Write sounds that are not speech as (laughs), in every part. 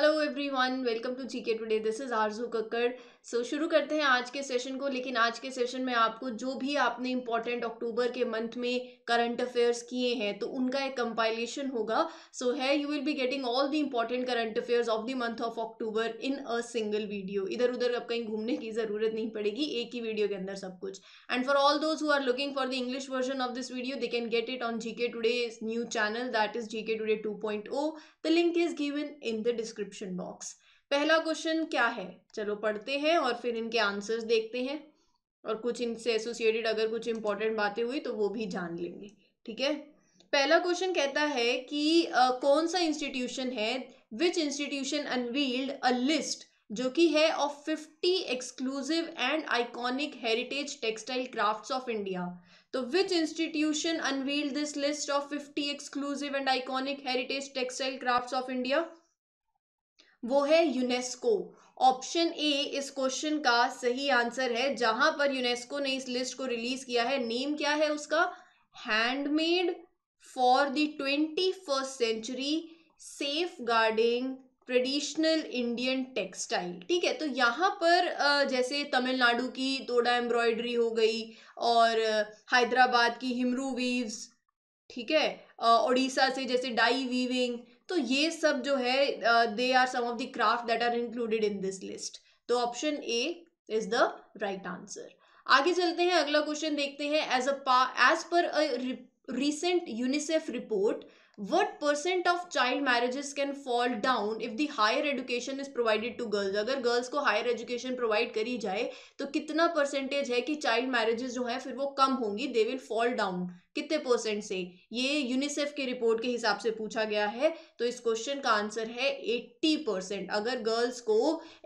Hello everyone welcome to GK today this is Aarzoo Kakkar सो शुरू करते हैं आज के सेशन को लेकिन आज के सेशन में आपको जो भी आपने इम्पॉर्टेंट अक्टूबर के मंथ में करंट अफेयर्स किए हैं तो उनका एक कंपाइलेशन होगा सो है you will be getting all the important current affairs of the month of October in a single video इधर उधर अब कहीं घूमने की ज़रूरत नहीं पड़ेगी एक ही वीडियो के अंदर सब कुछ and for all those who are looking for the English version of this video they can get it on GK के today new channel that is GK के today two point O the link is given in the description description box पहला question क्या है चलो पढ़ते हैं और फिर इनके आंसर्स देखते हैं और कुछ इनसे एसोसिएटेड अगर कुछ इंपॉर्टेंट बातें हुई तो वो भी जान लेंगे ठीक है पहला क्वेश्चन कहता है कि आ, कौन सा इंस्टीट्यूशन है which institution unveiled a list जो कि है of fifty exclusive and iconic heritage textile crafts of India तो which institution unveiled this list of fifty exclusive and iconic heritage textile crafts of India वो है UNESCO option A इस question का सही answer है जहां पर यूनेस्को ने इस लिस्ट को रिलीज किया है नेम क्या है उसका handmade for the twenty first century safeguarding traditional Indian textile ठीक है तो यहाँ पर जैसे तमिलनाडु की तोड़ा एम्ब्रॉयडरी हो गई और हैदराबाद की हिमरू वीव्स ठीक है ओडिशा से जैसे डाई वीविंग तो ये सब जो है they are some of the craft that are included in this list तो option A is the right answer आगे चलते हैं अगला क्वेश्चन देखते हैं as a as per recent UNICEF report what percent of child marriages can fall down if the higher education is provided to girls अगर girls को higher education provide करी जाए तो कितना परसेंटेज है कि चाइल्ड मैरिजेस जो है फिर वो कम होंगी दे विल फॉल डाउन कितने परसेंट से ये यूनिसेफ के रिपोर्ट के हिसाब से पूछा गया है तो इस क्वेश्चन का आंसर है एट्टी परसेंट अगर गर्ल्स को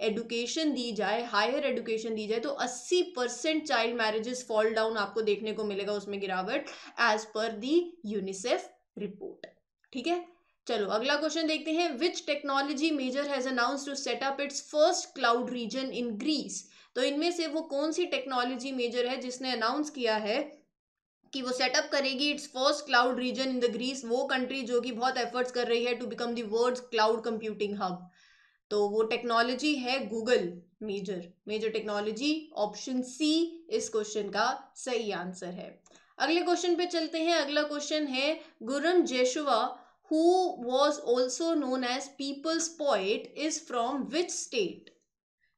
एडुकेशन दी जाए हायर एडुकेशन दी जाए तो अस्सी percent child marriages fall down आपको देखने को मिलेगा उसमें गिरावट एज पर दी यूनिसेफ रिपोर्ट ठीक है चलो अगला क्वेश्चन देखते हैं which technology major has announce to set up its first cloud region in Greece तो इनमें से वो कौन सी टेक्नोलॉजी मेजर है जिसने अनाउंस किया है कि वो सेटअप करेगी its first cloud region in the Greece वो कंट्री जो कि बहुत एफर्ट्स कर रही है to become the world's cloud computing hub तो वो टेक्नोलॉजी है Google major major technology option C इस क्वेश्चन का सही आंसर है अगले क्वेश्चन पे चलते हैं अगला क्वेश्चन है Gurram Jashuva who was also known as people's poet is from which state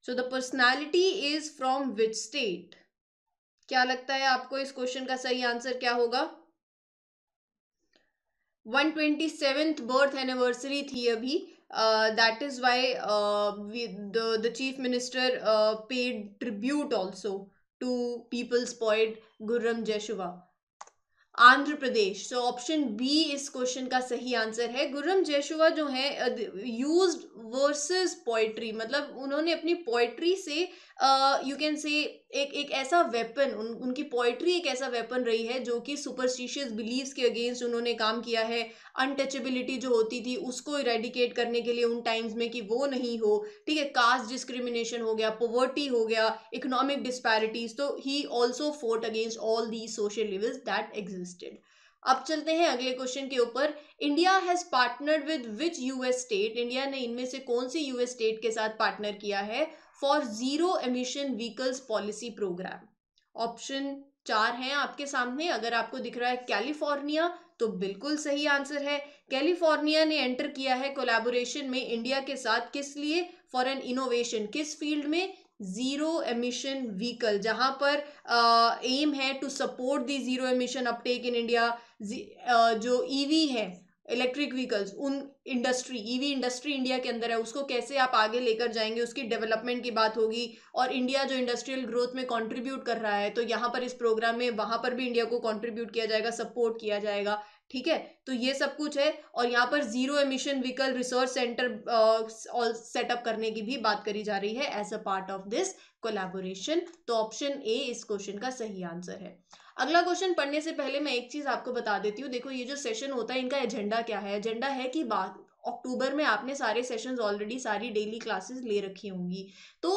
so the personality is from which state क्या लगता है आपको इस क्वेश्चन का सही आंसर क्या होगा one twenty seventh birth anniversary थी अभी that is why the chief minister paid tribute also to people's point Gurram Jashuva Andhra Pradesh so option B इस क्वेश्चन का सही आंसर है गुर्रम जयशुवा जो है यूज वर्सेस पोइट्री मतलब उन्होंने अपनी पोइट्री से यू कैन से एक एक ऐसा वेपन उन उनकी पोइट्री एक ऐसा वेपन रही है जो कि सुपरस्टिशियस बिलीव्स के अगेंस्ट उन्होंने काम किया है अनटचेबिलिटी जो होती थी उसको इरेडिकेट करने के लिए उन टाइम्स में कि वो नहीं हो ठीक है कास्ट डिस्क्रिमिनेशन हो गया पोवर्टी हो गया इकोनॉमिक डिस्पैरिटीज तो he also fought against all the social levels that existed अब चलते हैं अगले क्वेश्चन के ऊपर India has partnered with which US state India ने इनमें से कौन सी यूएस स्टेट के साथ पार्टनर किया है for zero emission vehicles policy program option चार हैं आपके सामने अगर आपको दिख रहा है कैलिफोर्निया तो बिल्कुल सही आंसर है कैलिफोर्निया ने एंटर किया है कोलैबोरेशन में इंडिया के साथ किस लिए फॉर एन इनोवेशन किस फील्ड में जीरो एमिशन व्हीकल जहां पर एम है to support the zero emission uptake in India जो ईवी है इलेक्ट्रिक व्हीकल्स उन इंडस्ट्री ईवी इंडस्ट्री इंडिया के अंदर है उसको कैसे आप आगे लेकर जाएंगे उसकी डेवलपमेंट की बात होगी और इंडिया जो इंडस्ट्रियल ग्रोथ में कंट्रीब्यूट कर रहा है तो यहाँ पर इस प्रोग्राम में वहाँ पर भी इंडिया को कंट्रीब्यूट किया जाएगा सपोर्ट किया जाएगा ठीक है तो ये सब कुछ है और यहाँ पर zero emission vehicle research centre set up करने की भी बात करी जा रही है as a part of this collaboration तो ऑप्शन ए इस क्वेश्चन का सही आंसर है अगला क्वेश्चन पढ़ने से पहले मैं एक चीज आपको बता देती हूँ देखो ये जो सेशन होता है इनका एजेंडा क्या है एजेंडा है कि बात अक्टूबर में आपने सारे सेशंस ऑलरेडी सारी डेली क्लासेस ले रखी होंगी तो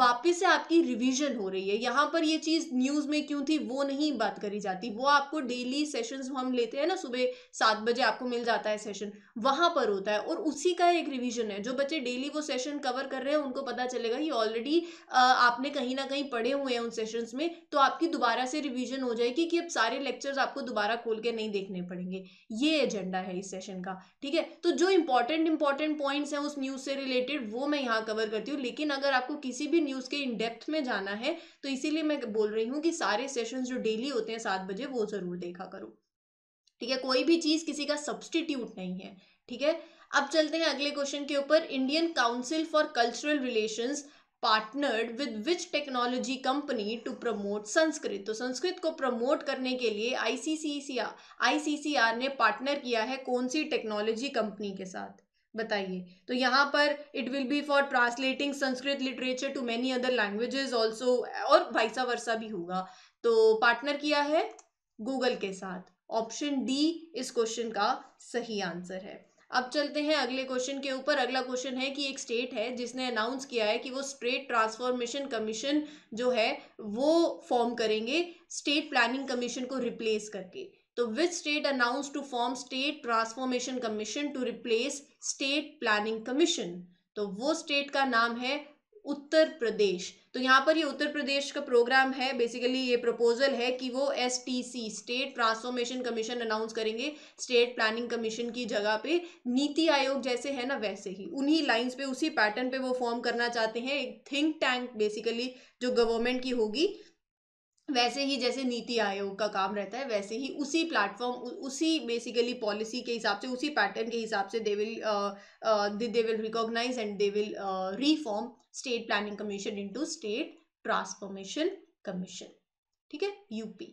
वापस से आपकी रिवीजन हो रही है यहाँ पर ये चीज़ न्यूज़ में क्यों थी वो नहीं बात करी जाती वो आपको डेली सेशंस हम लेते हैं ना सुबह सात बजे आपको मिल जाता है सेशन वहाँ पर होता है और उसी का एक रिविजन है जो बच्चे डेली वो सेशन कवर कर रहे हैं उनको पता चलेगा कि ऑलरेडी आपने कहीं ना कहीं पढ़े हुए हैं उन सेशंस में तो आपकी दोबारा से रिविजन हो जाएगी कि अब सारे लेक्चर्स आपको दोबारा खोल के नहीं देखने पड़ेंगे ये एजेंडा है इस सेशन का ठीक है तो जो इम्पोर्टेंट इंपॉर्टेंट इंपॉर्टेंट पॉइंट्स हैं उस न्यूज़ से रिलेटेड वो मैं यहाँ कवर करती हूँ लेकिन अगर आपको किसी भी न्यूज़ के इन डेप्थ में जाना है तो इसीलिए मैं बोल रही हूँ कि सारे सेशन जो डेली होते हैं सात बजे वो ज़रूर देखा करो ठीक है कोई भी चीज़ किसी का सब्सटीट्यूट नहीं है ठीक है अब चलते हैं अगले क्वेश्चन के ऊपर Indian council for cultural relations partnered with which technology company to promote Sanskrit तो संस्कृत को प्रमोट करने के लिए आर ने पार्टनर किया है कौन सी टेक्नोलॉजी कंपनी के साथ बताइए तो यहाँ पर it will be for translating Sanskrit literature to many other languages also और वाइसा वर्षा भी होगा तो पार्टनर किया है गूगल के साथ ऑप्शन डी इस क्वेश्चन का सही आंसर है अब चलते हैं अगले क्वेश्चन के ऊपर अगला क्वेश्चन है कि एक स्टेट है जिसने अनाउंस किया है कि वो स्टेट ट्रांसफॉर्मेशन कमीशन जो है वो फॉर्म करेंगे स्टेट प्लानिंग कमीशन को रिप्लेस करके तो which state announce to form state transformation commission to replace state planning commission तो वो स्टेट का नाम है उत्तर प्रदेश तो यहाँ पर ये उत्तर प्रदेश का प्रोग्राम है बेसिकली ये प्रपोजल है कि वो एस स्टेट ट्रांसफॉर्मेशन कमीशन अनाउंस करेंगे स्टेट प्लानिंग कमीशन की जगह पे नीति आयोग जैसे है ना वैसे ही उन्हीं लाइंस पे उसी पैटर्न पे वो फॉर्म करना चाहते हैं एक थिंक टैंक बेसिकली जो गवर्नमेंट की होगी वैसे ही जैसे नीति आयोग का काम रहता है वैसे ही उसी प्लेटफॉर्म उसी बेसिकली पॉलिसी के हिसाब से उसी पैटर्न के हिसाब से they will they will recognize and they will reform state planning commission into state transformation commission ठीक है यूपी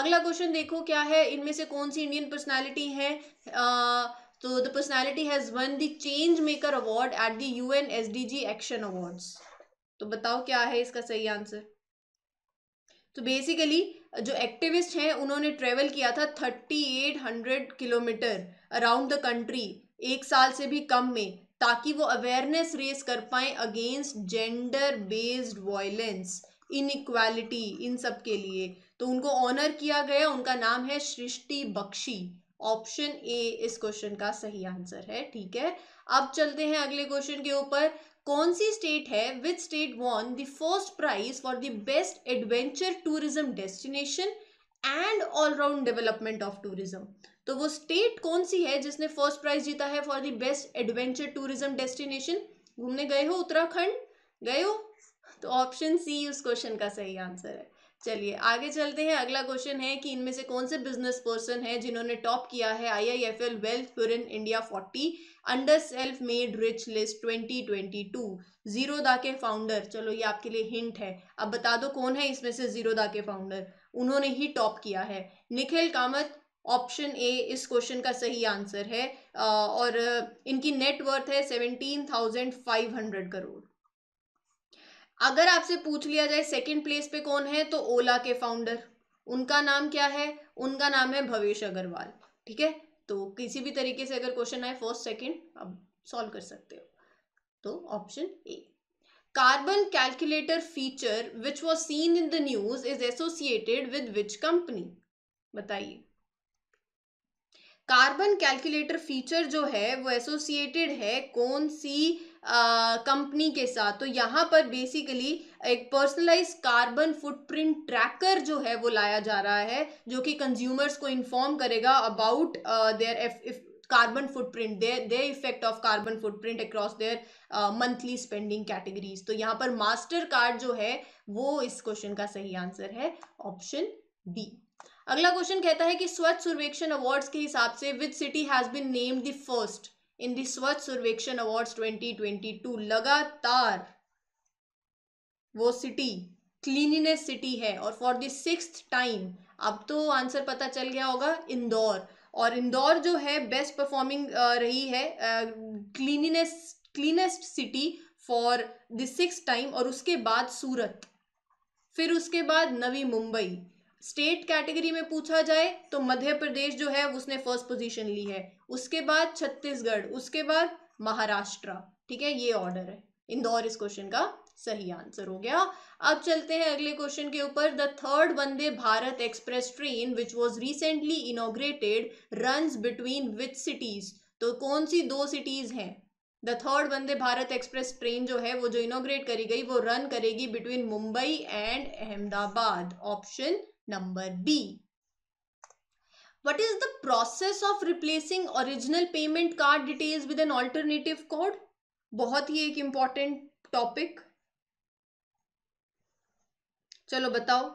अगला क्वेश्चन देखो क्या है इनमें से कौन सी इंडियन पर्सनैलिटी है तो the personality has won the change maker award at the D G action awards तो बताओ क्या है इसका सही आंसर तो बेसिकली जो एक्टिविस्ट हैं उन्होंने ट्रेवल किया था thirty eight hundred kilometre around the country एक साल से भी कम में ताकि वो अवेयरनेस रेस कर पाए against gender based violence inequality इन सब के लिए तो उनको ऑनर किया गया उनका नाम है सृष्टि बख्शी ऑप्शन ए इस क्वेश्चन का सही आंसर है ठीक है अब चलते हैं अगले क्वेश्चन के ऊपर कौन सी स्टेट है which state won the first prize for the best adventure tourism destination and all round development of tourism तो वो स्टेट कौन सी है जिसने फर्स्ट प्राइज जीता है for the best adventure tourism destination घूमने गए हो उत्तराखंड गए हो तो ऑप्शन सी उस क्वेश्चन का सही आंसर है चलिए आगे चलते हैं अगला क्वेश्चन है कि इनमें से कौन से बिजनेस पर्सन है जिन्होंने टॉप किया है I I F L wealth in India forty under self made rich list Zerodha के फाउंडर चलो ये आपके लिए हिंट है अब बता दो कौन है इसमें से जीरो दा के फाउंडर उन्होंने ही टॉप किया है निखिल कामत ऑप्शन ए इस क्वेश्चन का सही आंसर है और इनकी नेटवर्थ है seventeen thousand five hundred crore अगर आपसे पूछ लिया जाए सेकंड प्लेस पे कौन है तो ओला के फाउंडर उनका नाम क्या है उनका नाम है भवेश अग्रवाल ठीक है तो किसी भी तरीके से अगर क्वेश्चन आए फर्स्ट सेकंड आप सॉल्व कर सकते हो तो option A carbon calculator feature which was seen in the news is associated with which company बताइए कार्बन कैलकुलेटर फीचर जो है वो एसोसिएटेड है कौन सी कंपनी के साथ तो यहाँ पर बेसिकली एक पर्सनलाइज कार्बन फुटप्रिंट ट्रैकर जो है वो लाया जा रहा है जो कि कंज्यूमर्स को इन्फॉर्म करेगा about their carbon footprint their their effect of carbon footprint across their monthly spending categories तो यहाँ पर मास्टर कार्ड जो है वो इस क्वेश्चन का सही आंसर है ऑप्शन बी अगला क्वेश्चन कहता है कि स्वच्छ सर्वेक्षण अवार्ड्स के हिसाब से which city has been named the first in the Swachh Survekshan awards 2022 लगातार वो सिटी क्लीनिनेस सिटी है और फॉर द सिक्स टाइम अब तो आंसर पता चल गया होगा इंदौर और इंदौर जो है बेस्ट परफॉर्मिंग रही है cleanliness cleanest city for the six time और उसके बाद सूरत फिर उसके बाद नवी मुंबई स्टेट कैटेगरी में पूछा जाए तो मध्य प्रदेश जो है उसने फर्स्ट पोजीशन ली है उसके बाद छत्तीसगढ़ उसके बाद महाराष्ट्र ठीक है ये ऑर्डर है इंदौर इस क्वेश्चन का सही आंसर हो गया अब चलते हैं अगले क्वेश्चन के ऊपर the third Vande Bharat express train which was recently inaugurated run between which cities तो कौन सी दो सिटीज हैं the third Vande Bharat express train जो है वो जो इनोग्रेट करी गई वो रन करेगी between Mumbai and Ahmedabad option Number B. What is the process of replacing original payment card details with an alternative code? बहुत ही एक इम्पॉर्टेंट टॉपिक चलो बताओ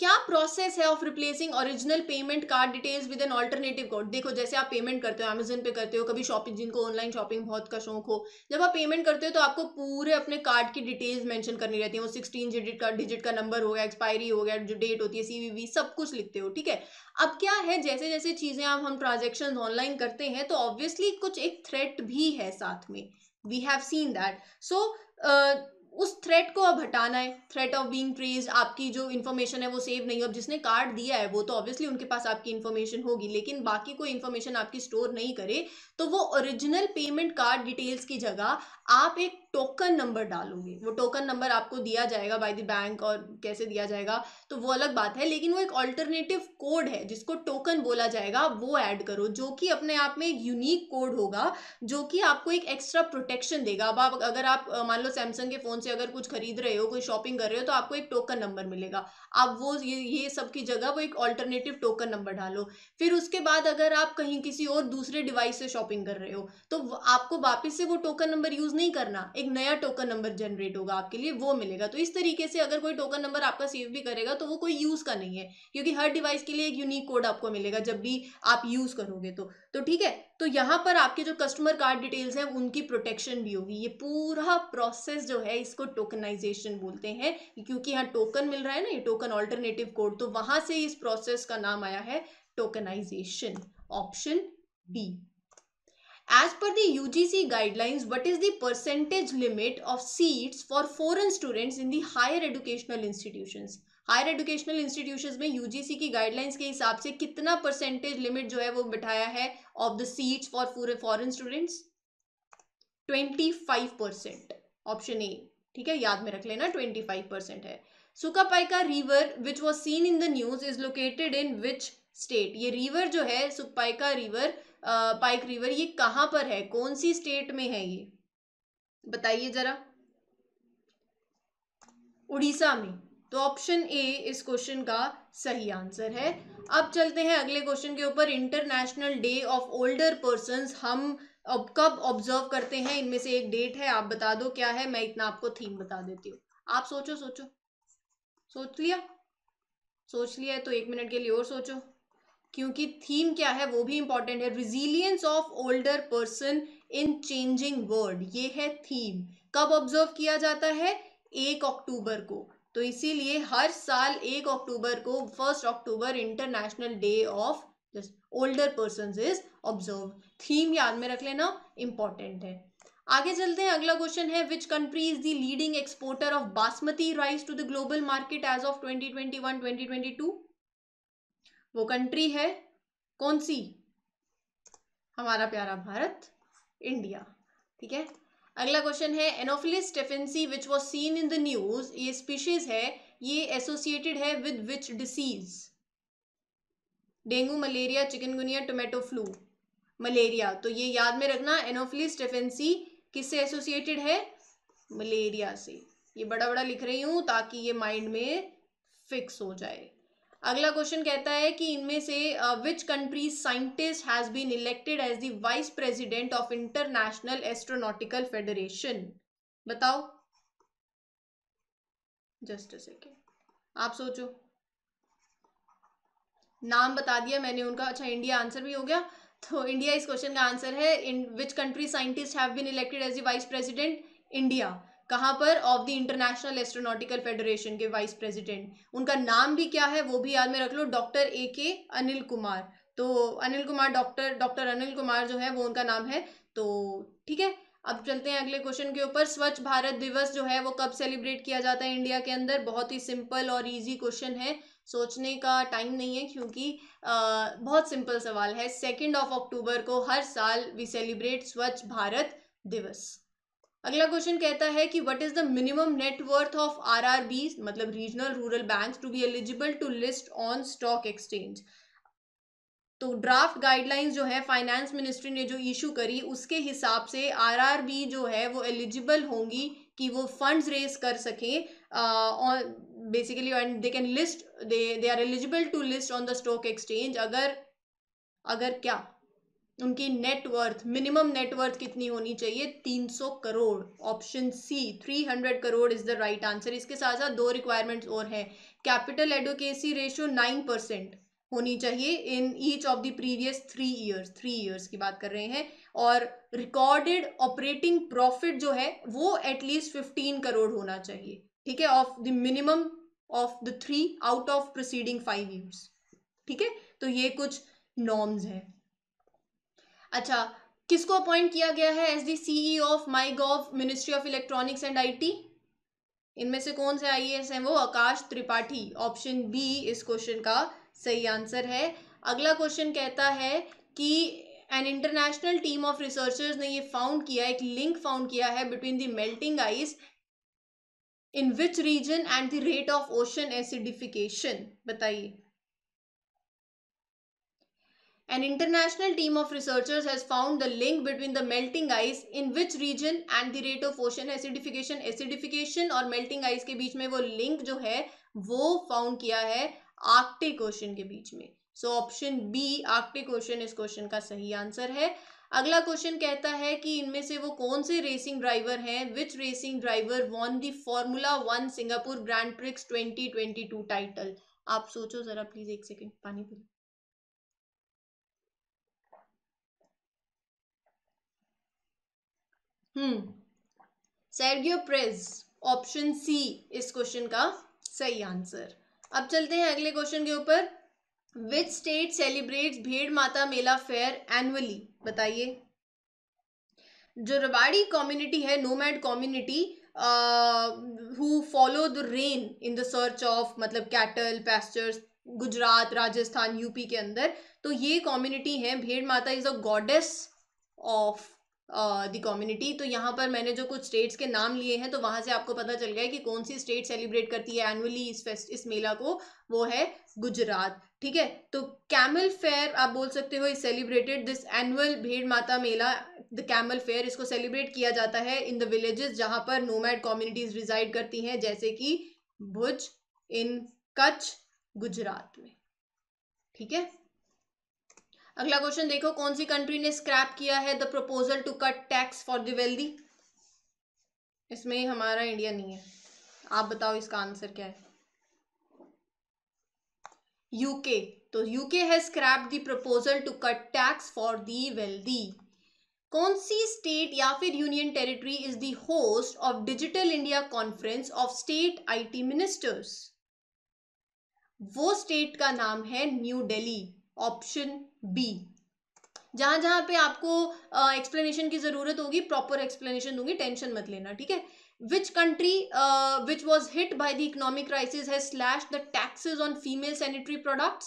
क्या प्रोसेस है of replacing original payment card details with an alternative code देखो जैसे आप payment करते हो अमेजोन पे करते हो कभी शॉपिंग जिनको ऑनलाइन शॉपिंग बहुत का शौक हो जब आप पेमेंट करते हो तो आपको पूरे अपने कार्ड की डिटेल्स मेंशन करनी रहती है वो सिक्सटीन डिजिट का डिजिट का नंबर हो गया एक्सपायरी हो गया जो डेट होती है सी सब कुछ लिखते हो ठीक है अब क्या है जैसे जैसे चीज़ें आप हम ट्रांजेक्शन ऑनलाइन करते हैं तो ऑब्वियसली कुछ एक थ्रेट भी है साथ में we have seen that so उस थ्रेट को अब हटाना है थ्रेट ऑफ बीइंग प्रेज आपकी जो इन्फॉर्मेशन है वो सेव नहीं अब जिसने कार्ड दिया है वो तो ऑब्वियसली उनके पास आपकी इन्फॉर्मेशन होगी लेकिन बाकी कोई इन्फॉर्मेशन आपकी स्टोर नहीं करे तो वो ओरिजिनल पेमेंट कार्ड डिटेल्स की जगह आप एक टोकन नंबर डालोगे वो टोकन नंबर आपको दिया जाएगा बाय द बैंक और कैसे दिया जाएगा तो वो अलग बात है लेकिन वो एक ऑल्टरनेटिव कोड है जिसको टोकन बोला जाएगा वो ऐड करो जो कि अपने आप में एक यूनिक कोड होगा जो कि आपको एक एक्स्ट्रा प्रोटेक्शन देगा अब आप अगर आप मान लो सैमसंग के फ़ोन से अगर कुछ खरीद रहे हो कोई शॉपिंग कर रहे हो तो आपको एक टोकन नंबर मिलेगा आप वो ये ये सब की जगह वो एक ऑल्टरनेटिव टोकन नंबर डालो फिर उसके बाद अगर आप कहीं किसी और दूसरे डिवाइस से शॉपिंग कर रहे हो तो आपको वापस से वो टोकन नंबर यूज़ नहीं करना एक नया टोकन नंबर जनरेट होगा आपके लिए वो मिलेगा तो इस तरीके से अगर कोई टोकन नंबर आपका सेव भी करेगा तो वो कोई यूज़ का नहीं है क्योंकि हर डिवाइस के लिए एक यूनिक कोड आपको मिलेगा जब भी आप यूज़ करोगे तो तो ठीक है तो यहाँ पर आपके जो कस्टमर कार्ड डिटेल्स हैं उनकी प्रोटेक्शन भी होगी ये पूरा प्रोसेस जो है इसको टोकनाइजेशन बोलते हैं क्योंकि यहाँ टोकन मिल रहा है ना ये टोकन ऑल्टरनेटिव कोड तो वहाँ से इस प्रोसेस का नाम आया है tokenization option B As per the UGC guidelines, what is the percentage limit of seats for foreign students in the higher educational institutions? Higher educational institution में यूजीसी की गाइडलाइंस के हिसाब से कितना परसेंटेज लिमिट जो है वो बिठाया है of the seats for foreign students twenty five percent option A ठीक है याद में रख लेना ट्वेंटी फाइव परसेंट है का river which was seen in the news is located in which state ये रिवर जो है सुकपाइका रिवर पाइक रिवर ये कहाँ पर है कौन सी स्टेट में है ये बताइए जरा उड़ीसा में तो ऑप्शन ए इस क्वेश्चन का सही आंसर है अब चलते हैं अगले क्वेश्चन के ऊपर international day of older person हम अब कब ऑब्जर्व करते हैं इनमें से एक डेट है आप बता दो क्या है मैं इतना आपको थीम बता देती हूँ आप सोचो सोचो सोच लिया सोच लिया है तो एक मिनट के लिए और सोचो क्योंकि थीम क्या है वो भी इंपॉर्टेंट है resilience of older person in changing world ये है थीम कब ऑब्जर्व किया जाता है एक अक्टूबर को तो इसीलिए हर साल एक अक्टूबर को first October international day of older person is observe theme याद में रख लेना इंपॉर्टेंट है आगे चलते हैं अगला क्वेश्चन है which country is the leading exporter of basmati rice to the global market as of twenty two वो कंट्री है कौन सी हमारा प्यारा भारत इंडिया ठीक है अगला क्वेश्चन है Anopheles stephensi which was seen in the news ये स्पीशीज है ये एसोसिएटेड है with which disease dengue malaria chikungunya tomato flu malaria तो ये याद में रखना एनोफिलिस स्टेफेंसी किससे एसोसिएटेड है मलेरिया से ये बड़ा बड़ा लिख रही हूं ताकि ये माइंड में फिक्स हो जाए अगला क्वेश्चन कहता है कि इनमें से which country scientist has been elected as the vice president of international astronautical federation बताओ जस्ट अ सेकेंड आप सोचो नाम बता दिया मैंने उनका अच्छा इंडिया आंसर भी हो गया तो इंडिया इस क्वेश्चन का आंसर है in which country scientist have been elected as the vice president India कहाँ पर of the international astronautical federation के वाइस प्रेसिडेंट उनका नाम भी क्या है वो भी याद में रख लो डॉक्टर ए के अनिल कुमार तो अनिल कुमार डॉक्टर डॉक्टर अनिल कुमार जो है वो उनका नाम है तो ठीक है अब चलते हैं अगले क्वेश्चन के ऊपर स्वच्छ भारत दिवस जो है वो कब सेलिब्रेट किया जाता है इंडिया के अंदर बहुत ही सिंपल और इजी क्वेश्चन है सोचने का टाइम नहीं है क्योंकि आ, बहुत सिंपल सवाल है सेकेंड ऑफ अक्टूबर को हर साल वी सेलिब्रेट स्वच्छ भारत दिवस अगला क्वेश्चन कहता है कि what is the minimum net worth of RRB मतलब regional rural banks to be eligible to list on stock exchange तो ड्राफ्ट गाइडलाइंस जो है फाइनेंस मिनिस्ट्री ने जो इशू करी उसके हिसाब से आरआरबी जो है वो एलिजिबल होंगी कि वो फंड्स रेज कर सकें basically and they can list they they are eligible to list on the stock exchange अगर अगर क्या उनकी नेटवर्थ मिनिमम नेटवर्थ कितनी होनी चाहिए 300 crore option C 300 crore is the right answer इसके साथ साथ दो रिक्वायरमेंट्स और हैं capital adequacy ratio nine percent होनी चाहिए in each of the previous three years three years की बात कर रहे हैं और रिकॉर्डेड ऑपरेटिंग प्रॉफिट जो है वो एटलीस्ट फिफ्टीन करोड़ होना चाहिए ठीक है of the minimum of the three out of proceeding five years ठीक है तो ये कुछ नॉर्म्स हैं अच्छा किसको अपॉइंट किया गया है as the CE of MyGov ministry of electronics and IT इनमें से कौन से आईएएस e हैं वो आकाश त्रिपाठी ऑप्शन बी इस क्वेश्चन का सही आंसर है अगला क्वेश्चन कहता है कि an international team of researchers ने ये फाउंड किया एक लिंक फाउंड किया है between the melting ice in which region and the rate of ocean acidification बताइए An international team of researchers has found the link between the melting ice in which region and the rate of ocean acidification. acidification और melting ice के बीच में वो link जो है वो found किया है Arctic Ocean के बीच में So option B Arctic Ocean इस question का सही answer है अगला क्वेश्चन कहता है कि इनमें से वो कौन से रेसिंग ड्राइवर हैं which racing driver won the formula one Singapore grand prix 2022 title आप सोचो जरा प्लीज एक सेकंड पानी पी सर्गियो प्रेस ऑप्शन सी इस क्वेश्चन का सही आंसर अब चलते हैं अगले क्वेश्चन के ऊपर विच स्टेट सेलिब्रेट भेड़ माता मेला फेयर एनुअली बताइए जो रबाड़ी कम्युनिटी है nomad community who follow the rain in the search of मतलब cattle pastors Gujarat Rajasthan UP के अंदर तो ये कम्युनिटी है Bhed Mata is a goddess of the community तो यहाँ पर मैंने जो कुछ स्टेट्स के नाम लिए हैं तो वहाँ से आपको पता चल गया है कि कौन सी स्टेट सेलिब्रेट करती है एनुअली इस फेस्ट इस मेला को वो है गुजरात ठीक है तो कैमल फेयर आप बोल सकते हो is celebrated this annual Bhed Mata mela the camel fair इसको सेलिब्रेट किया जाता है इन द विलेजेस जहाँ पर नोमैड कम्युनिटीज रिजाइड करती हैं जैसे कि भुज इन कच्छ गुजरात में ठीक है अगला क्वेश्चन देखो कौन सी कंट्री ने स्क्रैप किया है the proposal to cut tax for the wealthy इसमें हमारा इंडिया नहीं है आप बताओ इसका आंसर क्या है यूके तो यूके है scrap the proposal to cut tax for the wealthy कौन सी स्टेट या फिर union territory is the host of digital India conference of state IT ministers वो स्टेट का नाम है न्यू दिल्ली ऑप्शन बी जहां जहां पे आपको एक्सप्लेनेशन uh, की ज़रूरत होगी प्रॉपर एक्सप्लेनेशन दूंगी टेंशन मत लेना ठीक है which country which was hit by the economic crisis है slash the taxes on female sanitary product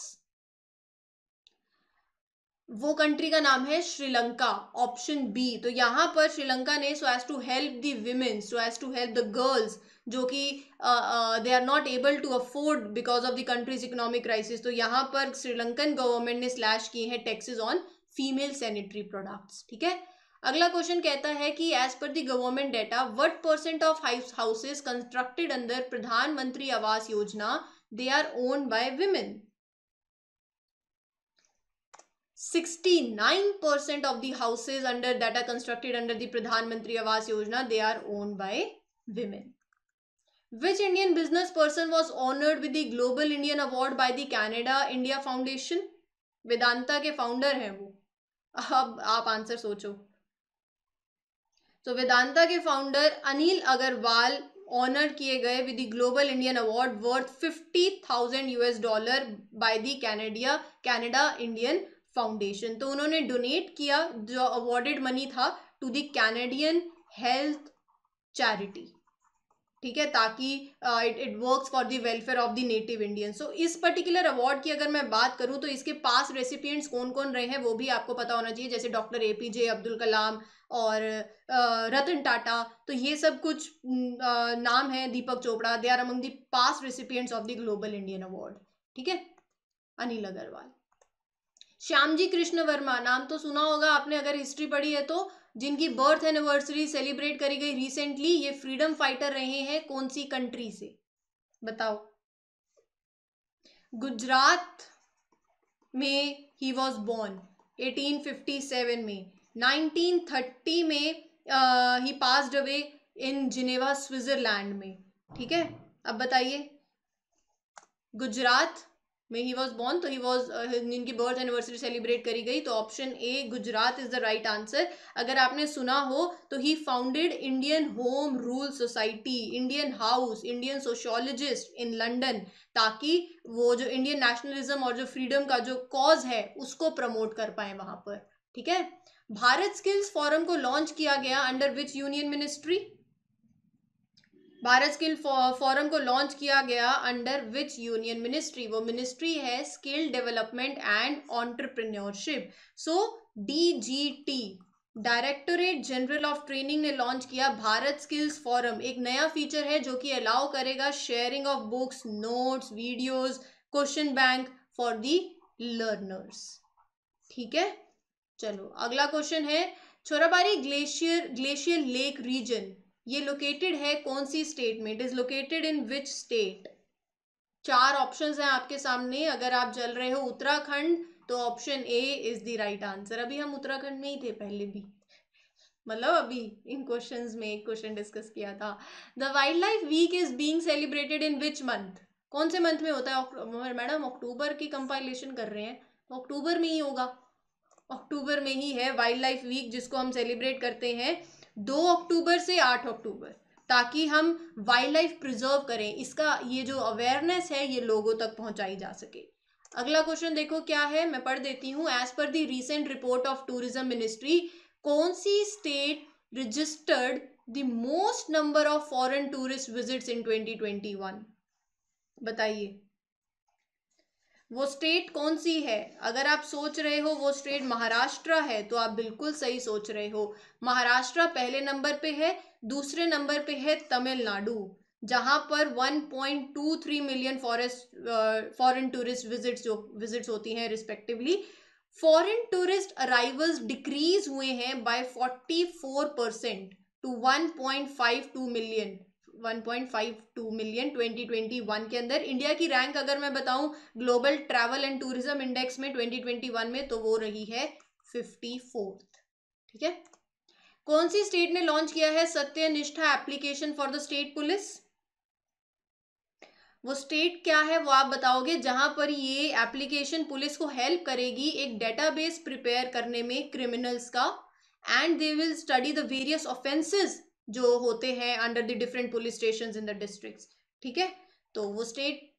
वो कंट्री का नाम है श्रीलंका ऑप्शन बी तो यहां पर श्रीलंका ने so as to help the so to help the girls जो कि they are not able to afford because of the country's economic crisis तो यहाँ पर श्रीलंकन गवर्नमेंट ने स्लैश किए हैं taxes on female sanitary products ठीक है अगला क्वेश्चन कहता है कि एज पर the government data what percent of houses constructed under Pradhan Mantri Awas Yojana they are own by women 69% percent of houses houses under are constructed constructed under the Pradhan Mantri Awas Yojana they are own by women Which Indian business person was honored with the Global Indian Award by the Canada India Foundation? Vedanta के founder हैं वो अब आप answer सोचो तो वेदांता के founder Anil Agarwal honour किए गए with the global Indian award worth fifty thousand US dollar by the Canadian Canada Indian foundation तो उन्होंने डोनेट किया जो अवार्डेड मनी था to the Canadian health charity ठीक है ताकि it it works for the welfare of the native Indian so इस particular award की अगर मैं बात करूं तो इसके पास रेसिपियंट्स कौन कौन रहे हैं वो भी आपको पता होना चाहिए जैसे doctor A P J Abdul Kalam और रतन टाटा तो ये सब कुछ नाम है Deepak Chopra they are among the past recipients of the global Indian award ठीक है अनिल अग्रवाल श्याम जी कृष्ण वर्मा नाम तो सुना होगा आपने अगर हिस्ट्री पढ़ी है तो जिनकी बर्थ एनिवर्सरी सेलिब्रेट करी गई रिसेंटली ये फ्रीडम फाइटर रहे हैं कौन सी कंट्री से बताओ गुजरात में ही वॉज बॉर्न 1857 में 1930 में ही passed away in Geneva Switzerland में ठीक है अब बताइए गुजरात में ही वॉज बॉर्न तो ही वॉज uh, जिनकी बर्थ एनिवर्सरी सेलिब्रेट करी गई तो option A Gujarat is the right answer अगर आपने सुना हो तो he founded Indian home rule society Indian house Indian sociologist in London ताकि वो जो इंडियन नेशनलिज्म और जो फ्रीडम का जो कॉज है उसको प्रमोट कर पाए वहां पर ठीक है भारत स्किल्स फोरम को लॉन्च किया गया under which union ministry Bharat skill forum को लॉन्च किया गया अंडर विच यूनियन मिनिस्ट्री वो मिनिस्ट्री है skill development and entrepreneurship so DGT directorate general of training ने लॉन्च किया भारत स्किल्स फोरम एक नया फीचर है जो कि अलाउ करेगा sharing of books notes videos question bank for the learners ठीक है चलो अगला क्वेश्चन है Chorabari glacier glacier lake region ये लोकेटेड है कौन सी स्टेट में it is located in which state चार ऑप्शंस हैं आपके सामने अगर आप जल रहे हो उत्तराखंड तो option A is the right answer अभी हम उत्तराखंड में ही थे पहले भी मतलब अभी इन क्वेश्चन में एक क्वेश्चन डिस्कस किया था the wildlife week is being celebrated in which month कौन से मंथ में होता है मैडम अक्टूबर की कंपाइलेशन कर रहे हैं अक्टूबर तो में ही होगा अक्टूबर में ही है वाइल्ड लाइफ वीक जिसको हम सेलिब्रेट करते हैं दो अक्टूबर से आठ अक्टूबर ताकि हम वाइल्ड लाइफ प्रिजर्व करें इसका ये जो अवेयरनेस है ये लोगों तक पहुंचाई जा सके अगला क्वेश्चन देखो क्या है मैं पढ़ देती हूँ एज पर the recent report of tourism ministry कौन सी state registered the most number of foreign tourist visits in 2021 बताइए वो स्टेट कौन सी है अगर आप सोच रहे हो वो स्टेट महाराष्ट्र है तो आप बिल्कुल सही सोच रहे हो महाराष्ट्र पहले नंबर पे है दूसरे नंबर पे है तमिलनाडु जहाँ पर 1.23 million forest foreign tourist visits जो विजिट्स होती हैं respectively foreign tourist arrivals decrease हुए हैं by 44 percent to 1.52 million 1.52 million 2021 के अंदर इंडिया की रैंक अगर मैं बताऊं global travel and tourism index में 2021 में तो वो रही है फिफ्टी ठीक है कौन सी स्टेट ने लॉन्च किया है Satyanishtha application for the state police वो स्टेट क्या है वो आप बताओगे जहां पर ये एप्लीकेशन पुलिस को हेल्प करेगी एक डेटाबेस प्रिपेयर करने में क्रिमिनल्स का and they will study the various offences जो होते हैं under the different police station in the district ठीक है तो वो स्टेट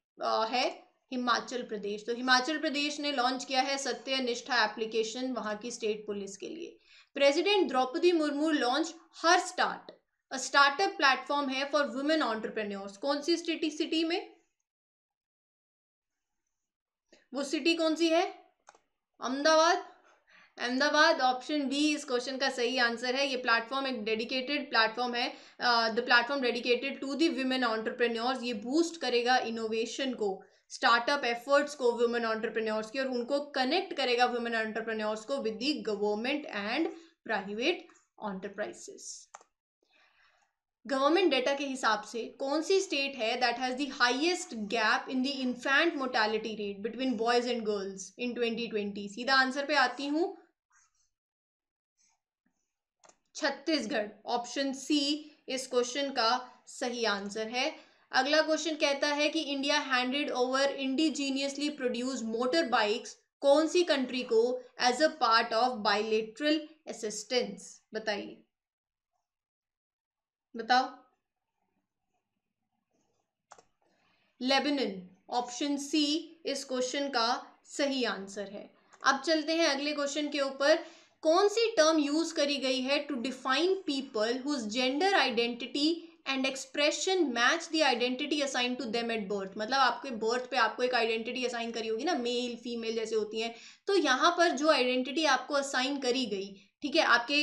है हिमाचल प्रदेश तो हिमाचल प्रदेश ने लॉन्च किया है सत्य निष्ठा एप्लीकेशन वहां की स्टेट पुलिस के लिए president Draupadi Murmu launch her start a startup platform है फॉर वुमेन ऑन्टरप्रेन्योर्स कौन सी सिटी सिटी में वो सिटी कौन सी है अहमदाबाद अहमदाबाद ऑप्शन बी इस क्वेश्चन का सही आंसर है ये प्लेटफॉर्म एक डेडिकेटेड प्लेटफॉर्म है the platform dedicated to the women entrepreneurs ये बूस्ट करेगा इनोवेशन को स्टार्टअप एफर्ट्स को वुमेन ऑन्टरप्रेन्योर्स की और उनको कनेक्ट करेगा वुमेन ऑन्टरप्रेन्योर्स को with the government and private enterprises government data के हिसाब से कौन सी स्टेट है that has the highest gap in the infant mortality rate between boys and girls in 2020 सीधा आंसर पे आती हूँ छत्तीसगढ़ ऑप्शन सी इस क्वेश्चन का सही आंसर है अगला क्वेश्चन कहता है कि India handed over indigenously produce motor bikes कौन सी कंट्री को as a part of bilateral assistance बताइए बताओ लेबनन ऑप्शन सी इस क्वेश्चन का सही आंसर है अब चलते हैं अगले क्वेश्चन के ऊपर कौन सी टर्म यूज करी गई है to define people whose gender identity and expression match the identity assign to them at birth मतलब आपके बर्थ पे आपको एक आइडेंटिटी असाइन करी होगी ना मेल फीमेल जैसे होती हैं तो यहाँ पर जो आइडेंटिटी आपको असाइन करी गई ठीक है आपके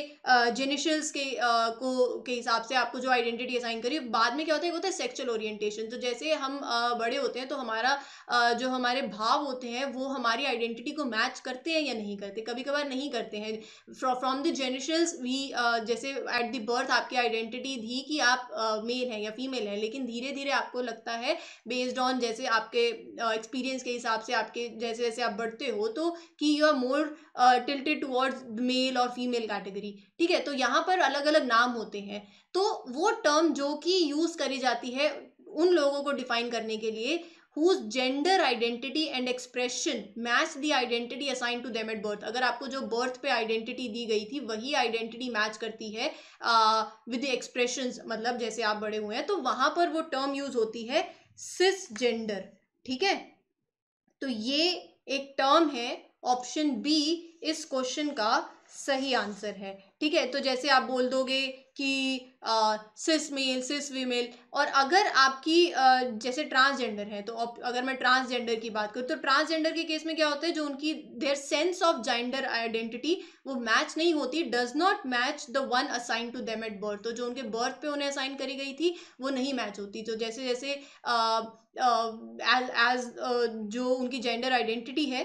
जेनिशल्स के आ, को के हिसाब से आपको जो आइडेंटिटी असाइन करिए बाद में क्या होता है होता है सेक्चुअल ओरिएंटेशन तो जैसे हम आ, बड़े होते हैं तो हमारा आ, जो हमारे भाव होते हैं वो हमारी आइडेंटिटी को मैच करते हैं या नहीं करते कभी कभार नहीं करते हैं फ्रॉम द जेनिशल्स भी जैसे एट द बर्थ आपकी आइडेंटिटी थी कि आप मेल हैं या फीमेल हैं लेकिन धीरे धीरे आपको लगता है बेस्ड ऑन जैसे आपके एक्सपीरियंस के हिसाब से आपके जैसे जैसे आप बढ़ते हो तो कि you are more tilted towards male और फीमेल फीमेल कैटेगरी ठीक है तो यहाँ पर अलग अलग नाम होते हैं तो वो टर्म जो कि यूज करी जाती है उन लोगों को डिफाइन करने के लिए whose gender identity and expression match the identity assign to them at birth अगर आपको जो बर्थ पे आइडेंटिटी दी गई थी वही आइडेंटिटी मैच करती है विद एक्सप्रेशन मतलब जैसे आप बड़े हुए हैं तो वहां पर वो टर्म यूज होती है सिस जेंडर ठीक है तो ये एक टर्म है ऑप्शन बी इस क्वेश्चन का सही आंसर है ठीक है तो जैसे आप बोल दोगे कि सिस मेल सिस वीमेल और अगर आपकी आ, जैसे ट्रांसजेंडर है तो अगर मैं ट्रांसजेंडर की बात करूँ तो ट्रांसजेंडर के केस में क्या होता है जो उनकी their sense of gender identity वो मैच नहीं होती does not match the one assign to them at birth तो जो उनके बर्थ पे उन्हें असाइन करी गई थी वो नहीं मैच होती तो जैसे जैसे आ, एज जो उनकी जेंडर आइडेंटिटी है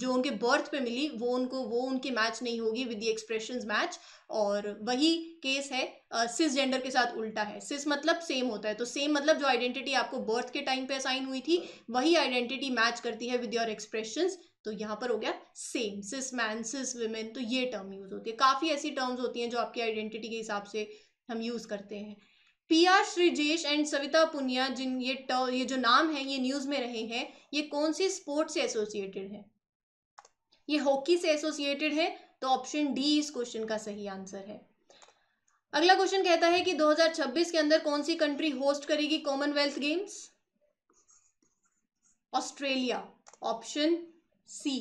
जो उनके बर्थ पे मिली वो उनको वो उनकी मैच नहीं होगी विद द एक्सप्रेशन मैच और वही केस है सिस uh, जेंडर के साथ उल्टा है सिस मतलब सेम होता है तो सेम मतलब जो आइडेंटिटी आपको बर्थ के टाइम पे असाइन हुई थी वही आइडेंटिटी मैच करती है विद योर एक्सप्रेशन तो यहाँ पर हो गया same cis man cis women तो ये टर्म यूज होती है काफ़ी ऐसी टर्म्स होती हैं जो आपकी आइडेंटिटी के हिसाब से हम यूज़ करते हैं P R Sreejesh and Savita Punia जिन ये ये जो नाम है ये न्यूज़ में रहे हैं ये कौन सी स्पोर्ट से एसोसिएटेड है ये हॉकी से एसोसिएटेड है तो ऑप्शन डी इस क्वेश्चन का सही आंसर है अगला क्वेश्चन कहता है कि 2026 के अंदर कौन सी कंट्री होस्ट करेगी commonwealth games Australia option C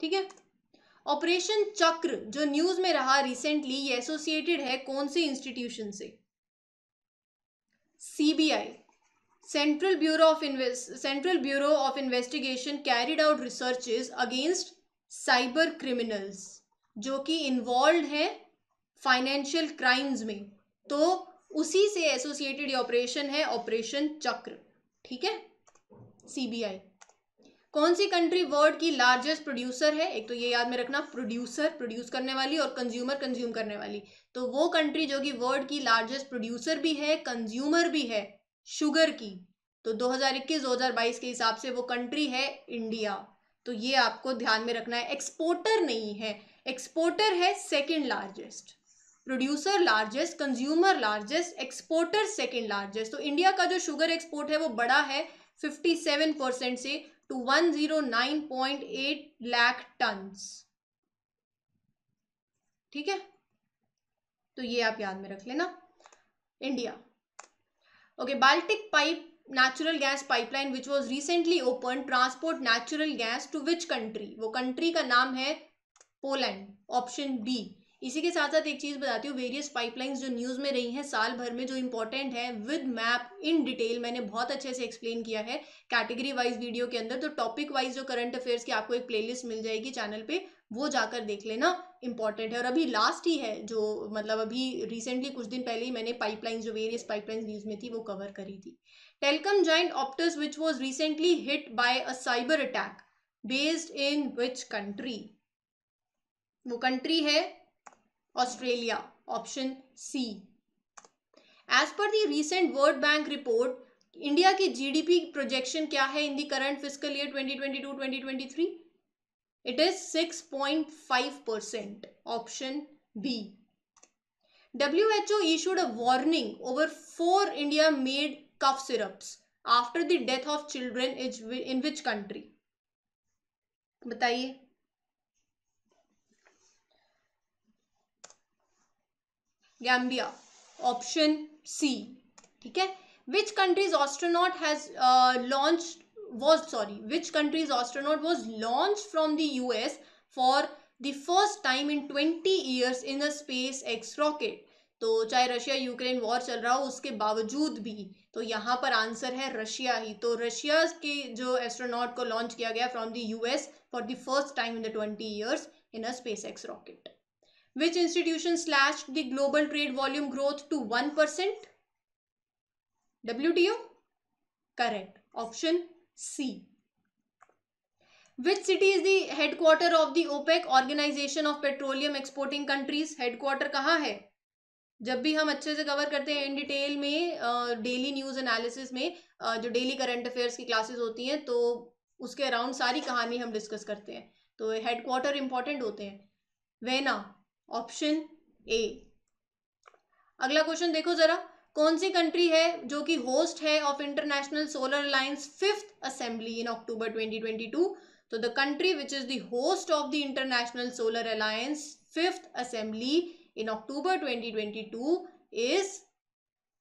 ठीक है ऑपरेशन चक्र जो न्यूज में रहा रिसेंटली ये एसोसिएटेड है कौन से इंस्टीट्यूशन से CBI central bureau of invest central bureau of investigation carried out researches against cyber criminals जो कि इन्वॉल्व हैं फाइनेंशियल क्राइम्स में तो उसी से एसोसिएटेड ऑपरेशन है ऑपरेशन चक्र ठीक है सीबीआई कौन सी कंट्री वर्ल्ड की लार्जेस्ट प्रोड्यूसर है एक तो ये याद में रखना प्रोड्यूसर प्रोड्यूस करने वाली और कंज्यूमर कंज्यूम करने वाली तो वो कंट्री जो कि वर्ल्ड की लार्जेस्ट प्रोड्यूसर भी है कंज्यूमर भी है शुगर की तो 2021-2022 के हिसाब से वो कंट्री है इंडिया तो ये आपको ध्यान में रखना है एक्सपोर्टर नहीं है एक्सपोर्टर है second largest producer largest consumer largest exporter second largest तो इंडिया का जो शुगर एक्सपोर्ट है वो बड़ा है 57 परसेंट से टू 109.8 लैख टन्स ठीक है तो ये आप याद में रख लेना India okay Baltic pipe natural gas pipeline which was recently opened transport natural gas to which country वो country का नाम है पोलैंड ऑप्शन बी इसी के साथ साथ एक चीज़ बताती हूँ वेरियस पाइपलाइंस जो न्यूज़ में रही हैं साल भर में जो इंपॉर्टेंट है विद मैप इन डिटेल मैंने बहुत अच्छे से एक्सप्लेन किया है कैटेगरी वाइज वीडियो के अंदर तो टॉपिक वाइज जो करंट अफेयर्स की आपको एक प्लेलिस्ट मिल जाएगी चैनल पे वो जाकर देख लेना इंपॉर्टेंट है और अभी लास्ट ही है जो मतलब अभी रिसेंटली कुछ दिन पहले ही मैंने पाइपलाइंस जो वेरियस पाइपलाइंस न्यूज़ में थी वो कवर करी थी Telcom giant Optus, which was recently hit by a cyber attack, based in which country? Wo country hai? Australia. Option C. As per the recent World Bank report, India ki GDP projection kya hai in the current fiscal year 2022-2023? It is 6.5%. Option B. WHO issued a warning over four India-made cough syrups after the death of children is in which country बताइए Gambia option C ठीक है which countries astronaut has launch was sorry which countries astronaut was launch from the US for the first time in twenty years in a space X rocket तो चाहे Russia Ukraine war चल रहा हो उसके बावजूद भी तो यहाँ पर आंसर है रशिया ही तो रशिया के जो एस्ट्रोनॉट को लॉन्च किया गया from the US for the first time in the twenty years in a space X rocket which institution slash the global trade volume growth to one percent W T O correct option C which city is the headquarter of the opec organization of petroleum exporting countries headquarter कहाँ है जब भी हम अच्छे से cover करते हैं in detail में डेली न्यूज़ एनालिसिस में जो डेली करंट अफेयर्स की क्लासेस होती हैं तो उसके अराउंड सारी कहानी हम डिस्कस करते हैं तो हेडक्वार्टर इंपॉर्टेंट होते हैं वेना ऑप्शन ए अगला क्वेश्चन देखो ज़रा कौन सी कंट्री है जो कि होस्ट है of international solar alliance fifth assembly in October 2022 तो the country which is the host of the international solar alliance fifth assembly in October 2022 is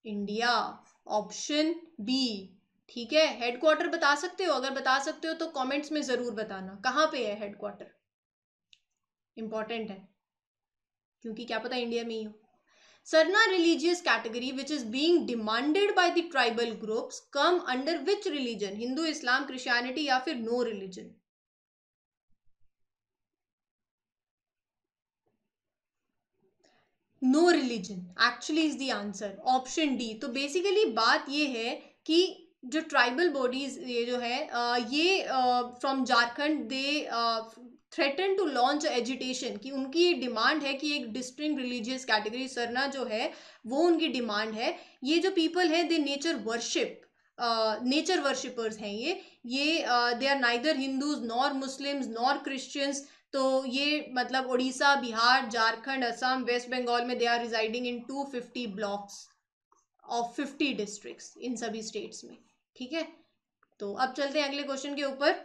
India. Option B. ठीक है हेडक्वार्टर बता सकते हो अगर बता सकते हो तो कमेंट्स में जरूर बताना कहाँ पे है हेडक्वार्टर इंपॉर्टेंट है क्योंकि क्या पता इंडिया में ही हो Sarna religious category which is being demanded by the tribal groups come under which religion Hindu Islam Christianity या फिर no religion no religion actually is the answer option D तो बेसिकली बात ये है कि जो ट्राइबल बॉडीज ये जो है ये from Jharkhand they threaten to launch agitation कि उनकी ये डिमांड है कि एक डिस्टिंग रिलीजियस कैटेगरी सरना जो है वो उनकी डिमांड है ये जो पीपल है they nature worship nature worshippers हैं ये ये they are neither Hindus nor Muslims nor Christians तो ये मतलब उड़ीसा बिहार झारखंड असम वेस्ट बंगाल में they are residing in two fifty blocks of fifty district इन सभी स्टेट्स में ठीक है तो अब चलते हैं अगले क्वेश्चन के ऊपर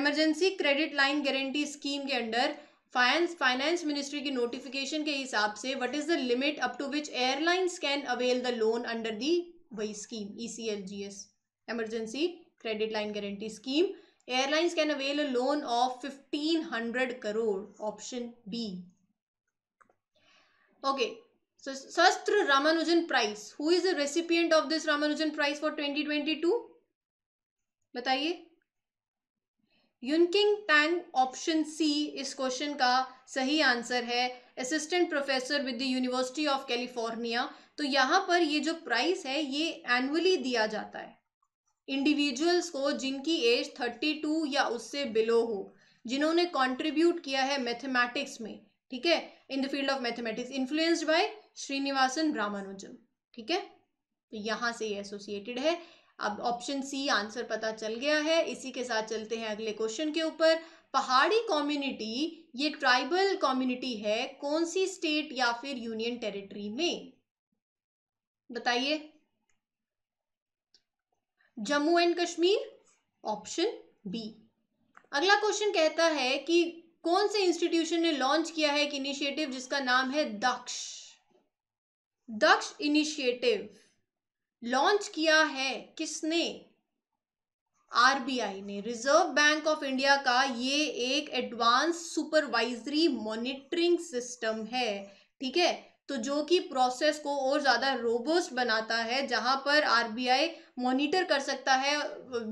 emergency credit line guarantee scheme के अंडर फाइनेंस फाइनेंस मिनिस्ट्री की नोटिफिकेशन के हिसाब से what is the limit up to which airlines can avail the loan under the वही scheme E C L G S emergency credit line guarantee scheme airlines can avail a loan of 1500 crore option b okay so sastra ramanujan prize who is the recipient of this ramanujan prize for 2022 bataiye Yunqing Tang option C इस question का सही answer है assistant professor with the university of California तो यहाँ पर ये जो price है ये एनुअली दिया जाता है इंडिविजुअल्स को जिनकी एज 32 या उससे बिलो हो जिन्होंने कंट्रीब्यूट किया है मैथमेटिक्स में ठीक है in the field of mathematics influenced by Srinivasan Ramanujam ठीक है तो यहाँ से ये एसोसिएटेड है अब ऑप्शन सी आंसर पता चल गया है इसी के साथ चलते हैं अगले क्वेश्चन के ऊपर पहाड़ी कम्युनिटी ये ट्राइबल कम्युनिटी है कौन सी स्टेट या फिर यूनियन टेरिटरी में बताइए Jammu and Kashmir option B अगला क्वेश्चन कहता है कि कौन से इंस्टीट्यूशन ने लॉन्च किया है एक इनिशिएटिव जिसका नाम है दक्ष दक्ष इनिशिएटिव लॉन्च किया है किसने आरबीआई ने रिजर्व बैंक ऑफ इंडिया का ये एक एडवांस सुपरवाइजरी मॉनिटरिंग सिस्टम है ठीक है तो जो कि प्रोसेस को और ज़्यादा रोबस्ट बनाता है जहाँ पर आरबीआई मॉनिटर कर सकता है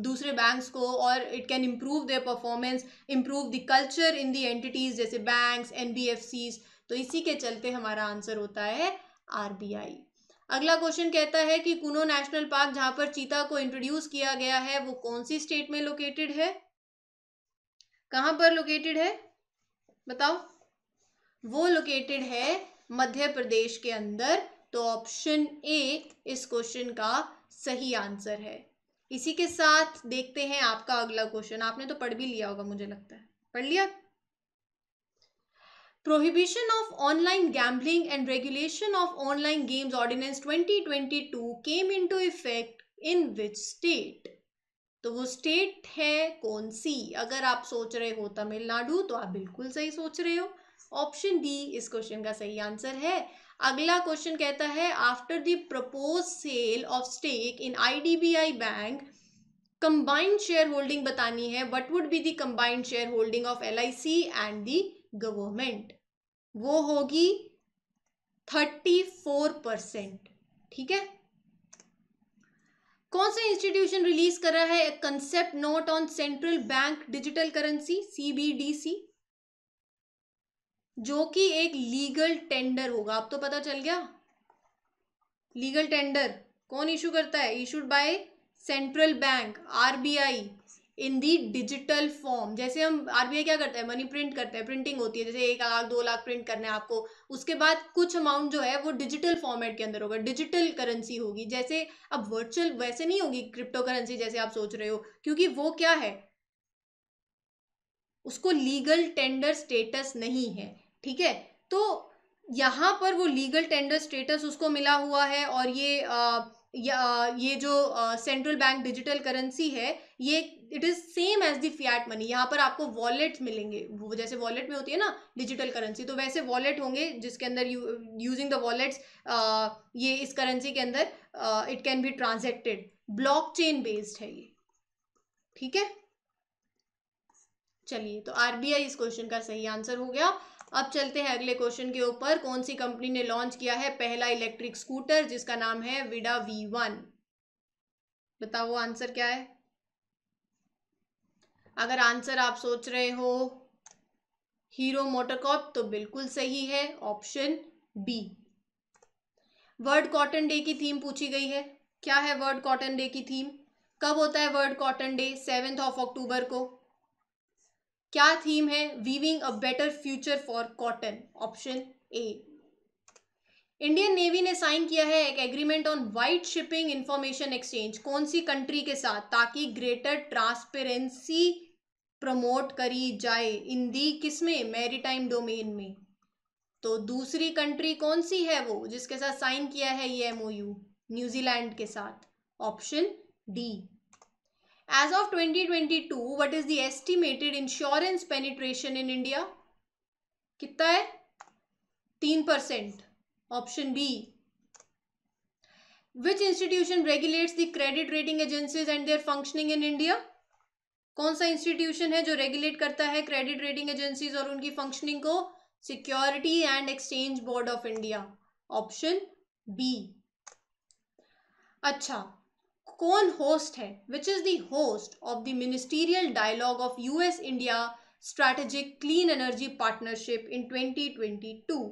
दूसरे बैंक्स को और it can improve their performance improve the culture in the entities जैसे बैंक्स एन तो इसी के चलते हमारा आंसर होता है आर अगला क्वेश्चन कहता है कि कुनो नेशनल पार्क जहाँ पर चीता को इंट्रोड्यूस किया गया है वो कौन सी स्टेट में लोकेटेड है कहाँ पर लोकेटेड है बताओ वो लोकेटेड है मध्य प्रदेश के अंदर तो ऑप्शन ए इस क्वेश्चन का सही आंसर है इसी के साथ देखते हैं आपका अगला क्वेश्चन आपने तो पढ़ भी लिया होगा मुझे लगता है पढ़ लिया prohibition of online gambling and regulation of online games ordinance 2022 came into effect in which state तो वो स्टेट है कौन सी अगर आप सोच रहे हो तमिलनाडु तो आप बिल्कुल सही सोच रहे हो ऑप्शन डी इस क्वेश्चन का सही आंसर है अगला क्वेश्चन कहता है after the propose sale of stake in IDBI bank combined share holding बतानी है what would be the combined share holding of L I C and the government वो होगी थर्टी फोर परसेंट ठीक है कौन सा इंस्टीट्यूशन रिलीज कर रहा है concept note on central bank digital currency CBDC जो कि एक लीगल टेंडर होगा आप तो पता चल गया लीगल टेंडर कौन इशू करता है issued by central bank RBI in the digital form जैसे हम आरबीआई क्या करता है मनी प्रिंट करता है प्रिंटिंग होती है जैसे एक लाख दो लाख प्रिंट करना है आपको उसके बाद कुछ अमाउंट जो है वो डिजिटल फॉर्मेट के अंदर होगा डिजिटल करेंसी होगी जैसे अब वर्चुअल वैसे नहीं होगी क्रिप्टो करेंसी जैसे आप सोच रहे हो क्योंकि वो क्या है उसको लीगल टेंडर स्टेटस नहीं है ठीक है तो यहाँ पर वो लीगल टेंडर स्टेटस उसको मिला हुआ है और ये आ, या, ये जो सेंट्रल बैंक डिजिटल करेंसी है ये it is same as the money यहाँ पर आपको वॉलेट मिलेंगे वो जैसे वॉलेट में होती है ना डिजिटल करेंसी तो वैसे वॉलेट होंगे जिसके अंदर यूजिंग द वॉलेट्स ये इस करेंसी के अंदर it can be transacted chain based है ये ठीक है चलिए तो आरबीआई इस क्वेश्चन का सही आंसर हो गया अब चलते हैं अगले क्वेश्चन के ऊपर कौन सी कंपनी ने लॉन्च किया है पहला इलेक्ट्रिक स्कूटर जिसका नाम है विडा वी वन बताओ आंसर क्या है अगर आंसर आप सोच रहे हो हीरो मोटरकॉप तो बिल्कुल सही है option B world cotton day की थीम पूछी गई है क्या है वर्ल्ड कॉटन डे की थीम कब होता है world cotton day seventh of October को क्या थीम है weaving a better future for cotton option A Indian navy ने साइन किया है एक agreement on white shipping information exchange कौन सी कंट्री के साथ ताकि ग्रेटर ट्रांसपेरेंसी प्रमोट करी जाए इन दी किसमें मैरीटाइम डोमेन में तो दूसरी कंट्री कौन सी है वो जिसके साथ साइन किया है ये एमओयू न्यूजीलैंड के साथ option D as of 2022 what is the estimated insurance penetration in India? कितना है तीन percent option B which institution regulate the credit rating agencies and their functioning in India कौन सा इंस्टीट्यूशन है जो रेगुलेट करता है क्रेडिट रेटिंग एजेंसीज और उनकी फंक्शनिंग को security and exchange board of India option B अच्छा कौन होस्ट है which is the host of the ministerial dialogue of US India strategic clean energy partnership in 2022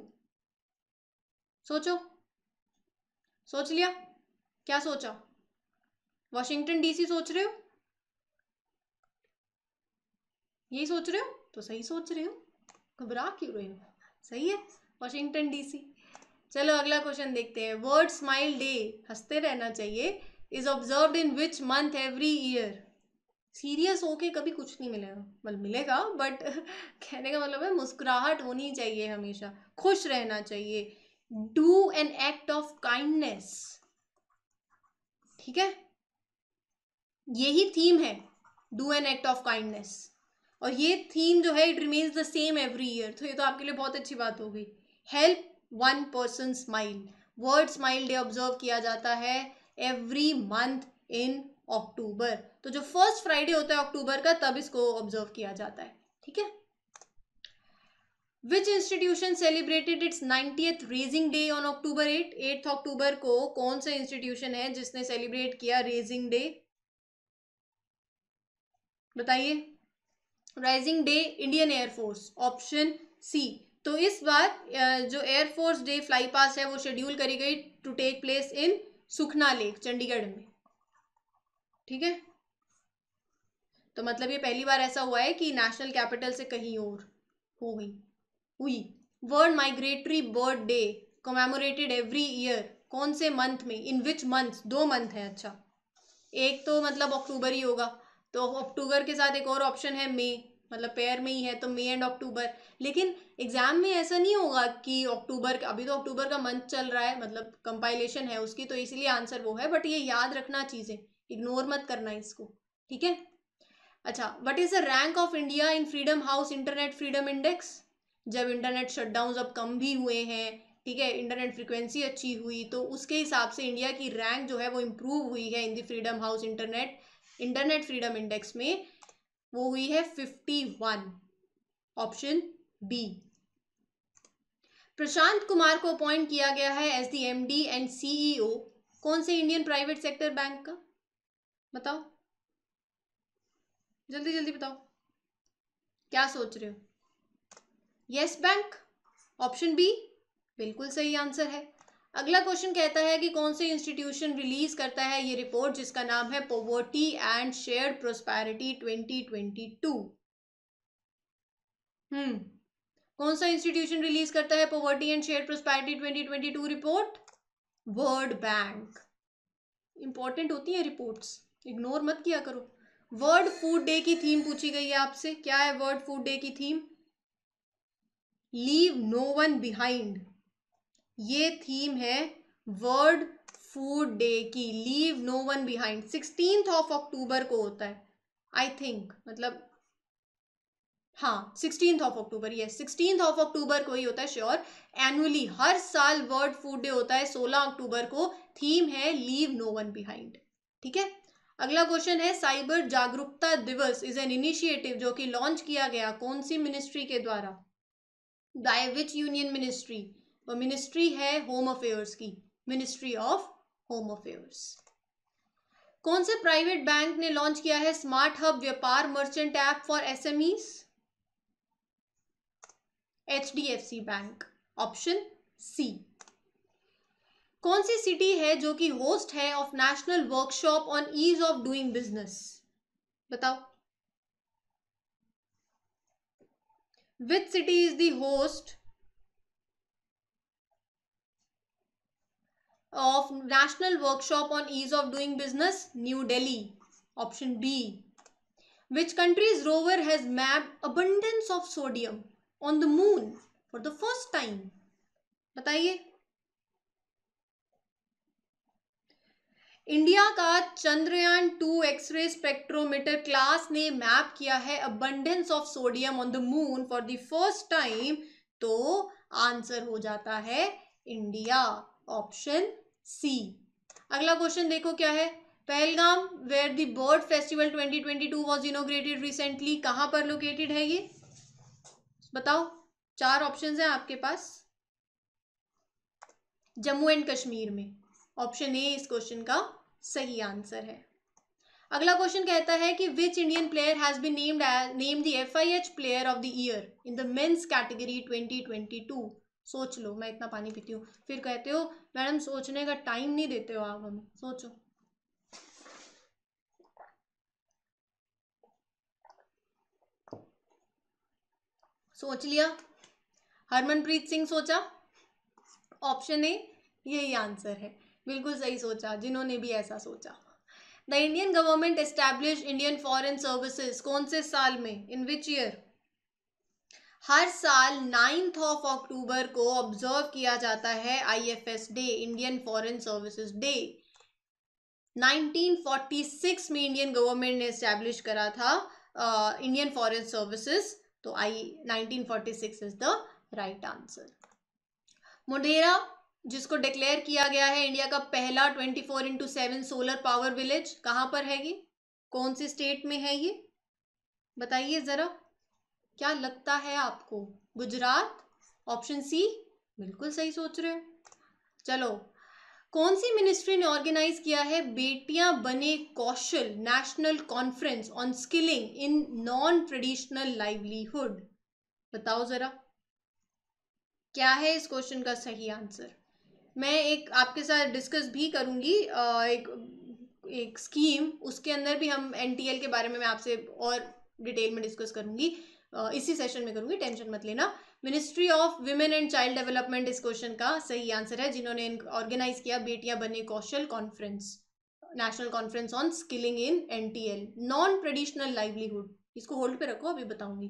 सोचो सोच लिया क्या सोचा वॉशिंगटन डीसी सोच रहे हो यही सोच रहे हो तो सही सोच रहे हो घबरा क्यों रहे हो सही है वॉशिंगटन डीसी चलो अगला क्वेश्चन देखते हैं वर्ड स्माइल डे हंसते रहना चाहिए is observe in which month every year serious होके कभी कुछ नहीं मिलेगा मतलब मिलेगा बट (laughs) कहने का मतलब है मुस्कुराहट होनी चाहिए हमेशा खुश रहना चाहिए do an act of kindness ठीक है यही थीम है do an act of kindness और ये थीम जो है it remains the same every year तो ये तो आपके लिए बहुत अच्छी बात हो गई help one person smile world smile day observe किया जाता है एवरी मंथ इन अक्टूबर तो जो फर्स्ट फ्राइडे होता है अक्टूबर का तब इसको ऑब्जर्व किया जाता है ठीक है which institution celebrated its ninetieth raising day on October at eighth October को कौन सा इंस्टीट्यूशन है जिसने सेलिब्रेट किया रेजिंग डे बताइए rising day Indian air force option C तो इस बार जो एयरफोर्स डे फ्लाई पास है वो शेड्यूल करी गई to take place in Sukhna lake Chandigarh में ठीक है तो मतलब ये पहली बार ऐसा हुआ है कि नेशनल कैपिटल से कहीं और हो गई हुई world migratory bird day commemorated every year कौन से मंथ में इन विच मंथ दो मंथ है अच्छा एक तो मतलब अक्टूबर ही होगा तो अक्टूबर के साथ एक और ऑप्शन है मई मतलब पेयर में ही है तो मई एंड अक्टूबर लेकिन एग्ज़ाम में ऐसा नहीं होगा कि अक्टूबर अभी तो अक्टूबर का मंथ चल रहा है मतलब कंपाइलेशन है उसकी तो इसीलिए आंसर वो है बट ये याद रखना चीज़ें इग्नोर मत करना इसको ठीक है अच्छा what is the rank of India in freedom house internet freedom index जब इंटरनेट शटडाउन अब कम भी हुए हैं ठीक है इंटरनेट फ्रिक्वेंसी अच्छी हुई तो उसके हिसाब से इंडिया की रैंक जो है वो इम्प्रूव हुई है in the freedom house internet internet freedom index में वो हुई है fifty one option B Prashant Kumar को अपॉइंट किया गया है S D M D and CEO कौन से इंडियन प्राइवेट सेक्टर बैंक का बताओ जल्दी जल्दी बताओ क्या सोच रहे हो यस बैंक ऑप्शन बी बिल्कुल सही आंसर है अगला क्वेश्चन कहता है कि कौन से इंस्टीट्यूशन रिलीज करता है ये रिपोर्ट जिसका नाम है पोवर्टी एंड शेयर प्रोस्पैरिटी 2022 हम्म कौन सा इंस्टीट्यूशन रिलीज करता है poverty and share prosperity 2022 report world bank important होती है रिपोर्ट्स इग्नोर मत किया करो वर्ल्ड फूड डे की थीम पूछी गई है आपसे क्या है वर्ल्ड फूड डे की theme leave no one behind ये थीम है वर्ल्ड फूड डे की leave no one behind sixteen of October को होता है आई थिंक मतलब हाँ सिक्सटीन ऑफ अक्टूबर ये सिक्सटीन ऑफ अक्टूबर को ही होता है श्योर एनुअली हर साल वर्ल्ड फूड डे होता है सोलह अक्टूबर को थीम है लीव नो वन बिहाइंड ठीक है अगला क्वेश्चन है साइबर जागरूकता दिवस इज एन इनिशिएटिव जो कि लॉन्च किया गया कौन सी मिनिस्ट्री के द्वारा by which union ministry ministry है होम अफेयर्स की मिनिस्ट्री ऑफ होम अफेयर्स कौन से प्राइवेट बैंक ने लॉन्च किया है smart hub Vyapar merchant app for SMEs HDFC bank option C कौन सी सिटी है जो कि होस्ट है of national workshop on ease of doing business बताओ which city is the host of National Workshop on Ease of Doing Business, New Delhi. Option B. Which country's rover has mapped abundance of sodium on the moon for the first time? बताइए India का Chandrayaan two X-ray spectrometer class ने map किया है abundance of sodium on the moon for the first time तो answer हो जाता है India option C अगला क्वेश्चन देखो क्या है Pahalgam where the bird festival 2022 was inaugurated recently कहाँ पर लोकेटेड है ये बताओ चार ऑप्शन हैं आपके पास जम्मू एंड कश्मीर में ऑप्शन ए इस क्वेश्चन का सही आंसर है अगला क्वेश्चन कहता है कि which Indian player has been named name the F I H player of the year in the men's category twenty twenty two सोच लो मैं इतना पानी पीती हूँ फिर कहते हो मैडम सोचने का टाइम नहीं देते हो आप हमें सोचो सोच लिया हरमनप्रीत सिंह सोचा ऑप्शन ए यही आंसर है बिल्कुल सही सोचा जिन्होंने भी ऐसा सोचा the Indian government establish Indian foreign services कौन से साल में इन विच ईयर हर साल नाइन्थ ऑफ अक्टूबर को ऑब्जर्व किया जाता है IFS day Indian foreign services day 1946 में इंडियन गवर्नमेंट ने इस्टेब्लिश करा था इंडियन फॉरेन सर्विसेज तो I 1946 is the right answer Modhera जिसको डिक्लेयर किया गया है इंडिया का पहला 24 four into seven solar power village कहाँ पर है ये कौन से स्टेट में है ये बताइए ज़रा क्या लगता है आपको गुजरात ऑप्शन सी बिल्कुल सही सोच रहे हो चलो कौन सी मिनिस्ट्री ने ऑर्गेनाइज किया है बेटियां बने कौशल national conference on skilling in non traditional livelihood बताओ जरा क्या है इस क्वेश्चन का सही आंसर मैं एक आपके साथ डिस्कस भी करूंगी एक एक स्कीम उसके अंदर भी हम एन के बारे में मैं आपसे और डिटेल में डिस्कस करूंगी इसी सेशन में करूंगी टेंशन मत लेना ministry of women and child development इस क्वेश्चन का सही आंसर है जिन्होंने ऑर्गेनाइज किया बेटियां बने कौशल conference national conference on skilling in NTL non traditional livelihood इसको होल्ड पे रखो अभी बताऊंगी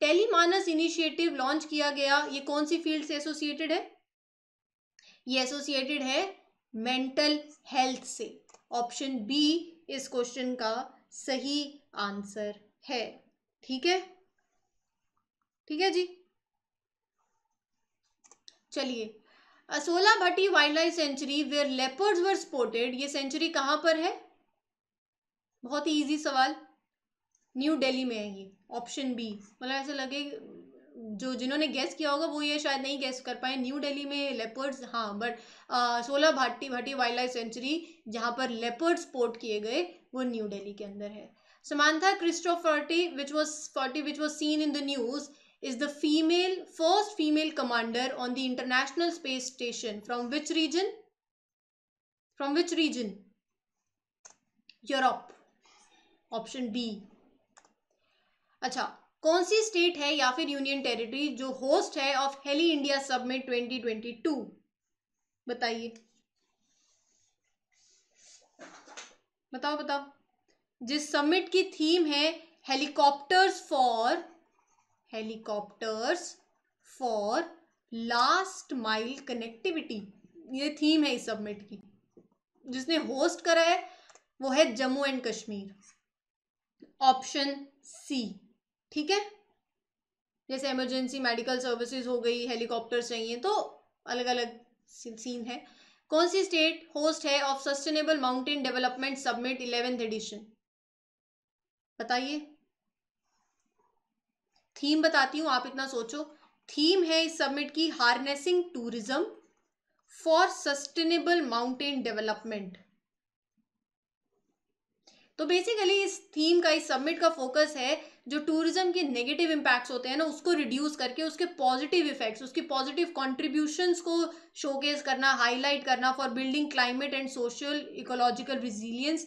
टेलीमानस इनिशिएटिव लॉन्च किया गया ये कौन सी फील्ड से एसोसिएटेड है ये एसोसिएटेड है मेंटल हेल्थ से ऑप्शन बी इस क्वेश्चन का सही आंसर है ठीक है ठीक है जी चलिए Asola Bhatti wild life sanctuary where leopards were spotted ये सेंचुरी कहाँ पर है बहुत ही इजी सवाल न्यू दिल्ली में है ये ऑप्शन बी मतलब ऐसे लगे जो जिन्होंने गैस किया होगा वो ये शायद नहीं गैस कर पाए न्यू दिल्ली में लेपर्ड्स हाँ बट सोलह भाटी भाटी वाइल्ड लाइफ सेंचुरी जहाँ पर लेपर्ड स्पोर्ट किए गए वो न्यू दिल्ली के अंदर है Samantha Cristoforetti which was first which was seen in the news is the female first female commander on the International Space Station from which region? From which region? Europe option B अच्छा कौन सी state है या फिर union territory जो host है of heli India summit 2022 बताइए बताओ बताओ जिस समिट की थीम है helicopters for helicopters for last mile connectivity ये थीम है इस सबमिट की जिसने होस्ट करा है वो है Jammu and Kashmir option C ठीक है जैसे इमरजेंसी मेडिकल सर्विसेज हो गई हेलीकॉप्टर चाहिए तो अलग अलग सीन है कौन सी स्टेट होस्ट है of sustainable mountain development summit eleventh edition बताइए थीम बताती हूँ आप इतना सोचो थीम है इस समिट की harnessing tourism for sustainable mountain development तो बेसिकली इस थीम का इस सबमिट का फोकस है जो टूरिज्म के नेगेटिव इम्पैक्ट्स होते हैं ना उसको रिड्यूस करके उसके पॉजिटिव इफेक्ट्स उसके पॉजिटिव कॉन्ट्रीब्यूशंस को शोकेस करना हाईलाइट करना for building climate and social ecological resilience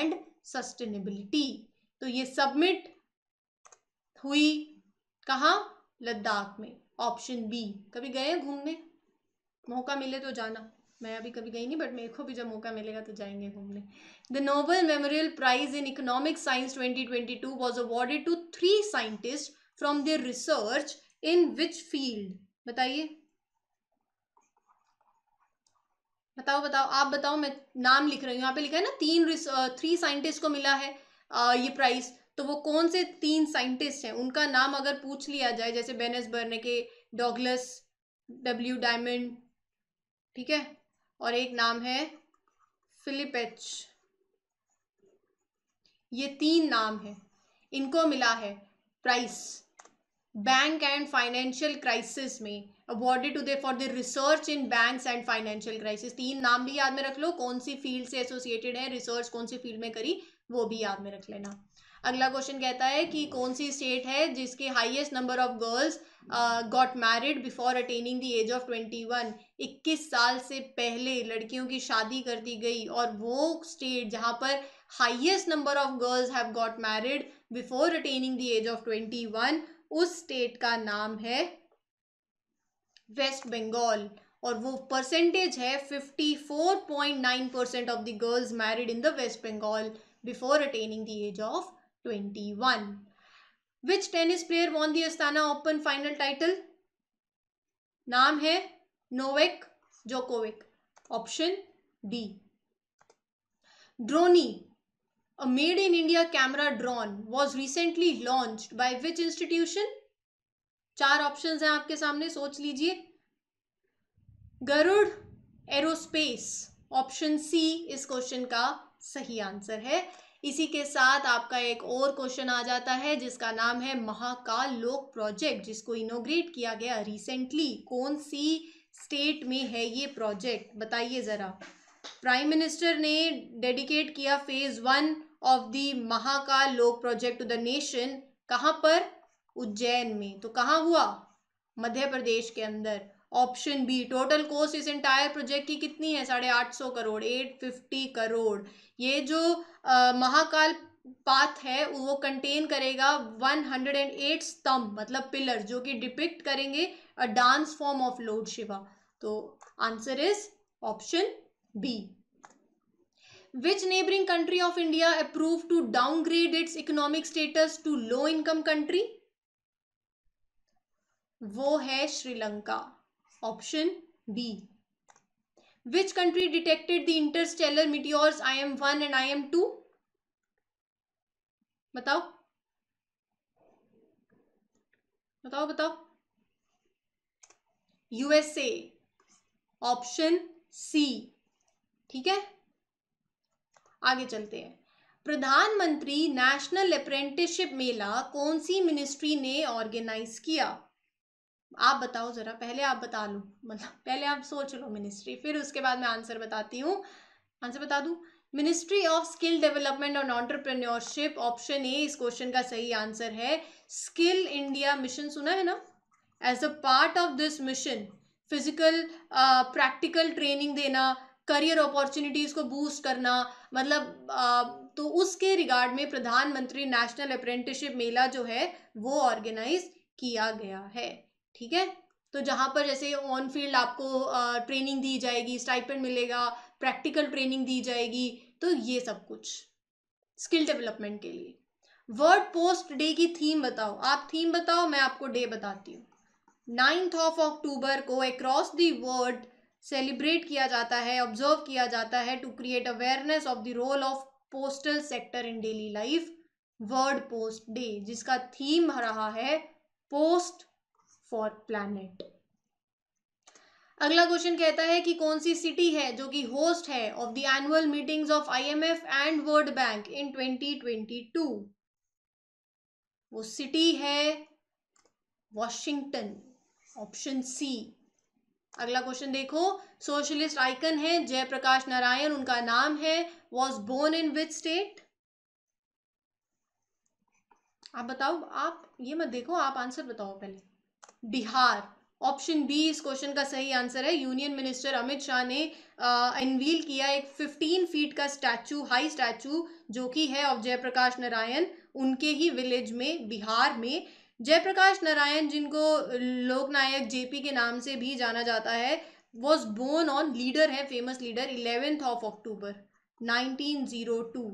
and sustainability तो ये सबमिट हुई कहाँ लद्दाख में ऑप्शन बी कभी गए घूमने मौका मिले तो जाना मैं अभी कभी गई नहीं बट मेरे को भी जब मौका मिलेगा तो जाएंगे घूमने the Nobel memorial prize in economic science 2022 was awarded to three scientist from their research in which field बताइए बताओ बताओ आप बताओ मैं नाम लिख रही हूँ यहाँ पे लिखा है ना तीन थ्री साइंटिस्ट को मिला है आ, ये प्राइज तो वो कौन से तीन साइंटिस्ट हैं उनका नाम अगर पूछ लिया जाए जैसे Ben S Bernanke Douglas W Diamond ठीक है और एक नाम है फिलिप एच ये तीन नाम है इनको मिला है prize bank and financial crisis में awarded to they for the research in banks and financial crisis तीन नाम भी याद में रख लो कौन सी फील्ड से एसोसिएटेड है रिसर्च कौन सी फील्ड में करी वो भी याद में रख लेना अगला क्वेश्चन कहता है कि कौन सी स्टेट है जिसके highest number of girls got married before attaining the age of twenty one इक्कीस साल से पहले लड़कियों की शादी कर दी गई और वो स्टेट जहाँ पर highest number of girls have got married before attaining the age of twenty one उस स्टेट का नाम है वेस्ट बंगाल और वो परसेंटेज है fifty four point nine percent of the girls married in the West Bengal before attaining the age of 21. Which tennis player won the Astana Open final title? नाम है Novak Djokovic option D ड्रोनी A made in India camera drone was recently launched by which institution? चार options हैं आपके सामने सोच लीजिए Garuda aerospace option C इस क्वेश्चन का सही आंसर है इसी के साथ आपका एक और क्वेश्चन आ जाता है जिसका नाम है महाकाल लोक प्रोजेक्ट जिसको इनोग्रेट किया गया रिसेंटली कौन सी स्टेट में है ये प्रोजेक्ट बताइए ज़रा प्राइम मिनिस्टर ने डेडिकेट किया phase one of the Mahakal Lok project to the nation कहाँ पर उज्जैन में तो कहाँ हुआ मध्य प्रदेश के अंदर ऑप्शन बी टोटल कॉस्ट इस एंटायर प्रोजेक्ट की कितनी है साढ़े आठ सौ करोड़ एट फिफ्टी करोड़ ये जो आ, महाकाल पाथ है वो कंटेन करेगा वन हंड्रेड एंड एट स्तंभ मतलब पिलर जो कि डिपिक्ट करेंगे a dance form of lord Shiva तो answer is option B which neighbouring country of India approve to downgrade its economic status to low income country वो है Sri Lanka option B which country detected the interstellar meteors I M one and I M two बताओ बताओ बताओ USA option C ठीक है आगे चलते हैं प्रधानमंत्री नेशनल अप्रेंटिसशिप मेला कौन सी मिनिस्ट्री ने ऑर्गेनाइज किया आप बताओ ज़रा पहले आप बता लो मतलब पहले आप सोच लो मिनिस्ट्री फिर उसके बाद मैं आंसर बताती हूँ आंसर बता दूँ मिनिस्ट्री ऑफ स्किल डेवलपमेंट और ऑन्टरप्रेन्योरशिप ऑप्शन ए इस क्वेश्चन का सही आंसर है स्किल इंडिया मिशन सुना है ना as a part of this mission physical practical training देना करियर अपॉर्चुनिटीज़ को बूस्ट करना मतलब uh, तो उसके रिगार्ड में प्रधानमंत्री नेशनल अप्रेंटिसशिप मेला जो है वो ऑर्गेनाइज किया गया है ठीक है तो जहाँ पर जैसे ऑन फील्ड आपको ट्रेनिंग दी जाएगी स्टाइपेंड मिलेगा प्रैक्टिकल ट्रेनिंग दी जाएगी तो ये सब कुछ स्किल डेवलपमेंट के लिए वर्ड पोस्ट डे की थीम बताओ आप थीम बताओ मैं आपको डे बताती हूँ नाइन्थ ऑफ अक्टूबर को अक्रॉस दी वर्ल्ड सेलिब्रेट किया जाता है ऑब्जर्व किया जाता है to create awareness of the role of postal sector in daily life world post day जिसका थीम रहा है पोस्ट फॉर प्लैनेट अगला क्वेश्चन कहता है कि कौन सी सिटी है जो कि होस्ट है of the annual meetings of IMF and World Bank in 2022 वो सिटी है वॉशिंगटन ऑप्शन सी अगला क्वेश्चन देखो सोशलिस्ट आइकन है जयप्रकाश नारायण उनका नाम है was born in which state आप बताओ आप ये मत देखो आप आंसर बताओ पहले बिहार ऑप्शन बी इस क्वेश्चन का सही आंसर है यूनियन मिनिस्टर अमित शाह ने एनवील किया एक 15 फीट का स्टैचू हाई स्टैचू जो कि है ऑफ जयप्रकाश नारायण उनके ही विलेज में बिहार में जयप्रकाश नारायण जिनको लोकनायक जेपी के नाम से भी जाना जाता है वॉज बोर्न ऑन लीडर है famous leader eleventh of October 1902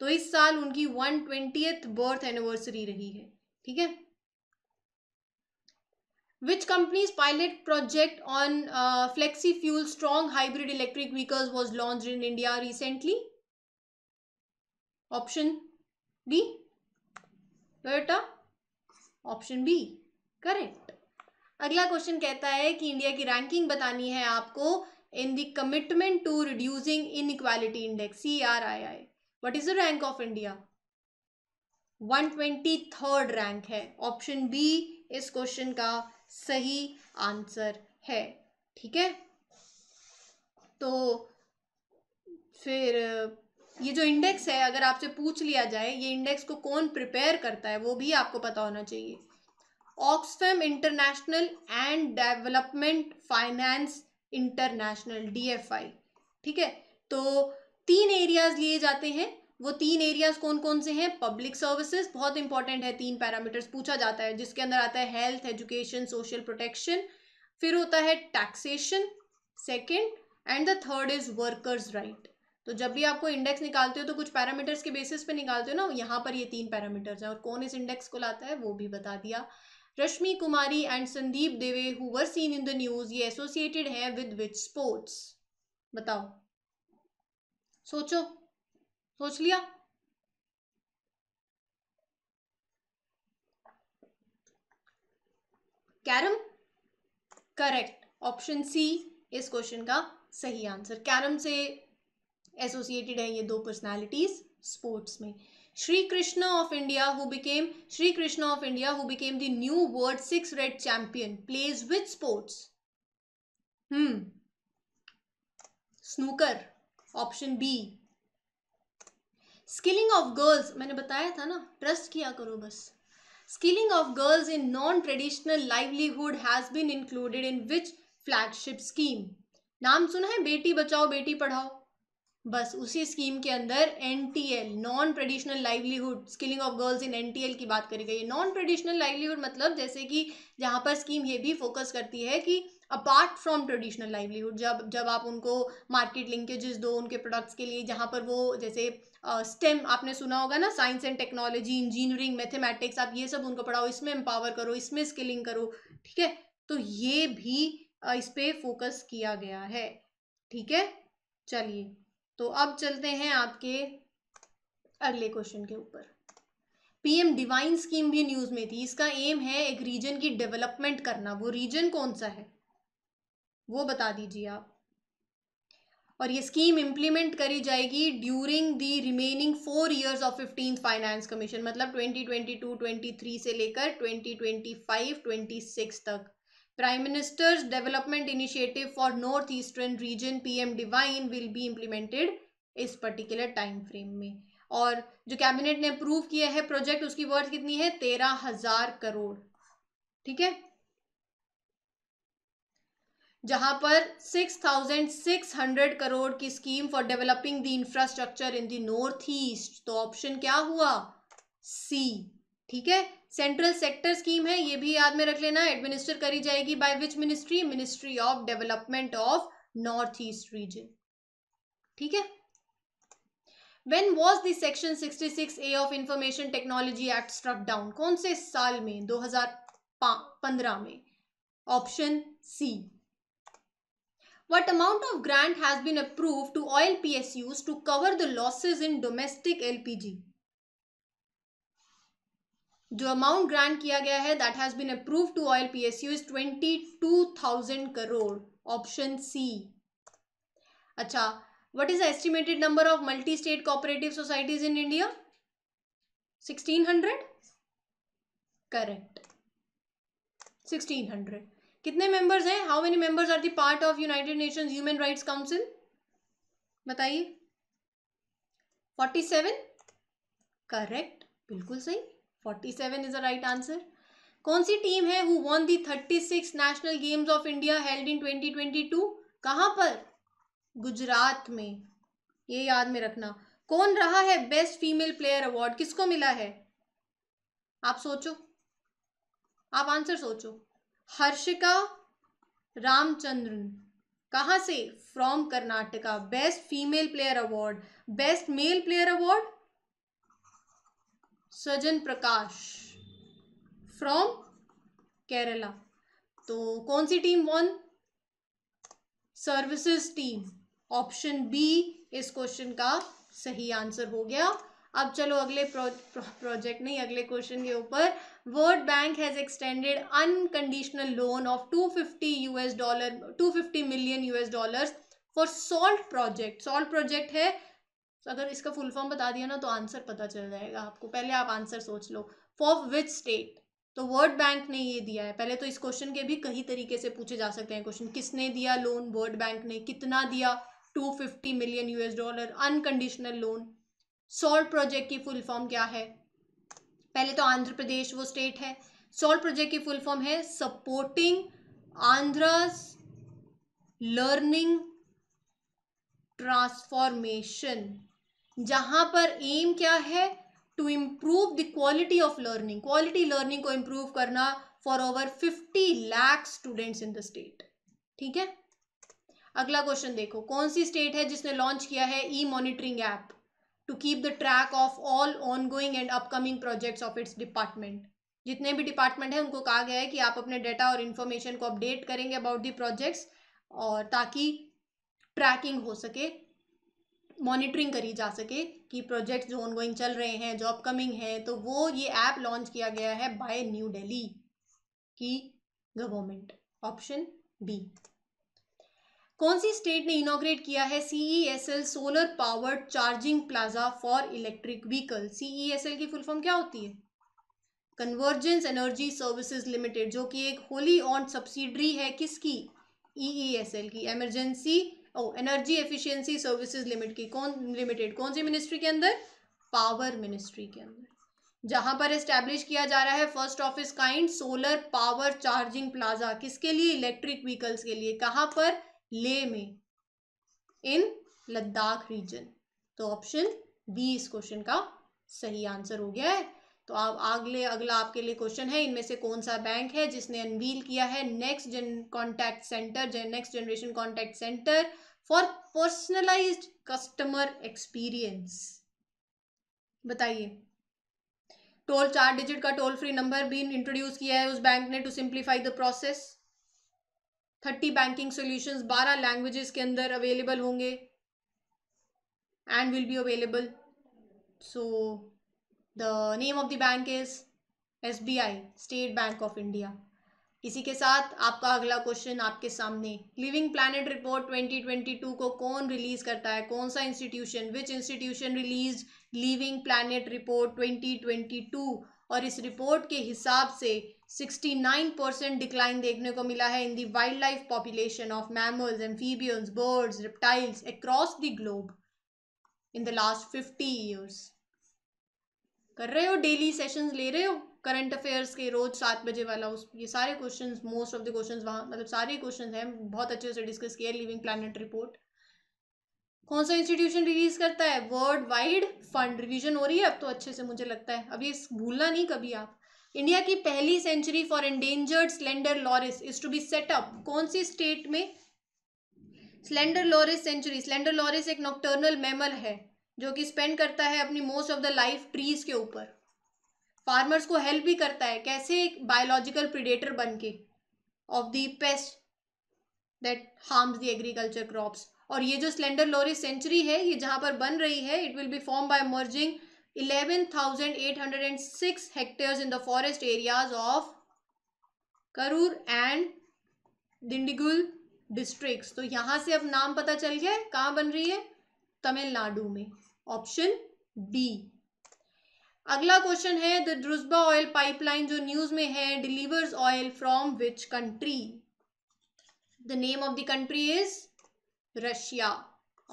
तो इस साल उनकी वन बर्थ एनिवर्सरी रही है ठीक है which company's pilot project on uh, flexi fuel strong hybrid electric vehicles was launched in India recently? Option d Toyota. Option B. correct अगला question कहता है कि इंडिया की रैंकिंग बतानी है आपको in the commitment to reducing inequality index C R I I what is the rank of India one twenty third rank है option B इस क्वेश्चन का सही आंसर है ठीक है तो फिर ये जो इंडेक्स है अगर आपसे पूछ लिया जाए ये इंडेक्स को कौन प्रिपेयर करता है वो भी आपको पता होना चाहिए Oxfam International and Development Finance International DFI ठीक है तो तीन एरियाज लिए जाते हैं वो तीन एरियाज कौन कौन से हैं पब्लिक सर्विसेज बहुत इंपॉर्टेंट है तीन पैरामीटर्स पूछा जाता है जिसके अंदर आता है हेल्थ एजुकेशन सोशल प्रोटेक्शन फिर होता है taxation second and the third is workers right तो जब भी आपको इंडेक्स निकालते हो तो कुछ पैरामीटर्स के बेसिस पे निकालते हो ना यहाँ पर ये तीन पैरामीटर्स हैं और कौन इस इंडेक्स को लाता है वो भी बता दिया रश्मि कुमारी एंड संदीप देवे who were seen in the news ये एसोसिएटेड है विद विच स्पोर्ट्स बताओ सोचो सोच लिया कैरम करेक्ट ऑप्शन सी इस क्वेश्चन का सही आंसर कैरम से एसोसिएटेड है ये दो पर्सनालिटीज स्पोर्ट्स में Sri Krishna of India who became Sri Krishna of India who became the new world six red champion plays with sports hmm snooker option B skilling of girls मैंने बताया था ना ट्रस्ट किया करो बस skilling of girls in non traditional livelihood has been included in which flagship scheme नाम सुना है बेटी बचाओ बेटी पढ़ाओ बस उसी स्कीम के अंदर N T L non traditional livelihood skilling of girls in N T L की बात करी गई है नॉन ट्रेडिशनल लाइवलीहुड मतलब जैसे कि जहाँ पर स्कीम ये भी फोकस करती है कि अपार्ट फ्रॉम ट्रेडिशनल लाइवलीहुड जब जब आप उनको मार्केट लिंकेजेस दो उनके प्रोडक्ट्स के लिए जहाँ पर वो जैसे स्टेम uh, आपने सुना होगा ना science and technology engineering mathematics आप ये सब उनको पढ़ाओ इसमें एम्पावर करो इसमें स्किलिंग करो ठीक है तो ये भी uh, इस पर फोकस किया गया है ठीक है चलिए तो अब चलते हैं आपके अगले क्वेश्चन के ऊपर पीएम डिवाइन स्कीम भी न्यूज़ में थी इसका एम है एक रीजन की डेवलपमेंट करना वो रीजन कौन सा है वो बता दीजिए आप और ये स्कीम इम्प्लीमेंट करी जाएगी during the remaining four years of fifteen finance commission मतलब 2022 23 से लेकर 2025 26 तक prime minister's development initiative for north eastern region PM divine will be implemented इस पर्टिकुलर टाइम फ्रेम में और जो कैबिनेट ने अप्रूव किया है प्रोजेक्ट उसकी वर्थ कितनी है तेरह हजार करोड़ ठीक है जहां पर 6,600 करोड़ की scheme for developing the infrastructure in the north east तो ऑप्शन क्या हुआ सी ठीक है सेंट्रल सेक्टर स्कीम है ये भी याद में रख लेना एडमिनिस्टर करी जाएगी by which ministry ministry of development of north east region ठीक है when was the section 66a of information technology act struck down कौन से साल में 2015 में option c what amount of grant has been approved to oil psus to cover the losses in domestic lpg जो amount grant किया गया है that has been approve to oil PSU is twenty two thousand crore option C अच्छा what is the estimated number of multi state cooperative societies in India sixteen hundred correct sixteen hundred कितने members हैं how many members are the part of United Nations human rights council बताइए forty seven correct बिल्कुल सही forty seven is the right answer कौन सी team है who won the thirty six national games of India held in twenty twenty two कहाँ पर गुजरात में ये याद में रखना कौन रहा है बेस्ट फीमेल प्लेयर अवार्ड किसको मिला है आप सोचो आप आंसर सोचो हर्षिका रामचंद्रन कहाँ से from Karnataka best female player award best male player award Sajan Prakash from Kerala तो कौन सी team won services team option B इस क्वेश्चन का सही आंसर हो गया अब चलो अगले प्रो, प्रोजेक्ट नहीं अगले क्वेश्चन के ऊपर World Bank has extended unconditional loan of 250 two fifty 250 U S dollar for SALT project SALT project है तो अगर इसका फुल फॉर्म बता दिया ना तो आंसर पता चल जाएगा आपको पहले आप आंसर सोच लो फॉर विच स्टेट तो वर्ल्ड बैंक ने ये दिया है पहले तो इस क्वेश्चन के भी कई तरीके से पूछे जा सकते हैं क्वेश्चन किसने दिया लोन वर्ल्ड बैंक ने कितना दिया 250 million US dollar unconditional loan SALT project की फुल फॉर्म क्या है पहले तो आंध्र प्रदेश वो स्टेट है सॉल्ट प्रोजेक्ट की फुल फॉर्म है सपोर्टिंग आंध्र लर्निंग ट्रांसफॉर्मेशन जहाँ पर एम क्या है to improve the quality of learning quality learning को इम्प्रूव करना for over fifty lakhs students in the state ठीक है अगला क्वेश्चन देखो कौन सी स्टेट है जिसने लॉन्च किया है E monitoring app to keep the track of all ongoing and upcoming projects of its department जितने भी डिपार्टमेंट हैं उनको कहा गया है कि आप अपने डेटा और इन्फॉर्मेशन को अपडेट करेंगे अबाउट दी प्रोजेक्ट्स और ताकि ट्रैकिंग हो सके मॉनिटरिंग करी जा सके कि प्रोजेक्ट्स जो ऑनगोइंग चल रहे हैं जो अपकमिंग हैं तो वो ये ऐप लॉन्च किया गया है बाय न्यू दिल्ली की गवर्नमेंट ऑप्शन बी कौन सी स्टेट ने इनोग्रेट किया है एल solar powered charging plaza for electric vehicle CESL की फुल फॉर्म क्या होती है कन्वर्जेंस एनर्जी सर्विसेज लिमिटेड जो कि एक होली ऑन सब्सिडरी है किसकी ईईएसएल e e की एमरजेंसी ओ एनर्जी एफिशिएंसी सर्विसेज लिमिट की कौन लिमिटेड कौन सी मिनिस्ट्री के अंदर पावर मिनिस्ट्री के अंदर जहां पर एस्टेब्लिश किया जा रहा है फर्स्ट ऑफ इस kind solar power charging plaza किसके लिए इलेक्ट्रिक व्हीकल्स के लिए कहाँ पर ले में इन लद्दाख रीजन तो ऑप्शन बी इस क्वेश्चन का सही आंसर हो गया है तो आप अगले अगला आपके लिए क्वेश्चन है इनमें से कौन सा बैंक है जिसने अनवील किया है next gen contact centre next generation contact centre for personalised customer experience बताइए टोल चार डिजिट का टोल फ्री नंबर भी इंट्रोड्यूस किया है उस बैंक ने to simplify the process thirty banking solution बारह लैंग्वेजेस के अंदर अवेलेबल होंगे and will be available so the name of the bank is S B I State Bank of India इसी के साथ आपका अगला क्वेश्चन आपके सामने living planet report twenty twenty two को कौन रिलीज करता है कौन सा institution which institution release living planet report twenty twenty two और इस रिपोर्ट के हिसाब से 69 परसेंट डिक्लाइन देखने को मिला है in the wildlife population of mammals amphibians birds reptiles across the globe in the last 50 years कर रहे हो डेली सेशंस ले रहे हो करंट अफेयर्स के रोज सात बजे वाला उस ये सारे questions most of the questions वहाँ मतलब सारे क्वेश्चंस हैं बहुत अच्छे से डिस्कस किया लिविंग प्लानट रिपोर्ट कौन सा इंस्टीट्यूशन रिलीज करता है वर्ल्ड वाइड फंड रिविजन हो रही है अब तो अच्छे से मुझे लगता है अब ये भूलना नहीं कभी आप इंडिया की पहली sanctuary for endangered slender loris is to be set up कौन सी स्टेट में slender loris sanctuary slender loris एक नॉक्टर्नल मेमल है जो कि स्पेंड करता है अपनी most of the life trees के ऊपर फार्मर्स को हेल्प भी करता है कैसे एक बायोलॉजिकल प्रिडेटर बन के of the pest that harms the agriculture crops और ये जो स्लेंडर लोरी सेंचुरी है ये जहाँ पर बन रही है it will be form by merging 11,806 hectares in the forest areas of Karur and Dindigul district तो यहाँ से अब नाम पता चल गया कहाँ बन रही है तमिलनाडु में ऑप्शन बी अगला क्वेश्चन है द ड्रुजबा ऑयल पाइपलाइन जो न्यूज में है delivers oil from which country the name of the country is Russia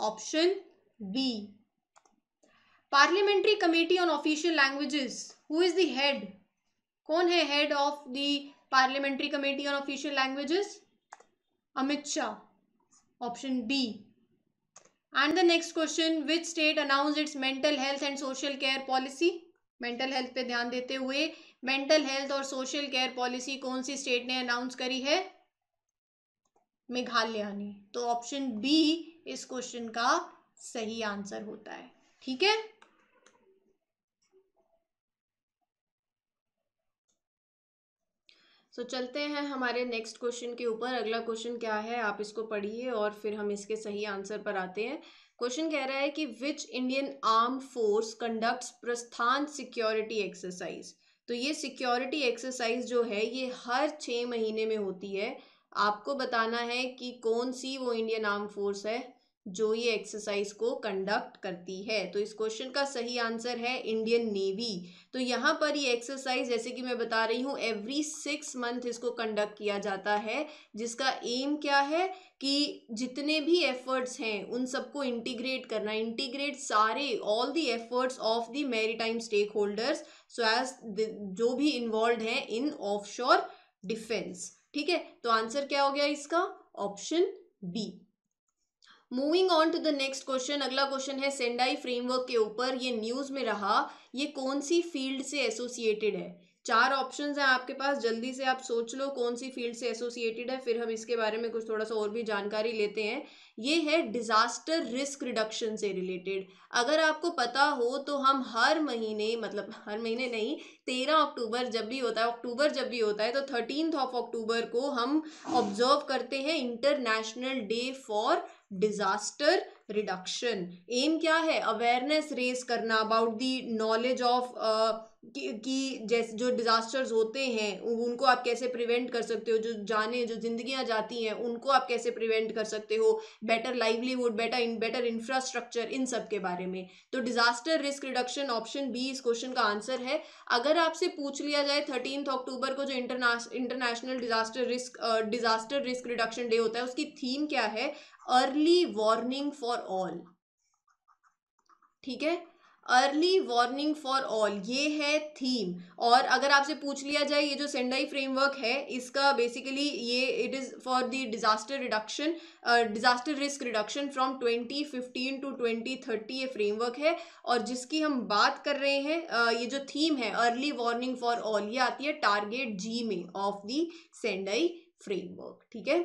option B parliamentary committee on official languages who is the head कौन है head of the parliamentary committee on official languages Amit Shah option B and the next question which state announce its mental health and social care policy mental health पे ध्यान देते हुए mental health और social care policy कौन सी state ने announce करी है मेघालयानी तो ऑप्शन बी इस क्वेश्चन का सही आंसर होता है ठीक है सो so, चलते हैं हमारे नेक्स्ट क्वेश्चन के ऊपर अगला क्वेश्चन क्या है आप इसको पढ़िए और फिर हम इसके सही आंसर पर आते हैं क्वेश्चन कह रहा है कि which Indian arm force conducts Prasthan security exercise तो ये सिक्योरिटी एक्सरसाइज जो है ये हर छः महीने में होती है आपको बताना है कि कौन सी वो इंडियन आर्म फोर्स है जो ये एक्सरसाइज को कंडक्ट करती है तो इस क्वेश्चन का सही आंसर है इंडियन नेवी तो यहाँ पर ये एक्सरसाइज जैसे कि मैं बता रही हूँ एवरी सिक्स मंथ इसको कंडक्ट किया जाता है जिसका एम क्या है कि जितने भी एफर्ट्स हैं उन सबको इंटीग्रेट करना इंटीग्रेट सारे all the efforts of the maritime stakeholders so as जो भी इन्वॉल्व हैं इन ऑफ डिफेंस ठीक है तो आंसर क्या हो गया इसका option B moving on to the next question अगला क्वेश्चन है सेंडाई फ्रेमवर्क के ऊपर ये न्यूज में रहा ये कौन सी फील्ड से एसोसिएटेड है चार ऑप्शन हैं आपके पास जल्दी से आप सोच लो कौन सी फील्ड से एसोसिएटेड है फिर हम इसके बारे में कुछ थोड़ा सा और भी जानकारी लेते हैं ये है डिज़ास्टर रिस्क रिडक्शन से रिलेटेड अगर आपको पता हो तो हम हर महीने मतलब हर महीने नहीं तेरह अक्टूबर जब भी होता है अक्टूबर जब भी होता है तो थर्टीन ऑफ अक्टूबर को हम ऑब्जर्व करते हैं international day for disaster reduction aim क्या है अवेयरनेस रेज करना अबाउट दी नॉलेज ऑफ कि, जैसे जो डिज़ास्टर्स होते हैं उनको आप कैसे प्रिवेंट कर सकते हो जो जाने जो जिंदगियां जाती हैं उनको आप कैसे प्रिवेंट कर सकते हो better livelihood better in better infrastructure इन सब के बारे में तो disaster risk reduction option B इस क्वेश्चन का आंसर है अगर आपसे पूछ लिया जाए थर्टीन अक्टूबर को जो international disaster risk disaster risk reduction day होता है उसकी थीम क्या है अर्ली वार्निंग फॉर ऑल ठीक है अर्ली वार्निंग फॉर ऑल ये है थीम और अगर आपसे पूछ लिया जाए ये जो सेंडाई फ्रेमवर्क है इसका बेसिकली ये it is for the disaster reduction disaster risk reduction from 2015 to 2030 ये फ्रेमवर्क है और जिसकी हम बात कर रहे हैं uh, ये जो थीम है अर्ली वार्निंग फॉर ऑल ये आती है टारगेट जी में ऑफ दी सेंडाई फ्रेमवर्क ठीक है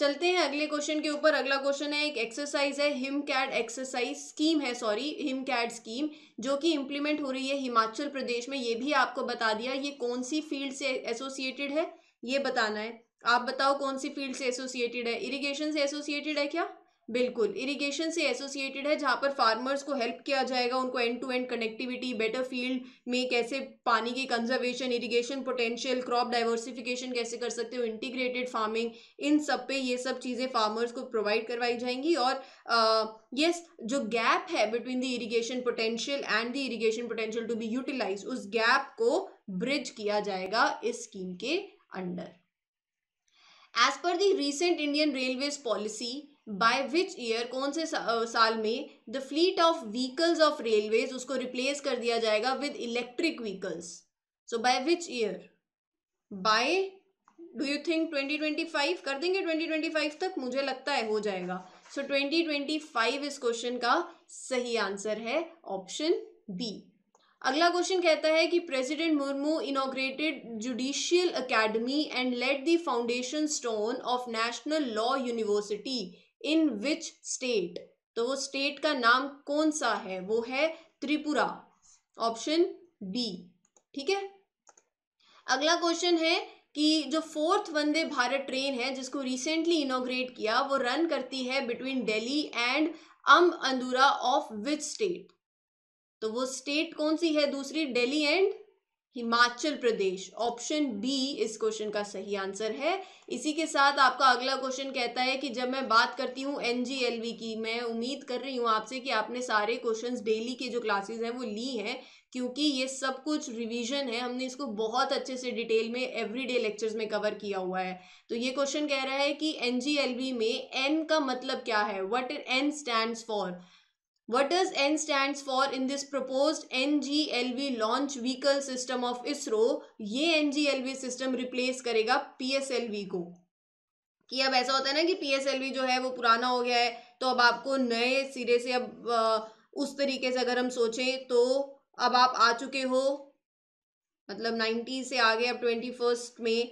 चलते हैं अगले क्वेश्चन के ऊपर अगला क्वेश्चन है एक एक्सरसाइज है हिम कैड एक्सरसाइज स्कीम है सॉरी हिम कैड स्कीम जो कि इम्प्लीमेंट हो रही है हिमाचल प्रदेश में ये भी आपको बता दिया ये कौन सी फील्ड से एसोसिएटेड है ये बताना है आप बताओ कौन सी फील्ड से एसोसिएटेड है इरिगेशन से एसोसिएटेड है क्या बिल्कुल इरिगेशन से एसोसिएटेड है जहाँ पर फार्मर्स को हेल्प किया जाएगा उनको end to end connectivity better field में कैसे पानी की conservation irrigation potential crop diversification कैसे कर सकते हो इंटीग्रेटेड फार्मिंग इन सब पे ये सब चीज़ें फार्मर्स को प्रोवाइड करवाई जाएंगी और यस yes, जो गैप है between the irrigation potential and the irrigation potential to be utilize उस गैप को ब्रिज किया जाएगा इस स्कीम के under as per the recent Indian railways policy by which year कौन से साल में the fleet of vehicles of railways उसको रिप्लेस कर दिया जाएगा with electric vehicles so by which year by do you think 2025 कर देंगे 2025 तक मुझे लगता है हो जाएगा सो so 2025 इस क्वेश्चन का सही आंसर है ऑप्शन बी अगला क्वेश्चन कहता है कि president Murmu inaugurated judicial academy and laid the foundation stone of national law university in which state तो वो स्टेट का नाम कौन सा है वो है त्रिपुरा ऑप्शन बी ठीक है अगला क्वेश्चन है कि जो फोर्थ वंदे भारत ट्रेन है जिसको रिसेंटली इनोग्रेट किया वो रन करती है between Delhi and Amb Andaura of which state तो वो स्टेट कौन सी है दूसरी Delhi and Himachal Pradesh option B इस क्वेश्चन का सही आंसर है इसी के साथ आपका अगला क्वेश्चन कहता है कि जब मैं बात करती हूँ एन की मैं उम्मीद कर रही हूँ आपसे कि आपने सारे क्वेश्चंस डेली के जो क्लासेस हैं वो ली हैं क्योंकि ये सब कुछ रिवीजन है हमने इसको बहुत अच्छे से डिटेल में एवरीडे लेक्चर्स में कवर किया हुआ है तो ये क्वेश्चन कह रहा है कि एन में एन का मतलब क्या है what N stand for What does N stands for in this proposed NGLV launch vehicle system of ISRO? ये NGLV system replace करेगा PSLV को कि अब ऐसा होता है ना कि पी एस एल वी जो है वो पुराना हो गया है तो अब आपको नए सिरे से अब उस तरीके से अगर हम सोचें तो अब आप आ चुके हो मतलब नाइन्टी से आ गए अब ट्वेंटी फर्स्ट में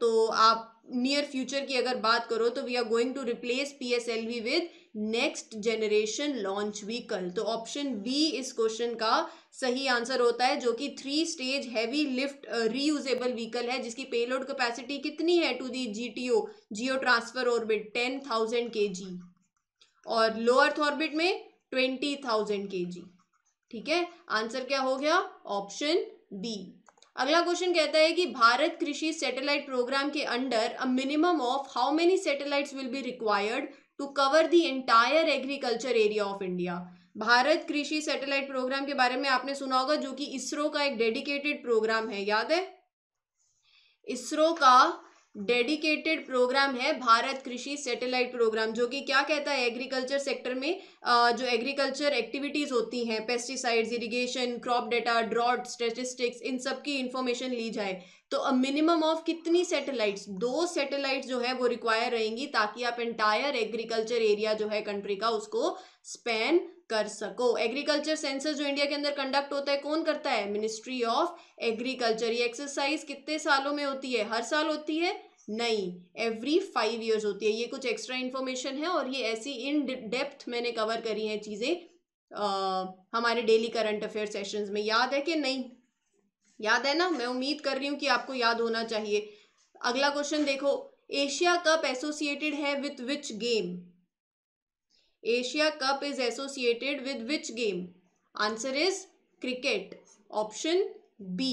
तो आप नियर फ्यूचर की अगर बात करो तो we are going to replace P S L V with next generation launch vehicle तो ऑप्शन बी इस क्वेश्चन का सही आंसर होता है जो कि three stage heavy lift reusable vehicle है जिसकी पेलोड कैपेसिटी कितनी है to the GTO geo transfer orbit ten thousand K G और लो अर्थ ऑर्बिट में ट्वेंटी थाउजेंड के जी ठीक है आंसर क्या हो गया ऑप्शन बी अगला क्वेश्चन कहता है कि भारत कृषि सैटेलाइट प्रोग्राम के under a minimum of how many satellites will be required to cover the entire agriculture area of India Bharat Krishi satellite programme के बारे में आपने सुना होगा जो कि इसरो का एक डेडिकेटेड प्रोग्राम है याद है इसरो का डेडिकेटेड प्रोग्राम है भारत कृषि सैटेलाइट प्रोग्राम जो कि क्या कहता है एग्रीकल्चर सेक्टर में जो एग्रीकल्चर एक्टिविटीज़ होती हैं pesticides irrigation crop data drought statistics इन सब की इंफॉर्मेशन ली जाए तो अ मिनिमम ऑफ कितनी सैटेलाइट्स दो सैटेलाइट्स जो है वो रिक्वायर रहेंगी ताकि आप एंटायर एग्रीकल्चर एरिया जो है कंट्री का उसको स्पेन कर सको एग्रीकल्चर सेंसस जो इंडिया के अंदर कंडक्ट होता है कौन करता है मिनिस्ट्री ऑफ एग्रीकल्चर ये एक्सरसाइज कितने सालों में होती है हर साल होती है नहीं एवरी फाइव ईयर्स होती है ये कुछ एक्स्ट्रा इन्फॉर्मेशन है और ये ऐसी इन डेप्थ मैंने कवर करी हैं चीज़ें हमारे डेली करंट अफेयर सेशंस में याद है कि नहीं याद है ना मैं उम्मीद कर रही हूँ कि आपको याद होना चाहिए अगला क्वेश्चन देखो एशिया कप एसोसिएटेड है with which game Asia cup is associated with which game answer is cricket option B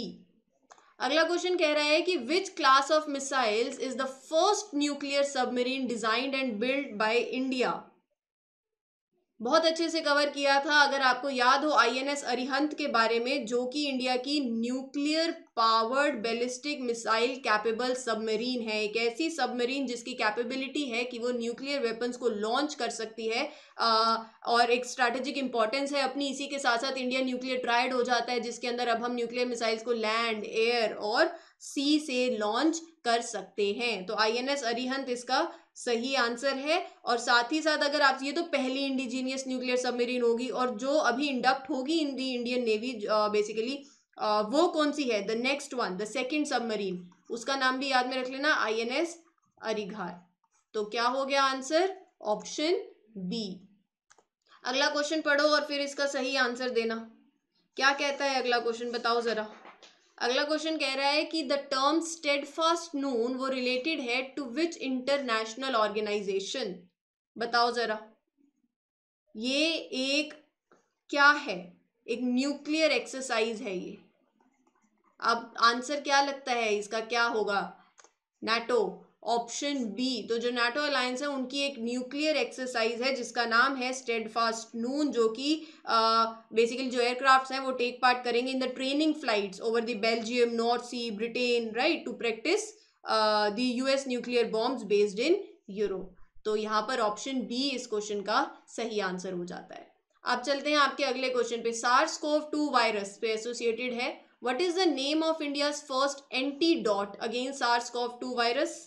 अगला क्वेश्चन कह रहा है कि which class of missiles is the first nuclear submarine designed and build by India बहुत अच्छे से cover किया था अगर आपको याद हो आईएनएस अरिहंत के बारे में जो कि इंडिया की nuclear powered ballistic missile capable submarine है एक ऐसी सबमरीन जिसकी कैपेबिलिटी है कि वो न्यूक्लियर वेपन्स को लॉन्च कर सकती है आ, और एक स्ट्रैटेजिक इंपॉर्टेंस है अपनी इसी के साथ साथ इंडिया न्यूक्लियर ट्रायड हो जाता है जिसके अंदर अब हम न्यूक्लियर मिसाइल्स को लैंड एयर और सी से लॉन्च कर सकते हैं तो आई अरिहंत इसका सही आंसर है और साथ ही साथ अगर आप ये तो पहली इंडिजीनियस न्यूक्लियर सबमरीन होगी और जो अभी इंडक्ट होगी in the Indian navy basically वो कौन सी है the next one the second submarine उसका नाम भी याद में रख लेना आई एन एस अरिघार तो क्या हो गया आंसर ऑप्शन बी अगला क्वेश्चन पढ़ो और फिर इसका सही आंसर देना क्या कहता है अगला क्वेश्चन बताओ जरा अगला क्वेश्चन कह रहा है कि the term steadfast noon वो रिलेटेड है टू विच इंटरनेशनल ऑर्गेनाइजेशन बताओ जरा ये एक क्या है एक न्यूक्लियर एक्सरसाइज है ये अब आंसर क्या लगता है इसका क्या होगा नेटो ऑप्शन बी तो जो नाटो अलायंस है उनकी एक न्यूक्लियर एक्सरसाइज है जिसका नाम है स्टेड फास्ट नून जो कि बेसिकली जो एयरक्राफ्ट्स हैं वो टेक पार्ट करेंगे in the training flights over the Belgium North sea Britain right to practice the US nuclear bombs based in Europe तो यहाँ पर ऑप्शन बी इस क्वेश्चन का सही आंसर हो जाता है आप चलते हैं आपके अगले क्वेश्चन पे सार्स कोव टू वायरस पे एसोसिएटेड है what is the name of India first antidote again SARS CoV two virus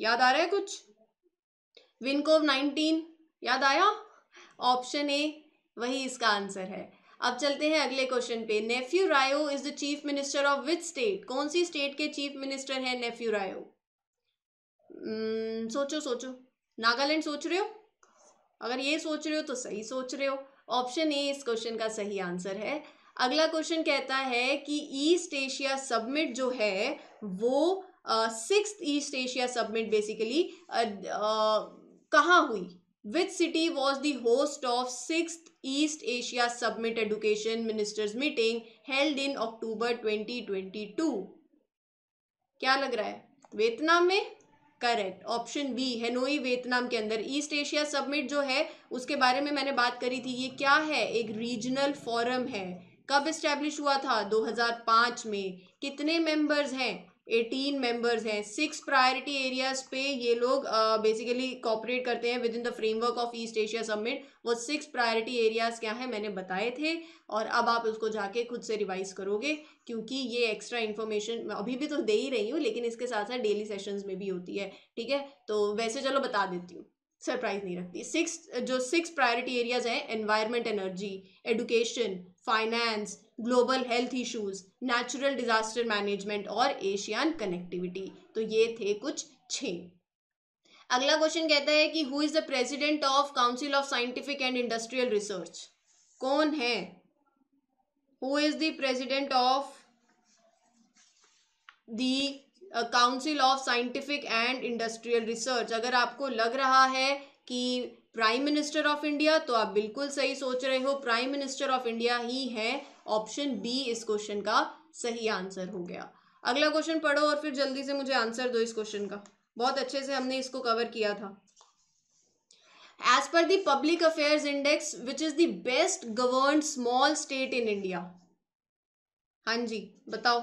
याद आ रहा है कुछ विनकोव नाइनटीन याद आया ऑप्शन ए वही इसका आंसर है अब चलते हैं अगले क्वेश्चन पे Neiphiu Rio is the chief minister of which state कौन सी स्टेट के चीफ मिनिस्टर है नेफ्यू रायो hmm, सोचो सोचो नागालैंड सोच रहे हो अगर ये सोच रहे हो तो सही सोच रहे हो ऑप्शन ए इस क्वेश्चन का सही आंसर है अगला क्वेश्चन कहता है कि ईस्ट एशिया सबमिट जो है वो six East Asia summit basically कहाँ हुई which city was the host of six East Asia summit education ministers meeting held in October 2022 क्या लग रहा है वियतनाम में correct option B Hanoi Vietnam के अंदर ईस्ट एशिया सबमिट जो है उसके बारे में मैंने बात करी थी ये क्या है एक रीजनल फोरम है कब इस्टेब्लिश हुआ था 2005 में कितने मेंबर्स हैं एटीन मेंबर्स हैं सिक्स प्रायोरिटी एरियाज पे ये लोग बेसिकली कॉपरेट करते हैं with in the framework of East Asia summit वो सिक्स प्रायोरिटी एरियाज क्या है मैंने बताए थे और अब आप उसको जाके खुद से रिवाइज करोगे क्योंकि ये एक्स्ट्रा इन्फॉर्मेशन अभी भी तो दे ही रही हूँ लेकिन इसके साथ साथ डेली सेशंस में भी होती है ठीक है तो वैसे चलो बता देती हूँ सरप्राइज नहीं रखती सिक्स जो सिक्स प्रायोरिटी एरियाज हैं environment energy education finance global health issues natural disaster management और एशियन कनेक्टिविटी तो ये थे कुछ छः अगला क्वेश्चन कहता है कि who is the president of council of scientific and industrial research कौन है who is the president of the council of scientific and industrial research अगर आपको लग रहा है कि प्राइम मिनिस्टर ऑफ इंडिया तो आप बिल्कुल सही सोच रहे हो प्राइम मिनिस्टर ऑफ इंडिया ही है ऑप्शन बी इस क्वेश्चन का सही आंसर हो गया अगला क्वेश्चन पढ़ो और फिर जल्दी से मुझे आंसर दो इस क्वेश्चन का बहुत अच्छे से हमने इसको कवर किया था as per public public affairs index which is the best govern small state in India हाँ जी बताओ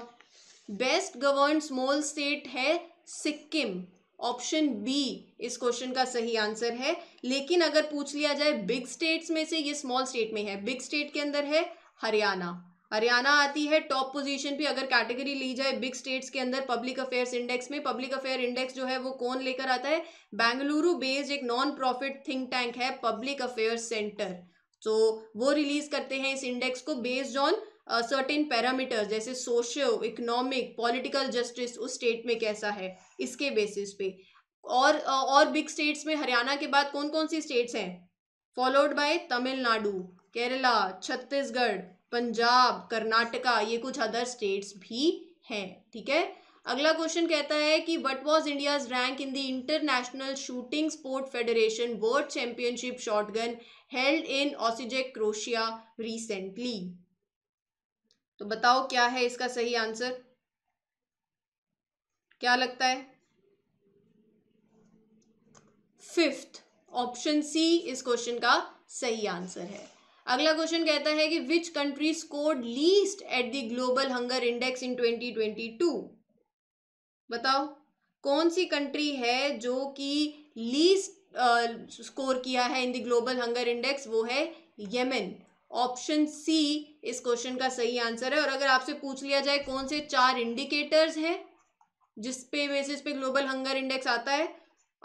बेस्ट गवर्न स्मॉल स्टेट है सिक्किम ऑप्शन बी इस क्वेश्चन का सही आंसर है लेकिन अगर पूछ लिया जाए बिग स्टेट्स में से ये स्मॉल स्टेट में है बिग स्टेट के अंदर है हरियाणा हरियाणा आती है टॉप पोजीशन पे अगर कैटेगरी ली जाए बिग स्टेट्स के अंदर पब्लिक अफेयर्स इंडेक्स में पब्लिक अफेयर इंडेक्स जो है वो कौन लेकर आता है बेंगलुरु बेस्ड एक नॉन प्रॉफिट थिंक टैंक है पब्लिक अफेयर सेंटर तो वो रिलीज करते हैं इस इंडेक्स को बेस्ड ऑन सर्टेन पैरामीटर्स जैसे सोशियो इकोनॉमिक पॉलिटिकल जस्टिस उस स्टेट में कैसा है इसके बेसिस पे और और बिग स्टेट्स में हरियाणा के बाद कौन कौन सी स्टेट्स हैं फॉलोड बाय तमिलनाडु केरला छत्तीसगढ़ पंजाब कर्नाटका ये कुछ अदर स्टेट्स भी हैं ठीक है अगला क्वेश्चन कहता है कि what was India's rank in the international shooting sport federation world championship shotgun held in Osijek Croatia recently तो बताओ क्या है इसका सही आंसर क्या लगता है फिफ्थ ऑप्शन सी इस क्वेश्चन का सही आंसर है अगला क्वेश्चन कहता है कि which country scored least at the global hunger index in 2022 बताओ कौन सी कंट्री है जो कि लीस्ट स्कोर किया है in the global hunger index वो है यमन ऑप्शन सी इस क्वेश्चन का सही आंसर है और अगर आपसे पूछ लिया जाए कौन से चार इंडिकेटर्स हैं जिस पे बेसिस पे ग्लोबल हंगर इंडेक्स आता है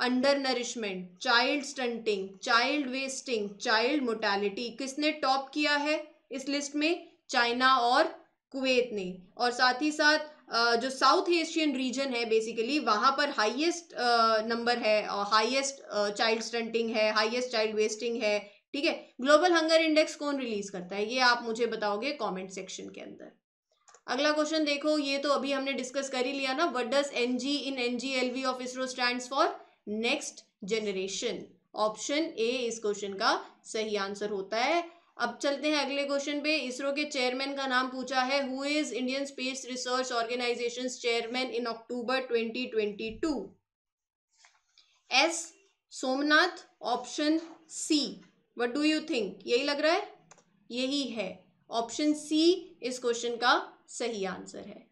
undernourishment child stunting child wasting child mortality किसने टॉप किया है इस लिस्ट में चाइना और कुवैत ने और साथ ही साथ जो साउथ एशियन रीजन है बेसिकली वहाँ पर हाईएस्ट नंबर है हाईएस्ट चाइल्ड स्टंटिंग है हाईएस्ट चाइल्ड वेस्टिंग है ठीक है ग्लोबल हंगर इंडेक्स कौन रिलीज करता है ये आप मुझे बताओगे कमेंट सेक्शन के अंदर अगला क्वेश्चन देखो ये तो अभी हमने डिस्कस कर ही लिया ना what does N G in N G L V of ISRO stand for next generation option A इस क्वेश्चन का सही आंसर होता है अब चलते हैं अगले क्वेश्चन पे इसरो के चेयरमैन का नाम पूछा है who is Indian Space Research Organisation chairman in October 2022 S Somnath option C what do you think यही लग रहा है यही है ऑप्शन सी इस क्वेश्चन का सही आंसर है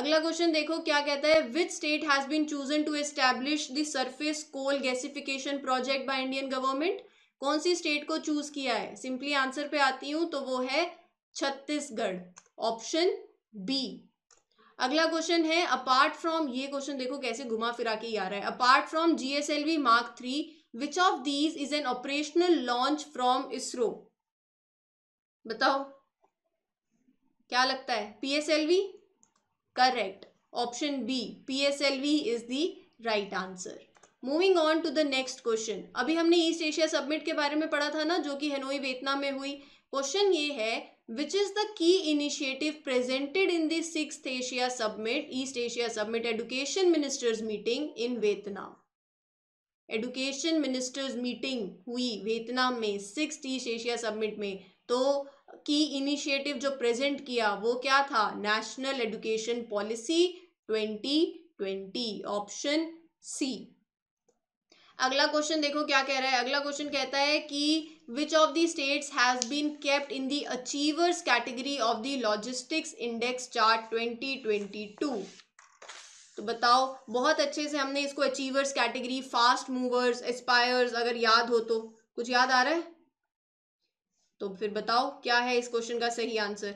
अगला क्वेश्चन देखो क्या कहता है which state has been chosen to establish the surface coal gasification project by Indian government कौन सी स्टेट को चूज किया है सिंपली आंसर पे आती हूँ तो वो है छत्तीसगढ़ ऑप्शन बी अगला क्वेश्चन है अपार्ट फ्रॉम ये क्वेश्चन देखो कैसे घुमा फिरा के ही आ रहा है apart from GSLV Mark three which of these is an operational launch from ISRO बताओ क्या लगता है PSLV correct option B PSLV is the right answer moving on to the next question अभी हमने ईस्ट एशिया सबमिट के बारे में पढ़ा था ना जो कि हेनोई वेतना में हुई क्वेश्चन ये है which is the key initiative presented in दिक्स Asia summit East Asia summit education ministers meeting in Vietnam education ministers meeting हुई वियतनाम में सिक्स ईस्ट एशिया सबमिट में तो की इनिशिएटिव जो प्रेजेंट किया वो क्या था national education policy 2020 option C अगला क्वेश्चन देखो क्या कह रहा है अगला क्वेश्चन कहता है कि which of the states has been kept in the achievers category of the logistics index chart 2022 तो बताओ बहुत अच्छे से हमने इसको achievers category fast movers aspirers अगर याद हो तो कुछ याद आ रहा है तो फिर बताओ क्या है इस क्वेश्चन का सही आंसर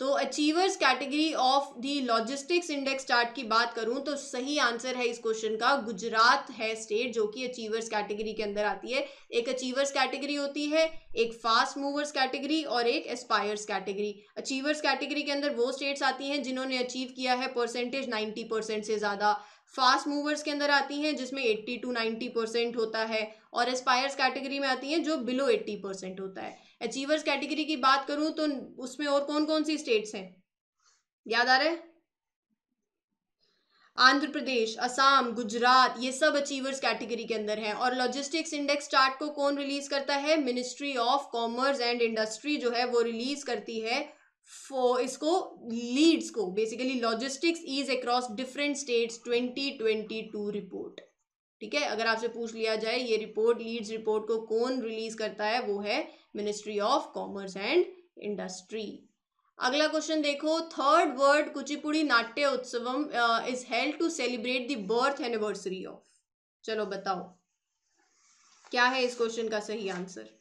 तो achievers category of the logistics index chart की बात करूं तो सही आंसर है इस क्वेश्चन का गुजरात है स्टेट जो कि अचीवर्स कैटेगरी के अंदर आती है एक अचीवर्स कैटेगरी होती है एक फास्ट मूवर्स कैटेगरी और एक एस्पायर्स कैटेगरी अचीवर्स कैटेगरी के अंदर वो स्टेट्स आती हैं जिन्होंने अचीव किया है परसेंटेज नाइन्टी परसेंट से ज़्यादा फास्ट मूवर्स के अंदर आती हैं जिसमें एट्टी टू नाइन्टी परसेंट होता है और एस्पायर्स कैटेगरी में आती हैं जो बिलो एट्टी परसेंट होता है अचीवर्स कैटेगरी की बात करूं तो उसमें और कौन कौन सी स्टेट्स हैं याद आ रहा है आंध्र प्रदेश असम गुजरात ये सब अचीवर्स कैटेगरी के अंदर हैं और लॉजिस्टिक्स इंडेक्स चार्ट को कौन रिलीज करता है ministry of commerce and industry जो है वो रिलीज करती है फॉर इसको लीड्स को basically logistics ease across different states 2022 report ठीक है अगर आपसे पूछ लिया जाए ये रिपोर्ट लीड्स रिपोर्ट को कौन रिलीज करता है वो है ministry of commerce and industry अगला क्वेश्चन देखो third world Kuchipudi Natya Utsavam is held to celebrate the birth anniversary of चलो बताओ क्या है इस क्वेश्चन का सही आंसर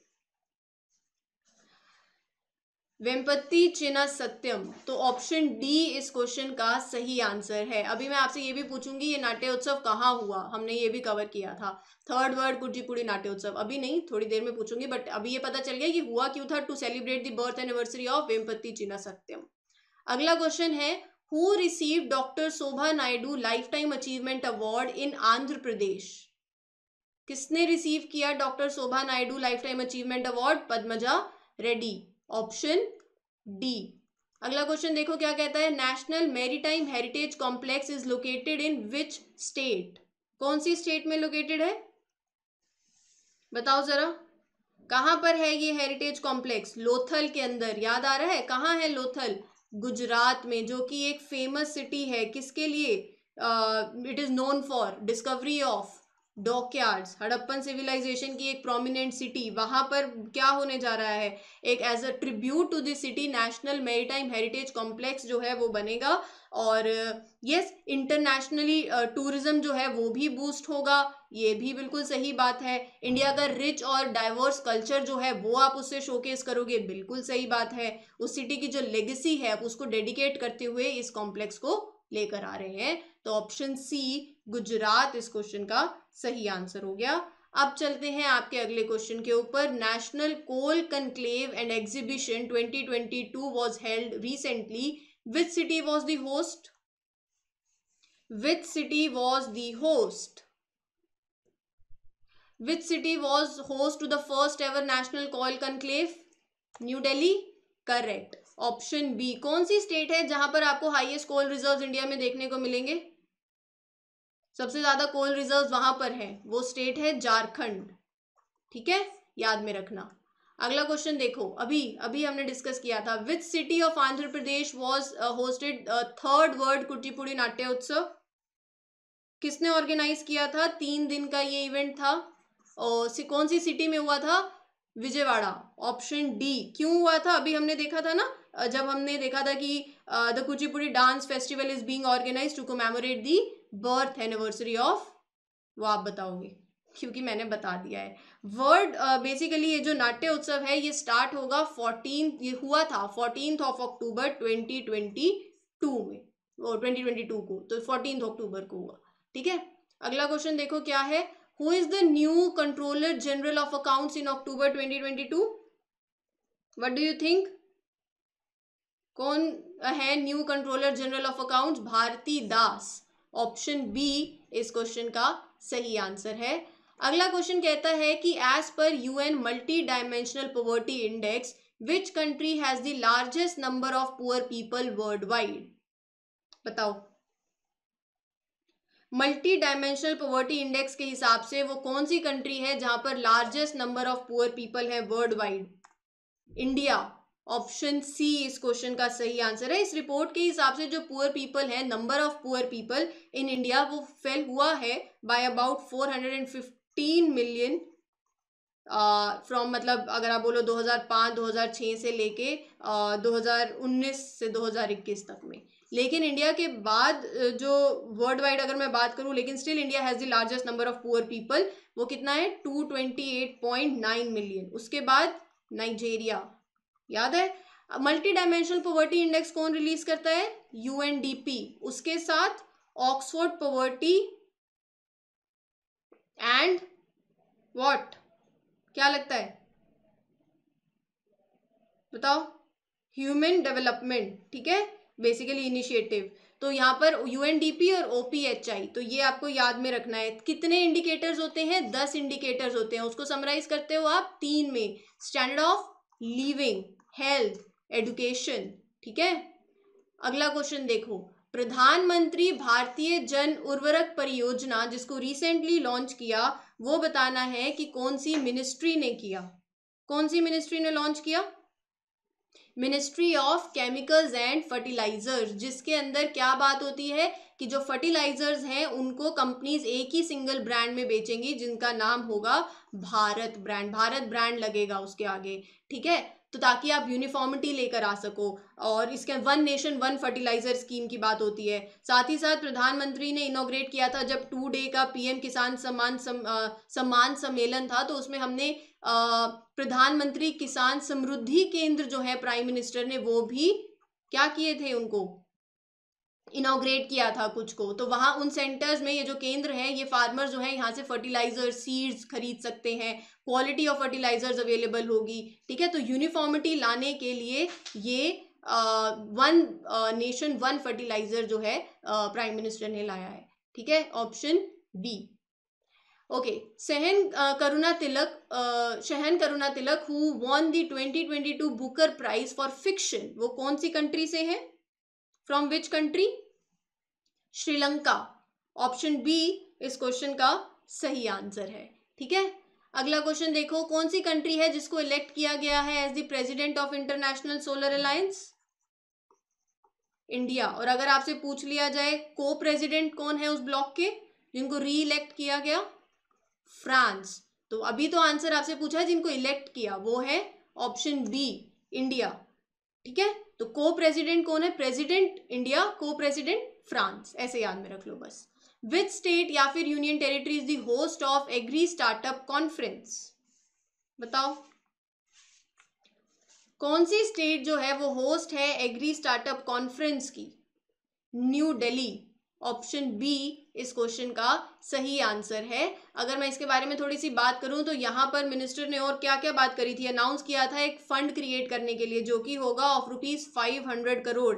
वेम्पत्ति चिना सत्यम तो ऑप्शन डी इस क्वेश्चन का सही आंसर है अभी मैं आपसे ये भी पूछूंगी ये नाट्योत्सव कहाँ हुआ हमने ये भी कवर किया था थर्ड वर्ड नाट्य उत्सव अभी नहीं थोड़ी देर में पूछूंगी बट अभी ये पता चल गया कि हुआ क्यों था to celebrate the birth anniversary of Vempati Chinna Satyam अगला क्वेश्चन है who receive doctor Shobha Naidu lifetime achievement award in Andhra Pradesh किसने रिसीव किया doctor Shobha Naidu lifetime achievement award Padmaja Reddy option D अगला क्वेश्चन देखो क्या कहता है national maritime heritage complex is located in which state कौन सी स्टेट में लोकेटेड है बताओ जरा कहां पर है ये हेरिटेज कॉम्प्लेक्स लोथल के अंदर याद आ रहा है कहां है लोथल गुजरात में जो कि एक फेमस सिटी है किसके लिए it is known for discovery of dockyards Harappan civilisation की एक प्रोमिनेंट सिटी वहां पर क्या होने जा रहा है एक as a tribute to this city national maritime heritage complex जो है वो बनेगा और यस इंटरनेशनली टूरिज्म जो है वो भी बूस्ट होगा ये भी बिल्कुल सही बात है इंडिया का रिच और डाइवर्स कल्चर जो है वो आप उससे शोकेस करोगे बिल्कुल सही बात है उस सिटी की जो लेगेसी है आप उसको डेडिकेट करते हुए इस कॉम्प्लेक्स को लेकर आ रहे हैं तो ऑप्शन सी गुजरात इस क्वेश्चन का सही आंसर हो गया अब चलते हैं आपके अगले क्वेश्चन के ऊपर national coal conclave and exhibition 2022 was held recently which city was the host which city was the host which city was host to the first ever national coal conclave new Delhi correct option B कौन सी state है जहां पर आपको highest कोल reserve India में देखने को मिलेंगे सबसे ज़्यादा कोल रिजर्व वहां पर है वो स्टेट है झारखंड ठीक है याद में रखना अगला क्वेश्चन देखो अभी अभी हमने डिस्कस किया था which city of Andhra Pradesh was hosted third world Kuchipudi Natya Utsav किसने ऑर्गेनाइज किया था तीन दिन का ये इवेंट था और कौन सी सिटी में हुआ था विजयवाड़ा ऑप्शन डी क्यों हुआ था अभी हमने देखा था ना जब हमने देखा था कि the Kuchipudi dance festival is being organise to commemorate the birth anniversary of वो आप बताओगे क्योंकि मैंने बता दिया है वर्ड बेसिकली uh, ये जो नाट्य उत्सव है ये स्टार्ट होगा फोर्टीन ये हुआ था fourteen of October twenty twenty two में और ट्वेंटी ट्वेंटी टू को तो फोर्टीन अक्टूबर को हुआ ठीक है अगला क्वेश्चन देखो क्या है who is the new controller general of accounts in October twenty twenty two what do you think कौन है new controller general of accounts Bharati Das option B इस क्वेश्चन का सही आंसर है अगला क्वेश्चन कहता है कि एज पर UN multi dimensional poverty index which country has the largest number of poor people world wide बताओ मल्टी डायमेंशनल पोवर्टी इंडेक्स के हिसाब से वो कौन सी कंट्री है जहां पर largest number of poor people है world wide India option C इस क्वेश्चन का सही आंसर है इस रिपोर्ट के हिसाब से जो पुअर पीपल हैं number of poor people in India वो फेल हुआ है बाय अबाउट 415 मिलियन फ्रॉम मतलब अगर आप बोलो 2005 2006 से लेके हजार उन्नीस से 2021 तक में लेकिन इंडिया के बाद जो वर्ल्ड वाइड अगर मैं बात करूं लेकिन still India has the largest number of poor people वो कितना है 228.9 मिलियन उसके बाद नाइजेरिया याद है मल्टी डायमेंशनल पॉवर्टी इंडेक्स कौन रिलीज करता है यूएनडीपी उसके साथ ऑक्सफोर्ड पॉवर्टी एंड व्हाट क्या लगता है बताओ ह्यूमन डेवलपमेंट ठीक है बेसिकली इनिशिएटिव तो यहाँ पर यूएनडीपी और ओपीएचआई तो ये आपको याद में रखना है कितने इंडिकेटर्स होते हैं दस इंडिकेटर्स होते हैं उसको समराइज करते हो आप तीन में standard of living health education ठीक है अगला क्वेश्चन देखो प्रधानमंत्री भारतीय जन उर्वरक परियोजना जिसको रिसेंटली लॉन्च किया वो बताना है कि कौन सी मिनिस्ट्री ने किया कौन सी मिनिस्ट्री ने लॉन्च किया ministry of chemicals and fertilisers जिसके अंदर क्या बात होती है कि जो फर्टिलाइजर्स हैं उनको कंपनीज एक ही सिंगल ब्रांड में बेचेंगी जिनका नाम होगा भारत ब्रांड भारत ब्रांड लगेगा उसके आगे ठीक है तो ताकि आप यूनिफॉर्मिटी लेकर आ सको और इसके one nation one fertiliser scheme की बात होती है साथ ही साथ प्रधानमंत्री ने इनोग्रेट किया था जब टू डे का पीएम किसान सम्मान सम, सम्मान सम्मेलन था तो उसमें हमने प्रधानमंत्री किसान समृद्धि केंद्र जो है प्राइम मिनिस्टर ने वो भी क्या किए थे उनको इनाग्रेट किया था कुछ को तो वहाँ उन सेंटर्स में ये जो केंद्र हैं ये फार्मर जो हैं यहाँ से फर्टिलाइजर सीड्स खरीद सकते हैं क्वालिटी ऑफ फर्टिलाइजर्स अवेलेबल होगी ठीक है तो यूनिफॉर्मिटी लाने के लिए ये वन नेशन वन फर्टिलाइजर जो है प्राइम uh, मिनिस्टर ने लाया है ठीक है option B okay Shehan Karunatilaka Shehan Karunatilaka who won the two Booker prize for fiction वो कौन सी कंट्री से है from which country Sri Lanka option B इस क्वेश्चन का सही आंसर है ठीक है अगला क्वेश्चन देखो कौन सी कंट्री है जिसको इलेक्ट किया गया है as the president of international solar alliance India और अगर आपसे पूछ लिया जाए को प्रेसिडेंट कौन है उस ब्लॉक के जिनको री इलेक्ट किया गया फ्रांस तो अभी तो आंसर आपसे पूछा है जिनको इलेक्ट किया वो है ऑप्शन बी इंडिया ठीक है तो को प्रेसिडेंट कौन है प्रेसिडेंट इंडिया को प्रेसिडेंट फ्रांस ऐसे याद में रख लो बस विच स्टेट या फिर union territory is the host of agri startup conference बताओ कौन सी स्टेट जो है वो होस्ट है एग्री स्टार्टअप कॉन्फ्रेंस की न्यू दिल्ली ऑप्शन बी इस क्वेश्चन का सही आंसर है अगर मैं इसके बारे में थोड़ी सी बात करूँ तो यहाँ पर मिनिस्टर ने और क्या क्या बात करी थी अनाउंस किया था एक फंड क्रिएट करने के लिए जो कि होगा of rupees five hundred crore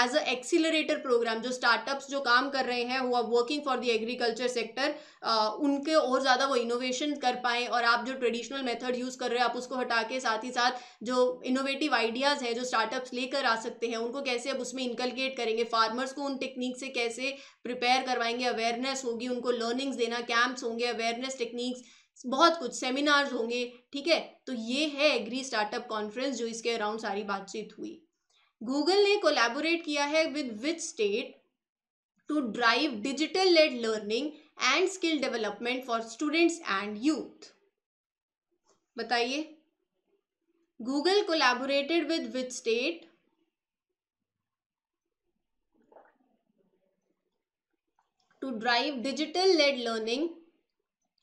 as a accelerator programme जो स्टार्टअप्स जो काम कर रहे हैं वो working for the agriculture sector उनके और ज़्यादा वो इनोवेशन कर पाएँ और आप जो ट्रेडिशनल मेथड यूज़ कर रहे हो आप उसको हटा के साथ ही साथ जो इनोवेटिव आइडियाज़ हैं जो स्टार्टअप्स लेकर आ सकते हैं उनको कैसे अब उसमें इनकलकेट करेंगे फार्मर्स को उन टेक्निक से कैसे प्रिपेयर करवाएंगे अवेयरनेस होगी उनको लर्निंग्स देना कैंप्स होंगे अवेयरनेस टेक्निक्स बहुत कुछ सेमिनार्स होंगे ठीक है तो ये है एग्री स्टार्टअप कॉन्फ्रेंस जो इसके अराउंड सारी बातचीत हुई गूगल ने कोलैबोरेट किया है with which state to drive digital led learning and skill development for students and youth बताइए Google collaborated with which state to drive digital led learning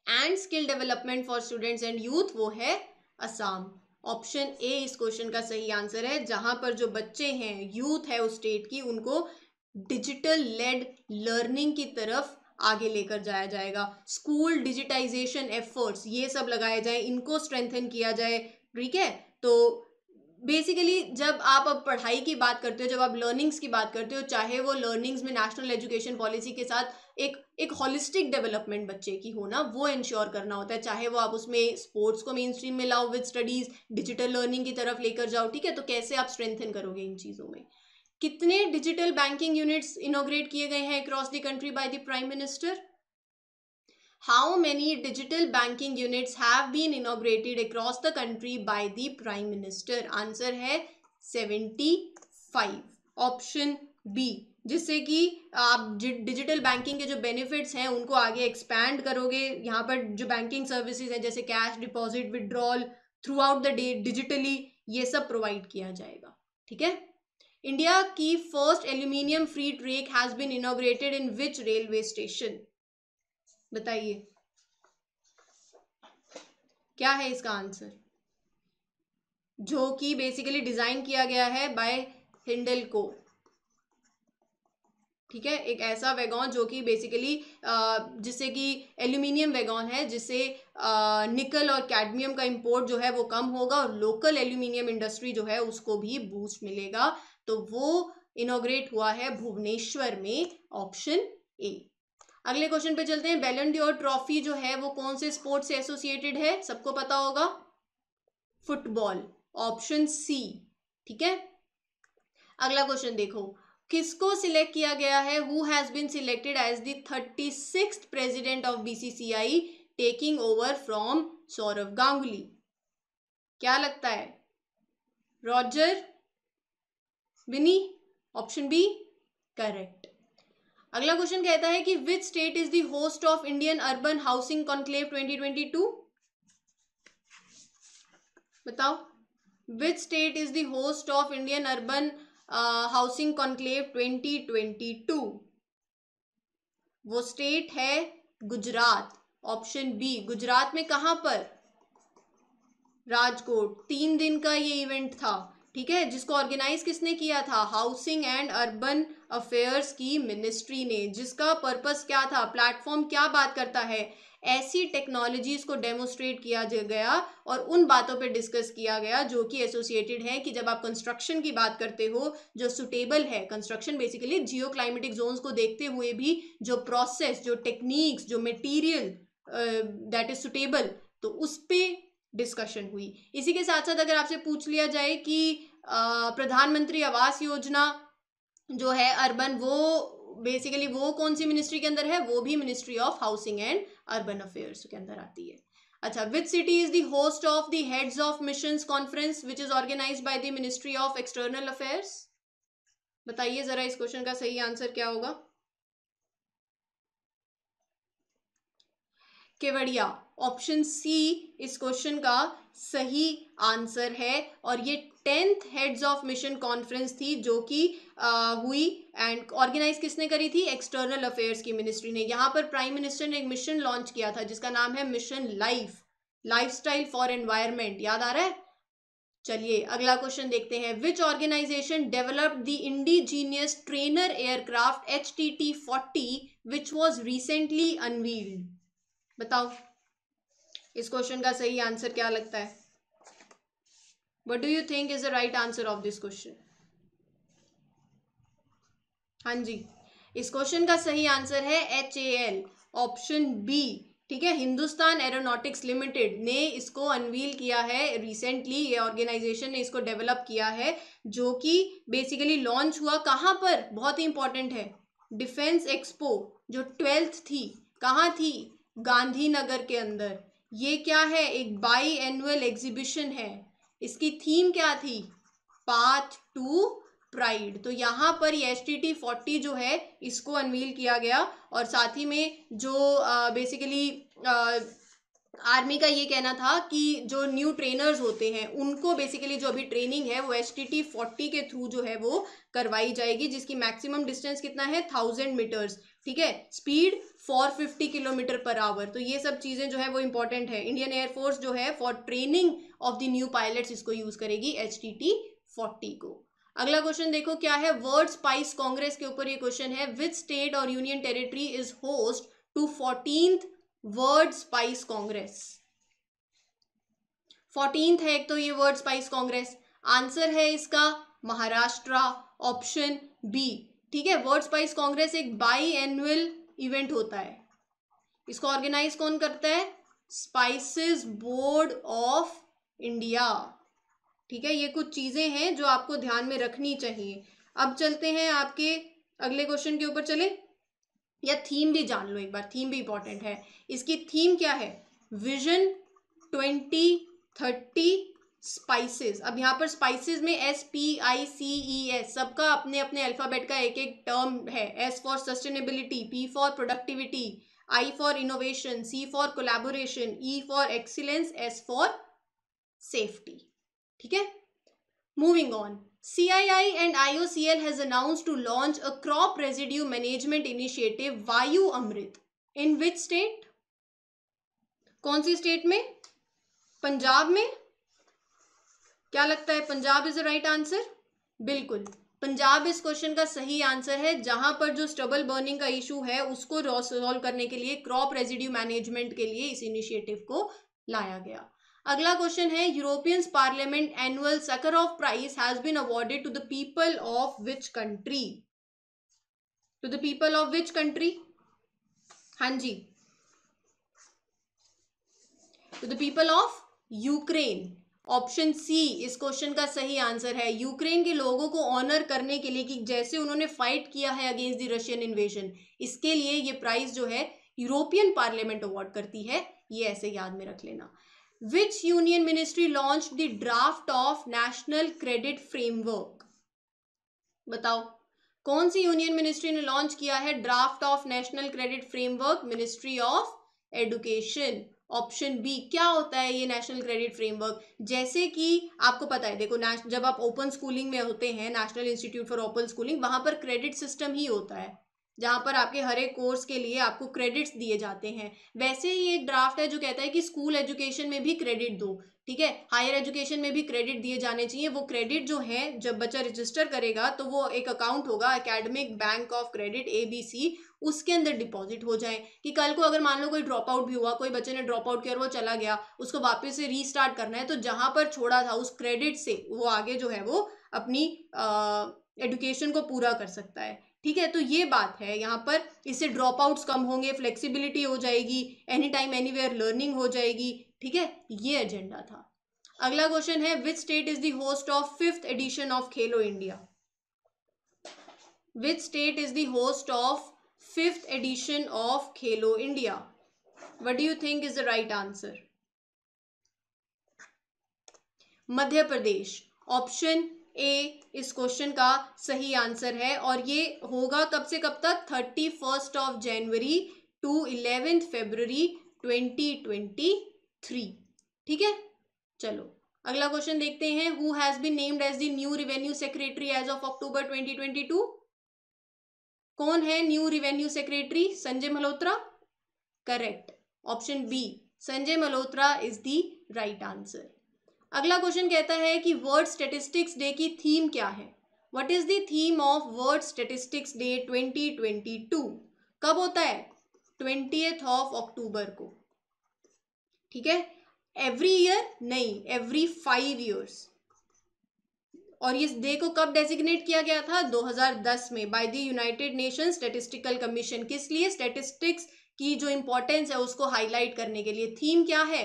and skill development for students and youth वो है Assam option A इस question का सही answer है जहां पर जो बच्चे हैं यूथ है उस स्टेट की उनको डिजिटल लेड लर्निंग की तरफ आगे लेकर जाया जाएगा स्कूल डिजिटाइजेशन एफर्ट्स ये सब लगाए जाए इनको स्ट्रेंथन किया जाए ठीक है तो बेसिकली जब आप अब पढ़ाई की बात करते हो जब आप लर्निंग्स की बात करते हो चाहे वो लर्निंग्स में नेशनल एजुकेशन पॉलिसी के साथ एक एक हॉलिस्टिक डेवलपमेंट बच्चे की होना वो इंश्योर करना होता है चाहे वो आप उसमें स्पोर्ट्स को मेन स्ट्रीम में लाओ विद स्टडीज़ डिजिटल लर्निंग की तरफ लेकर जाओ ठीक है तो कैसे आप स्ट्रेंथन करोगे इन चीज़ों में कितने डिजिटल बैंकिंग यूनिट्स इनोग्रेट किए गए हैं across the country by the prime minister how many digital banking units have been inaugurated across the country by the prime minister answer है 75 ऑप्शन बी जिससे कि आप डिजिटल बैंकिंग के जो बेनिफिट्स हैं उनको आगे एक्सपैंड करोगे यहाँ पर जो बैंकिंग सर्विसेज हैं जैसे cash deposit withdrawal throughout the day digitally ये सब प्रोवाइड किया जाएगा ठीक है इंडिया की first aluminium freight rake has been inaugurated in which railway station बताइए क्या है इसका आंसर जो कि बेसिकली डिजाइन किया गया है बाय हिंडल को ठीक है एक ऐसा वेगॉन जो कि बेसिकली जिससे कि एल्यूमिनियम वेगॉन है जिससे निकल और कैडमियम का इंपोर्ट जो है वो कम होगा और लोकल एल्यूमिनियम इंडस्ट्री जो है उसको भी बूस्ट मिलेगा तो वो इनोग्रेट हुआ है भुवनेश्वर में ऑप्शन ए अगले क्वेश्चन पे चलते हैं बेलनड्योर ट्रॉफी जो है वो कौन से स्पोर्ट से एसोसिएटेड है सबको पता होगा फुटबॉल ऑप्शन सी ठीक है अगला क्वेश्चन देखो किसको सिलेक्ट किया गया है who has been selected as the thirty six president of BCCI taking over from Sourav Ganguly क्या लगता है Roger Binny option B correct अगला क्वेश्चन कहता है कि which state is the host of Indian urban housing conclave 2022 बताओ which state is the host of Indian urban housing conclave 2022 वो state है गुजरात ऑप्शन बी गुजरात में कहां पर राजकोट तीन दिन का ये इवेंट था ठीक है जिसको ऑर्गेनाइज किसने किया था हाउसिंग एंड अर्बन अफेयर्स की मिनिस्ट्री ने जिसका पर्पस क्या था प्लेटफॉर्म क्या बात करता है ऐसी टेक्नोलॉजीज को डेमोस्ट्रेट किया गया और उन बातों पे डिस्कस किया गया जो कि एसोसिएटेड है कि जब आप कंस्ट्रक्शन की बात करते हो जो सुटेबल है construction basically geo climatic zones को देखते हुए भी जो प्रोसेस जो टेक्निक्स जो मटेरियल दैट इज सुटेबल तो उस पर डिस्कशन हुई इसी के साथ साथ अगर आपसे पूछ लिया जाए कि प्रधानमंत्री आवास योजना जो है अर्बन वो बेसिकली वो कौन सी मिनिस्ट्री के अंदर है वो भी ministry of housing and urban affairs के अंदर आती है अच्छा which city is the host of the heads of mission conference which is organise by the ministry of external affairs बताइए जरा इस क्वेश्चन का सही आंसर क्या होगा केवड़िया ऑप्शन सी इस क्वेश्चन का सही आंसर है और ये tenth heads of mission conference थी जो कि हुई एंड ऑर्गेनाइज किसने करी थी एक्सटर्नल अफेयर्स की मिनिस्ट्री ने यहाँ पर प्राइम मिनिस्टर ने एक मिशन लॉन्च किया था जिसका नाम है mission life lifestyle for environment याद आ रहा है चलिए अगला क्वेश्चन देखते हैं which organisation developed the indigenous trainer aircraft H T T forty which was recently unveiled बताओ इस क्वेश्चन का सही आंसर क्या लगता है what do you think is the right answer of this question हाँ जी इस क्वेश्चन का सही आंसर है H A L option B ठीक है हिंदुस्तान एरोनॉटिक्स लिमिटेड ने इसको अनवील किया है रिसेंटली ये ऑर्गेनाइजेशन ने इसको डेवलप किया है जो कि बेसिकली लॉन्च हुआ कहाँ पर बहुत ही इंपॉर्टेंट है डिफेंस एक्सपो जो ट्वेल्थ थी कहाँ थी गांधीनगर के अंदर ये क्या है एक बाई एनुअल एग्जीबिशन है इसकी थीम क्या थी पाथ टू प्राइड तो यहाँ पर ये एस टी टी फोर्टी जो है इसको अनवील किया गया और साथ ही में जो बेसिकली आर्मी का ये कहना था कि जो न्यू ट्रेनर्स होते हैं उनको बेसिकली जो अभी ट्रेनिंग है वो एस टी टी फोर्टी के थ्रू जो है वो करवाई जाएगी जिसकी मैक्सिमम डिस्टेंस कितना है थाउजेंड मीटर्स ठीक है speed four fifty kilometre per hour तो ये सब चीज़ें जो है वो इंपॉर्टेंट है इंडियन एयरफोर्स जो है for training of the new pilots इसको यूज़ करेगी एच टी टी फोर्टी को अगला क्वेश्चन देखो क्या है वर्ल्ड स्पाइस कांग्रेस के ऊपर ये क्वेश्चन है विच स्टेट और union territory is host to fourteen world spice congress fourteen है एक तो ये वर्ल्ड स्पाइस कांग्रेस आंसर है इसका महाराष्ट्र ऑप्शन बी ठीक है वर्ल्ड स्पाइस कांग्रेस एक बाई एनुअल इवेंट होता है इसको ऑर्गेनाइज कौन करता है स्पाइसेस बोर्ड ऑफ इंडिया ठीक है ये कुछ चीज़ें हैं जो आपको ध्यान में रखनी चाहिए अब चलते हैं आपके अगले क्वेश्चन के ऊपर चले या थीम भी जान लो एक बार थीम भी इंपॉर्टेंट है इसकी थीम क्या है विजन ट्वेंटी थर्टी स्पाइसेस अब यहाँ पर स्पाइसेस में S P I C E S सबका अपने अपने अल्फ़ाबेट का एक एक टर्म है S for sustainability P for productivity I for innovation C for collaboration E for excellence S for safety ठीक है moving on C I and I O C L has announce to launch a crop residue management initiative Vayu Amrit in which state कौन सी state में पंजाब में क्या लगता है Punjab is the right answer बिल्कुल पंजाब इस क्वेश्चन का सही आंसर है जहां पर जो स्टबल बर्निंग का इशू है उसको सॉल्व करने के लिए क्रॉप रेजिड्यू मैनेजमेंट के लिए इस इनिशिएटिव को लाया गया अगला क्वेश्चन है Europeans parliament annual Sakharov prize has been awarded to the people of which country to the people of which country हां जी to the people of Ukraine option C इस क्वेश्चन का सही आंसर है Ukraine के लोगों को honour करने के लिए कि जैसे उन्होंने फाइट किया है अगेंस्ट द रशियन इन्वेजन इसके लिए ये प्राइज जो है यूरोपियन पार्लियामेंट अवार्ड करती है ये ऐसे याद में रख लेना which union ministry launch the draft of national credit framework बताओ कौन सी यूनियन मिनिस्ट्री ने लॉन्च किया है draft of national credit framework ministry of education option B क्या होता है ये नेशनल क्रेडिट फ्रेमवर्क जैसे कि आपको पता है देखो जब आप ओपन स्कूलिंग में होते हैं national institute for open schooling वहां पर क्रेडिट सिस्टम ही होता है जहाँ पर आपके हर एक कोर्स के लिए आपको क्रेडिट्स दिए जाते हैं वैसे ही एक ड्राफ्ट है जो कहता है कि स्कूल एजुकेशन में भी क्रेडिट दो ठीक है हायर एजुकेशन में भी क्रेडिट दिए जाने चाहिए वो क्रेडिट जो है जब बच्चा रजिस्टर करेगा तो वो एक अकाउंट होगा academic bank of credit A B C उसके अंदर डिपॉजिट हो जाए कि कल को अगर मान लो कोई ड्रॉप आउट भी हुआ कोई बच्चे ने ड्रॉप आउट किया और वो चला गया उसको वापस से रीस्टार्ट करना है तो जहाँ पर छोड़ा था उस क्रेडिट से वो आगे जो है वो अपनी एडुकेशन को पूरा कर सकता है ठीक है तो ये बात है यहाँ पर इससे ड्रॉप आउट्स कम होंगे फ्लेक्सिबिलिटी हो जाएगी any time anywhere learning हो जाएगी ठीक है ये एजेंडा था अगला क्वेश्चन है which state is the host of fifth edition of Khelo India which state is the host of fifth edition of Khelo India? What do you think is the right answer? Madhya Pradesh option A इस question का सही answer है और ये होगा कब से कब तक thirty first of January to eleventh February twenty twenty three ठीक है चलो अगला क्वेश्चन देखते हैं who has been named as the new revenue secretary as of October twenty twenty two कौन है new revenue secretary Sanjay Malhotra correct option B Sanjay Malhotra is the right answer अगला question कहता है कि वर्ल्ड स्टेटिस्टिक्स डे की थीम क्या है what is the theme of world statistics day 2022 कब होता है ट्वेंटी ऑफ अक्टूबर को ठीक है एवरी ईयर नहीं एवरी फाइव ईयर्स और ये डे को कब डेजिग्नेट किया गया था 2010 में by the united nation statistical commission किस लिए स्टेटिस्टिक्स की जो इम्पोर्टेंस है उसको हाईलाइट करने के लिए थीम क्या है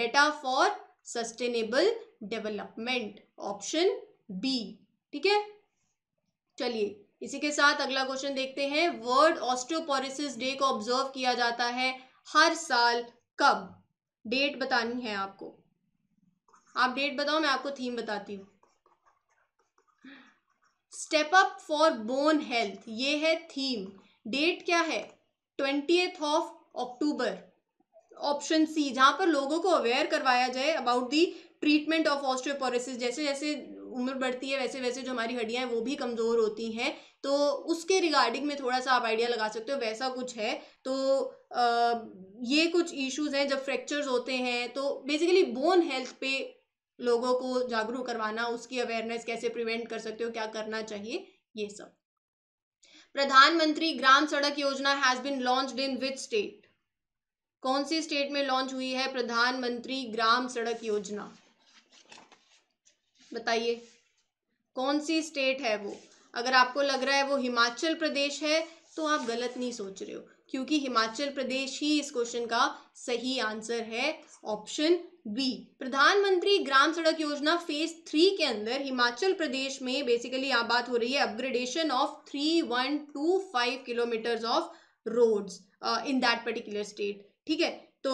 data for sustainable development option B ठीक है चलिए इसी के साथ अगला क्वेश्चन देखते हैं वर्ल्ड ऑस्ट्रोपोरिस डे को ऑब्जर्व किया जाता है हर साल कब डेट बतानी है आपको आप डेट बताओ मैं आपको थीम बताती हूँ step up for bone health ये है थीम डेट क्या है twenty of October option C जहाँ पर लोगों को अवेयर करवाया जाए about the treatment of osteoporosis जैसे जैसे उम्र बढ़ती है वैसे वैसे जो हमारी हड्डियाँ हैं वो भी कमज़ोर होती हैं तो उसके रिगार्डिंग में थोड़ा सा आप आइडिया लगा सकते हो वैसा कुछ है तो आ, ये कुछ इश्यूज हैं जब फ्रैक्चर्स होते हैं तो बेसिकली बोन हेल्थ पे लोगों को जागरूक करवाना उसकी अवेयरनेस कैसे प्रिवेंट कर सकते हो क्या करना चाहिए ये सब प्रधानमंत्री Gram Sadak Yojana has been launch in which state कौन सी स्टेट में लॉन्च हुई है प्रधानमंत्री ग्राम सड़क योजना बताइए कौन सी स्टेट है वो अगर आपको लग रहा है वो हिमाचल प्रदेश है तो आप गलत नहीं सोच रहे हो क्योंकि हिमाचल प्रदेश ही इस क्वेश्चन का सही आंसर है ऑप्शन बी प्रधानमंत्री ग्राम सड़क योजना फेज थ्री के अंदर हिमाचल प्रदेश में बेसिकली यहाँ बात हो रही है upgradation of three one two five kilometers of roads in that particular state ठीक है तो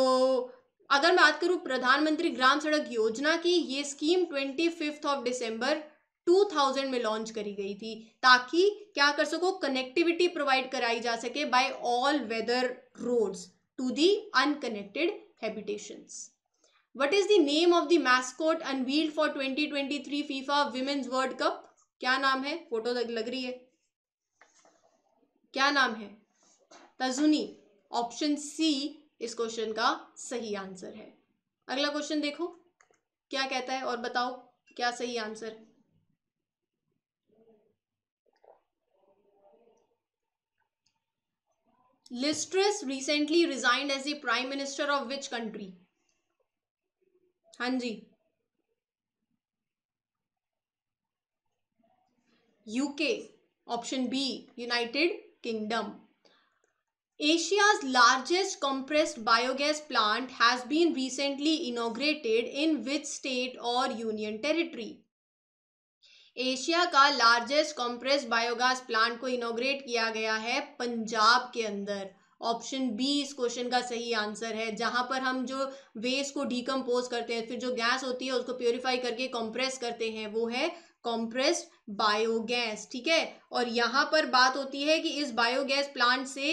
अगर मैं बात करूँ प्रधानमंत्री ग्राम सड़क योजना की ये scheme twenty fifth of December 2000 में लॉन्च करी गई थी ताकि क्या कर सको कनेक्टिविटी प्रोवाइड कराई जा सके by all weather roads to the unconnected habitations what is the name of the mascot unveiled for 2023 FIFA women's world cup क्या नाम है फोटो लग रही है क्या नाम है तजुनी ऑप्शन सी इस क्वेश्चन का सही आंसर है अगला क्वेश्चन देखो क्या कहता है और बताओ क्या सही answer Liz Truss recently resigned as a prime minister of which country हाँ जी UK option B united kingdom Asia's largest compressed biogas plant has been recently inaugurated in which state और यूनियन टेरिटरी एशिया का largest compressed biogas plant को inaugurate किया गया है पंजाब के अंदर ऑप्शन बी इस क्वेश्चन का सही आंसर है जहाँ पर हम जो वेस्ट को डिकम्पोज करते हैं फिर जो गैस होती है उसको प्योरीफाई करके कॉम्प्रेस करते हैं वो है कॉम्प्रेस्ड बायोगैस ठीक है और यहाँ पर बात होती है कि इस बायोगैस प्लांट से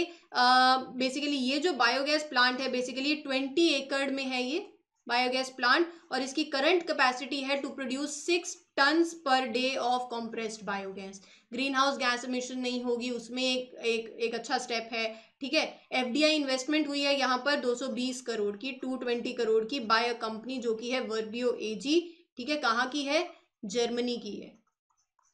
बेसिकली ये जो बायोगैस प्लांट है बेसिकली ट्वेंटी एकड़ में है ये बायोगैस प्लांट और इसकी करंट कैपेसिटी है to produce six tons per day of compressed biogas greenhouse gas emission नहीं होगी उसमें एक एक एक अच्छा स्टेप है ठीक है एफडीआई इन्वेस्टमेंट हुई है यहाँ पर 220 करोड़ की 220 करोड़ की बाय अ कंपनी जो कि है वर्बियो एजी ठीक है कहाँ की है जर्मनी की है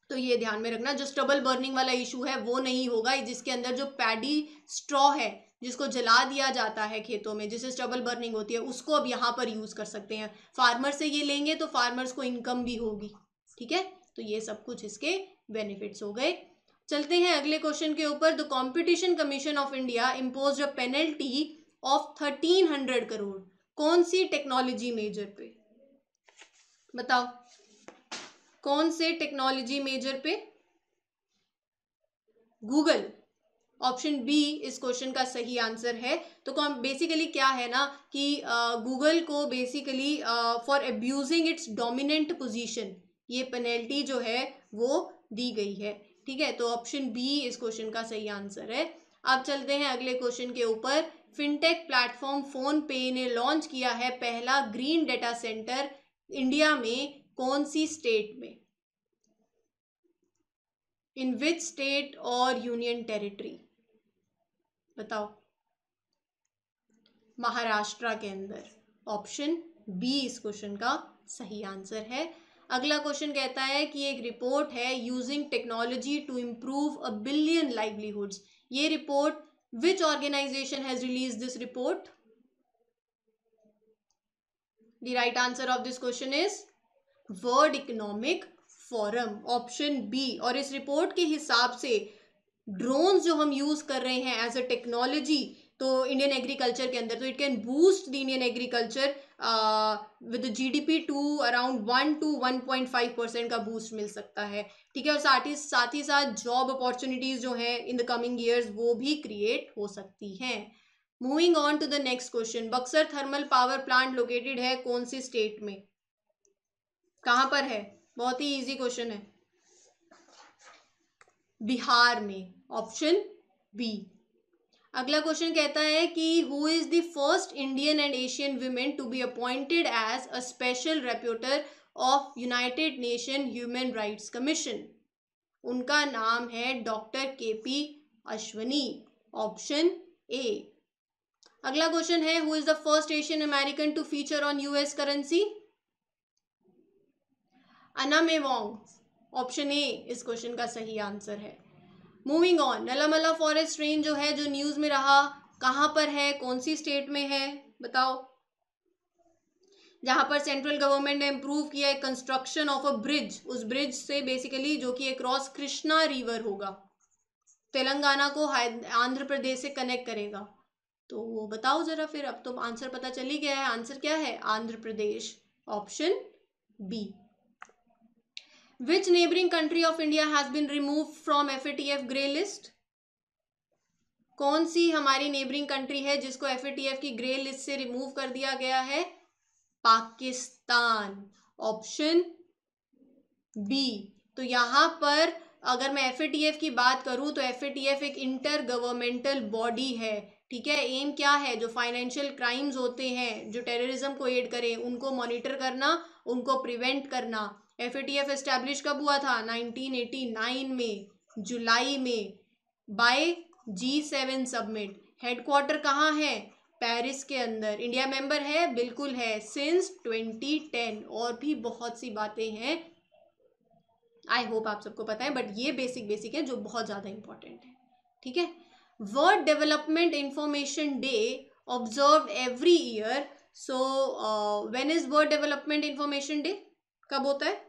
तो ये ध्यान में रखना जो स्टबल बर्निंग वाला इशू है वो नहीं होगा जिसके अंदर जो पैडी स्ट्रॉ है जिसको जला दिया जाता है खेतों में जिसे स्टबल बर्निंग होती है उसको अब यहाँ पर यूज़ कर सकते हैं फार्मर से ये लेंगे तो फार्मर्स को इनकम भी होगी ठीक है तो ये सब कुछ इसके बेनिफिट्स हो गए चलते हैं अगले क्वेश्चन के ऊपर the competition commission of India impose a penalty of thirteen hundred crore कौन सी टेक्नोलॉजी मेजर पे बताओ कौन से टेक्नोलॉजी मेजर पे गूगल ऑप्शन बी इस क्वेश्चन का सही आंसर है तो कौन बेसिकली क्या है ना कि गूगल को basically for abusing its dominant position ये पेनल्टी जो है वो दी गई है ठीक है तो ऑप्शन बी इस क्वेश्चन का सही आंसर है अब चलते हैं अगले क्वेश्चन के ऊपर फिनटेक प्लेटफॉर्म फोन पे ने लॉन्च किया है पहला ग्रीन डेटा सेंटर इंडिया में कौन सी स्टेट में इन विच स्टेट और यूनियन टेरिटरी बताओ महाराष्ट्र के अंदर ऑप्शन बी इस क्वेश्चन का सही आंसर है अगला क्वेश्चन कहता है कि एक रिपोर्ट है using technology to improve a billion livelihoods ये report which organization has release this report the right answer of this question is world economic forum option B और इस रिपोर्ट के हिसाब से ड्रोन जो हम यूज कर रहे हैं एज अ टेक्नोलॉजी तो इंडियन एग्रीकल्चर के अंदर तो it can boost the Indian agriculture G D GDP to around one two one point five percent का बूस्ट मिल सकता है ठीक है और साथ ही साथ ही साथ जॉब अपॉर्चुनिटीज़ जो हैं इन द कमिंग ईयर्स वो भी क्रिएट हो सकती हैं moving on to the next question Buxar thermal power plant located है कौन सी स्टेट में कहाँ पर है बहुत ही इजी क्वेश्चन है बिहार में ऑप्शन बी अगला क्वेश्चन कहता है कि who is the first Indian and Asian women to be appointed as a special rapporteur of united nation human rights commission उनका नाम है डॉक्टर के पी अश्वनी ऑप्शन ए अगला क्वेश्चन है who is the first Asian American to feature on US currency Anna Wong option A इस question का सही answer है moving on Nallamala forest range जो है जो न्यूज में रहा कहाँ पर है कौन सी स्टेट में है बताओ जहाँ पर सेंट्रल गवर्नमेंट ने इम्प्रूव किया है कंस्ट्रक्शन ऑफ अ ब्रिज उस ब्रिज से बेसिकली जो कि अक्रॉस कृष्णा रिवर होगा तेलंगाना को आंध्र प्रदेश से कनेक्ट करेगा तो वो बताओ जरा फिर अब तो आंसर पता चल ही गया है आंसर क्या है Andhra Pradesh option B of India has been remove from F A T F grey list कौन सी हमारी नेबरिंग कंट्री है जिसको एफ की ग्रे लिस्ट से रिमूव कर दिया गया है पाकिस्तान ऑप्शन बी तो यहाँ पर अगर मैं एफ की बात करूं तो एफ एक इंटर गवर्नमेंटल बॉडी है ठीक है एम क्या है जो फाइनेंशियल क्राइम्स होते हैं जो टेररिज्म को एड करें उनको मॉनिटर करना उनको प्रिवेंट करना F A T F establish कब हुआ था 1989 में जुलाई में by G seven summit headquarter कहाँ है पेरिस के अंदर इंडिया मेंबर है बिल्कुल है सिंस 2010 और भी बहुत सी बातें हैं आई होप आप सबको पता है बट ये बेसिक बेसिक है जो बहुत ज़्यादा इंपॉर्टेंट है ठीक है world development information day observe every year so when is world development information day कब होता है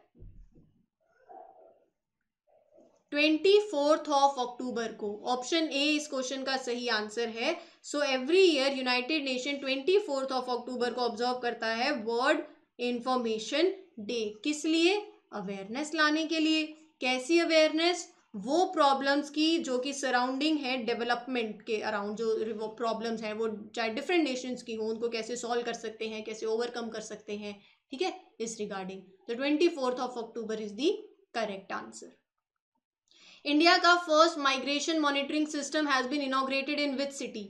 ट्वेंटी फोर्थ ऑफ अक्टूबर को ऑप्शन ए इस क्वेश्चन का सही आंसर है so every year united nation twenty fourth of October को observe करता है वर्ल्ड इंफॉर्मेशन डे किस लिए अवेयरनेस लाने के लिए कैसी अवेयरनेस वो प्रॉब्लम्स की जो कि सराउंडिंग है डेवलपमेंट के अराउंड जो प्रॉब्लम्स हैं वो चाहे डिफरेंट नेशंस की हो उनको कैसे सॉल्व कर सकते हैं कैसे ओवरकम कर सकते हैं ठीक है इस regarding the twenty fourth of October is the correct answer India का first migration monitoring system has been inaugurated in which city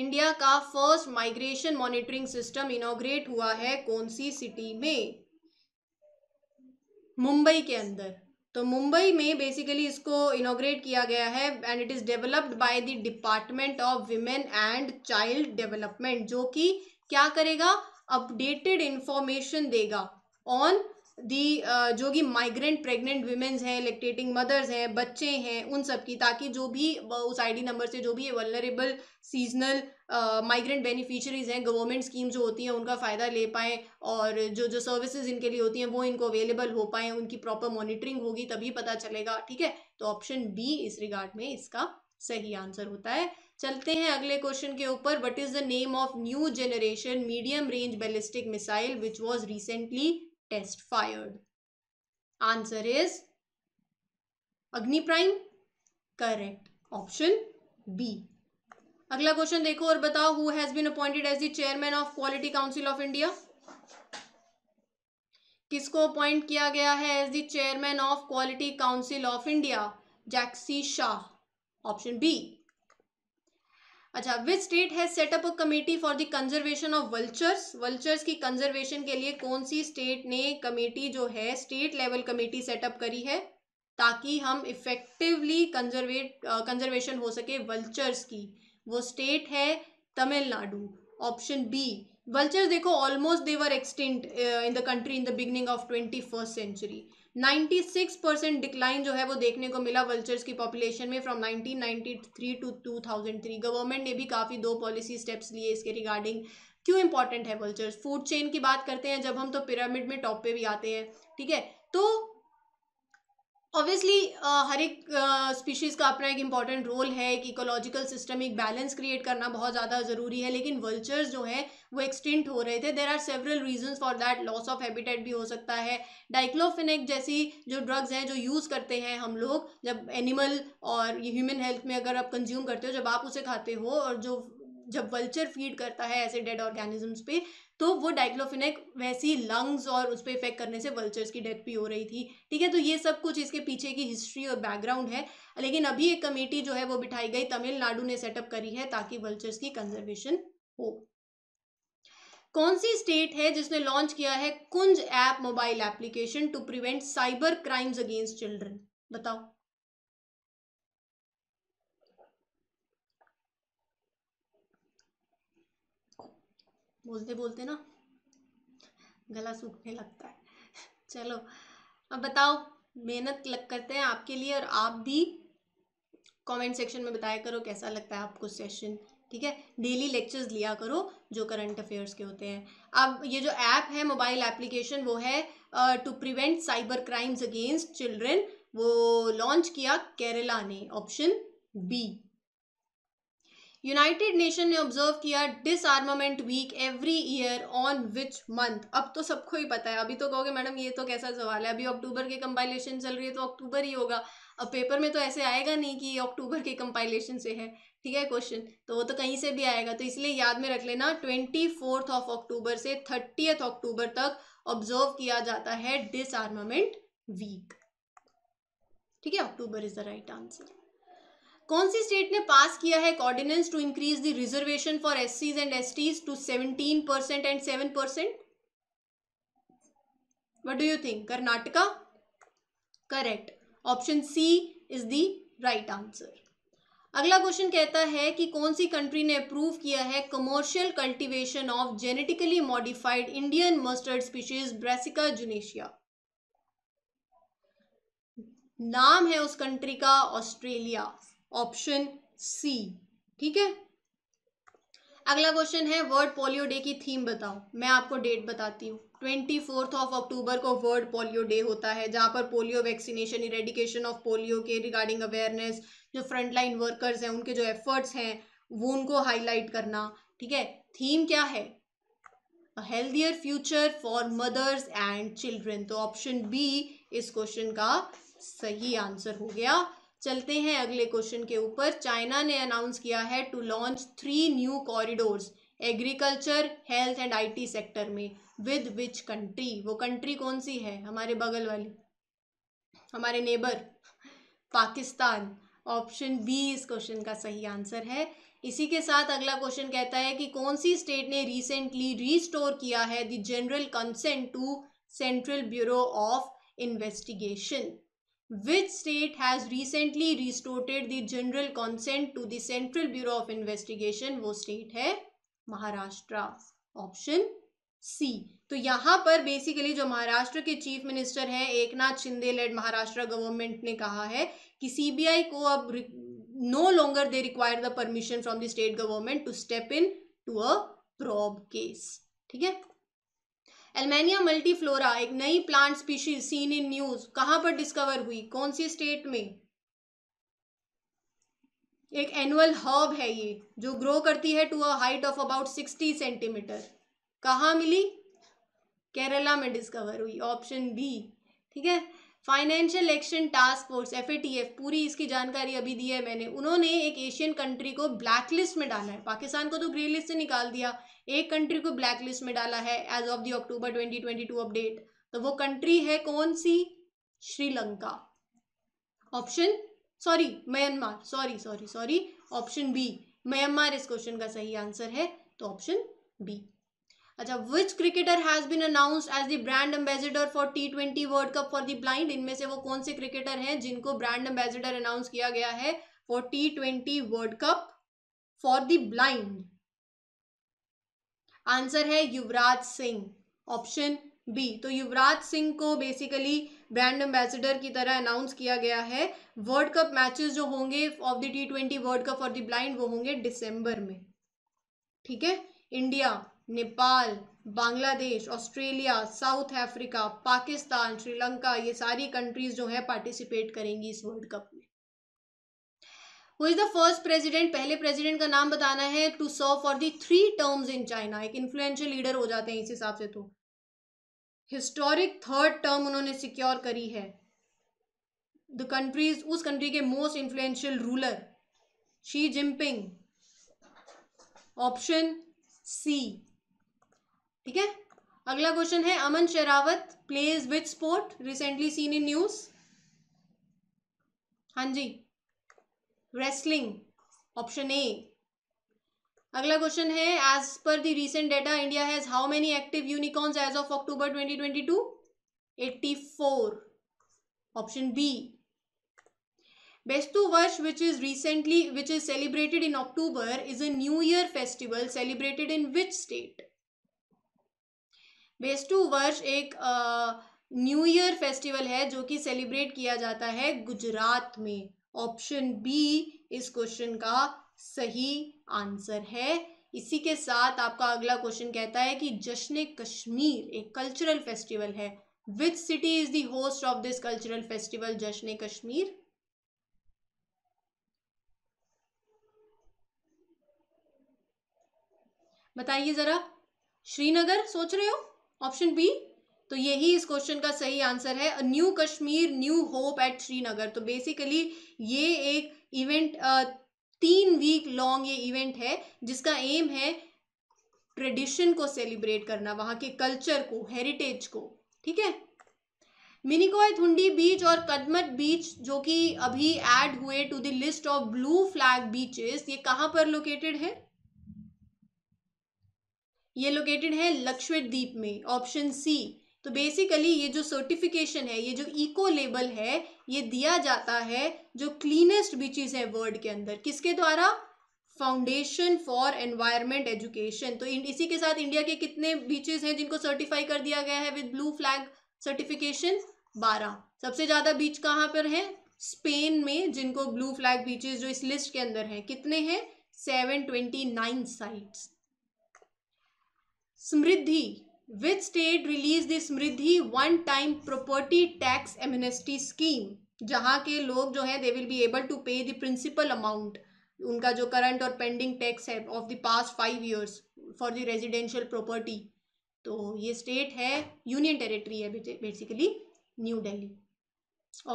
India का first migration monitoring system inaugurate हुआ है कौन सी सिटी में मुंबई के अंदर तो मुंबई में बेसिकली इसको इनोग्रेट किया गया है and it is developed by the department of women and child development जो कि क्या करेगा अपडेटेड इंफॉर्मेशन देगा ऑन दी जो कि माइग्रेंट प्रेग्नेंट वीमेंस हैं लेक्टेटिंग मदर्स हैं बच्चे हैं उन सब की ताकि जो भी उस आईडी नंबर से जो भी वलरेबल सीजनल माइग्रेंट बेनिफिशरीज हैं गवर्नमेंट स्कीम जो होती हैं उनका फ़ायदा ले पाएँ और जो जो सर्विसेज इनके लिए होती हैं वो इनको अवेलेबल हो पाएँ उनकी प्रॉपर मॉनिटरिंग होगी तभी पता चलेगा ठीक है तो ऑप्शन बी इस रिगार्ड में इसका सही आंसर होता है चलते हैं अगले क्वेश्चन के ऊपर what is the name of new generation medium range ballistic missile which was recently test fired? Answer is Agni prime correct option B अगला क्वेश्चन देखो और बताओ who has been appointed as the chairman of quality council of India किसको appoint किया गया है as the chairman of quality council of India Jaxay Shah option B अच्छा which state has set up a committee for the conservation of vultures vultures की conservation के लिए कौन सी स्टेट ने कमेटी जो है स्टेट लेवल कमेटी सेटअप करी है ताकि हम इफेक्टिवली कंजर्वेट कंजर्वेशन हो सके वल्चर्स की वो स्टेट है तमिलनाडु ऑप्शन बी वल्चर्स देखो almost they were extinct in the country in the beginning of twenty first century 96 percent decline जो है वो देखने को मिला वल्चर्स की पॉपुलेशन में फ्रॉम 1993 टू 2003 गवर्नमेंट ने भी काफ़ी दो पॉलिसी स्टेप्स लिए इसके रिगार्डिंग क्यों इंपॉर्टेंट है वल्चर्स फूड चेन की बात करते हैं जब हम तो पिरामिड में टॉप पे भी आते हैं ठीक है तो ऑब्वियसली uh, हर एक स्पीशीज़ uh, का अपना एक इम्पॉर्टेंट रोल है एक इकोलॉजिकल सिस्टम एक बैलेंस क्रिएट करना बहुत ज़्यादा ज़रूरी है लेकिन वल्चर्स जो है वो एक्सटेंट हो रहे थे there are several reason for that loss of habitat भी हो सकता है डाइक्लोफिनिक जैसी जो ड्रग्स हैं जो यूज़ करते हैं हम लोग जब एनिमल और ये ह्यूमन हेल्थ में अगर आप कंज्यूम करते हो जब आप उसे खाते हो और जो जब वल्चर फीड करता है ऐसे डेड ऑर्गेनिजम्स पे तो वो डाइक्लोफिनेक वैसी लंग्स और उस पर इफेक्ट करने से वल्चर्स की डेथ भी हो रही थी ठीक है तो ये सब कुछ इसके पीछे की हिस्ट्री और बैकग्राउंड है लेकिन अभी एक कमेटी जो है वो बिठाई गई तमिलनाडु ने सेटअप करी है ताकि वल्चर्स की कंजर्वेशन हो कौन सी स्टेट है जिसने लॉन्च किया है Kunj app mobile application to prevent cyber crimes against children बताओ बोलते बोलते ना गला सूखने लगता है चलो अब बताओ मेहनत लग करते हैं आपके लिए और आप भी कमेंट सेक्शन में बताया करो कैसा लगता है आपको सेशन ठीक है डेली लेक्चर्स लिया करो जो करंट अफेयर्स के होते हैं अब ये जो ऐप है मोबाइल एप्लीकेशन वो है to prevent cyber crimes against children वो लॉन्च किया केरला ने ऑप्शन बी यूनाइटेड नेशन ने ऑब्जर्व किया disarmament week every year on which month अब तो सबको ही पता है अभी तो कहोगे मैडम ये तो कैसा सवाल है अभी अक्टूबर के कंपाइलेशन चल रही है तो अक्टूबर ही होगा अब पेपर में तो ऐसे आएगा नहीं कि अक्टूबर के कंपाइलेशन से है ठीक है क्वेश्चन तो वो तो कहीं से भी आएगा तो इसलिए याद में रख लेना ट्वेंटी फोर्थ ऑफ अक्टूबर से थर्टीथ अक्टूबर तक ऑब्जर्व किया जाता है डिसआर्मामेंट वीक ठीक है October is the right answer कौन सी स्टेट ने पास किया है एक ordinance to increase the reservation for S and S to seventeen percent and seven percent what do you think Karnataka correct option C is the right answer अगला question कहता है कि कौन सी कंट्री ने अप्रूव किया है commercial cultivation of genetically modified Indian mustard species Brassica juncea नाम है उस कंट्री का ऑस्ट्रेलिया ऑप्शन सी ठीक है अगला क्वेश्चन है वर्ल्ड पोलियो डे की थीम बताओ मैं आपको डेट बताती हूँ ट्वेंटी फोर्थ ऑफ अक्टूबर को वर्ल्ड पोलियो डे होता है जहाँ पर polio vaccination eradication of polio के रिगार्डिंग अवेयरनेस जो फ्रंटलाइन वर्कर्स हैं उनके जो एफर्ट्स हैं वो उनको हाईलाइट करना ठीक है थीम क्या है healthier future for mothers and children तो ऑप्शन बी इस क्वेश्चन का सही आंसर हो गया चलते हैं अगले क्वेश्चन के ऊपर चाइना ने अनाउंस किया है to launch three new corridors agriculture health and IT sector में विद विच कंट्री वो कंट्री कौन सी है हमारे बगल वाली हमारे नेबर पाकिस्तान ऑप्शन बी इस क्वेश्चन का सही आंसर है इसी के साथ अगला क्वेश्चन कहता है कि कौन सी स्टेट ने रिसेंटली रीस्टोर किया है the general consent to central bureau of investigation Which state has recently restored the general consent to the Central Bureau of Investigation? वो state है महाराष्ट्र ऑप्शन सी तो यहाँ पर बेसिकली जो महाराष्ट्र के चीफ मिनिस्टर हैं एकनाथ शिंदे लेड महाराष्ट्र गवर्नमेंट ने कहा है कि सीबीआई को अब no longer they require the permission from the state government to step in to a probe case ठीक है एलमेनिया मल्टीफ्लोरा एक नई plant species seen in news कहाँ पर डिस्कवर हुई कौन सी स्टेट में एक एनुअल हर्ब है ये जो ग्रो करती है to a height of about sixty centimetre कहाँ मिली केरला में डिस्कवर हुई ऑप्शन बी ठीक है financial action task force F पूरी इसकी जानकारी अभी दी है मैंने उन्होंने एक एशियन कंट्री को ब्लैक लिस्ट में डाला है पाकिस्तान को तो ग्रे लिस्ट से निकाल दिया एक कंट्री को ब्लैक लिस्ट में डाला है as of the October 2022 update तो वो कंट्री है कौन सी Sri Lanka option sorry Myanmar sorry sorry sorry option B Myanmar इस क्वेश्चन का सही आंसर है तो ऑप्शन बी अच्छा which cricketer has been announce as the brand ambassador for T twenty world cup for the blind इनमें से वो कौन से क्रिकेटर हैं जिनको ब्रांड एम्बेसडर अनाउंस किया गया है for T twenty world cup for the blind answer है युवराज सिंह ऑप्शन बी तो युवराज सिंह को बेसिकली ब्रांड एम्बेसडर की तरह अनाउंस किया गया है वर्ल्ड कप मैचेस जो होंगे of the T twenty world cup for the blind वो होंगे दिसंबर में ठीक है India Nepal Bangladesh Australia South Africa Pakistan Sri Lanka ये सारी कंट्रीज जो है पार्टिसिपेट करेंगी इस world cup who is the first president पहले प्रेसिडेंट का नाम बताना है to serve for the three terms in China एक इन्फ्लुएंशियल लीडर हो जाते हैं इस हिसाब से तो हिस्टोरिक थर्ड टर्म उन्होंने सिक्योर करी है द कंट्रीज उस कंट्री के most influential ruler Xi Jinping option C ठीक है अगला क्वेश्चन है Aman Sherawat plays with sport recently seen in news हाँ जी रेस्लिंग ऑप्शन ए अगला क्वेश्चन है as per the recent data India has how many active unicorns as of October 2022 84 option B Bestu Varsh which is recently which is celebrated in October is a new year festival celebrated in which state Bestu Varsh एक new year festival है जो कि celebrate किया जाता है गुजरात में option B इस question का सही आंसर है इसी के साथ आपका अगला क्वेश्चन कहता है कि जश्न कश्मीर एक कल्चरल फेस्टिवल है which city is the host of this cultural festival Jashn Kashmir बताइए जरा श्रीनगर सोच रहे हो ऑप्शन बी तो यही इस क्वेश्चन का सही आंसर है new Kashmir new hope at Srinagar तो बेसिकली ये एक इवेंट तीन वीक लॉन्ग ये इवेंट है जिसका एम है ट्रेडिशन को सेलिब्रेट करना वहां के कल्चर को हेरिटेज को ठीक है मिनिकोय थुंडी बीच और कदमत बीच जो कि अभी ऐड हुए to the list of blue flag beaches ये कहां पर लोकेटेड है ये लोकेटेड है लक्षद्वीप में ऑप्शन सी तो बेसिकली ये जो सर्टिफिकेशन है ये जो इको लेबल है ये दिया जाता है जो क्लीनेस्ट बीचेस है वर्ल्ड के अंदर किसके द्वारा फाउंडेशन फॉर एनवायरमेंट एजुकेशन तो इसी के साथ इंडिया के कितने बीचेस हैं जिनको सर्टिफाई कर दिया गया है विद ब्लू फ्लैग सर्टिफिकेशन बारह सबसे ज़्यादा बीच कहाँ पर है स्पेन में जिनको ब्लू फ्लैग बीचेस जो इस लिस्ट के अंदर हैं कितने हैं seven twenty nine sites Samriddhi which state release the Samriddhi one time property tax amnesty scheme जहाँ के लोग जो है they will be able to pay the principal amount उनका जो करंट और पेंडिंग टैक्स है of the past five years for the residential property तो ये स्टेट है यूनियन टेरेटरी है basically New Delhi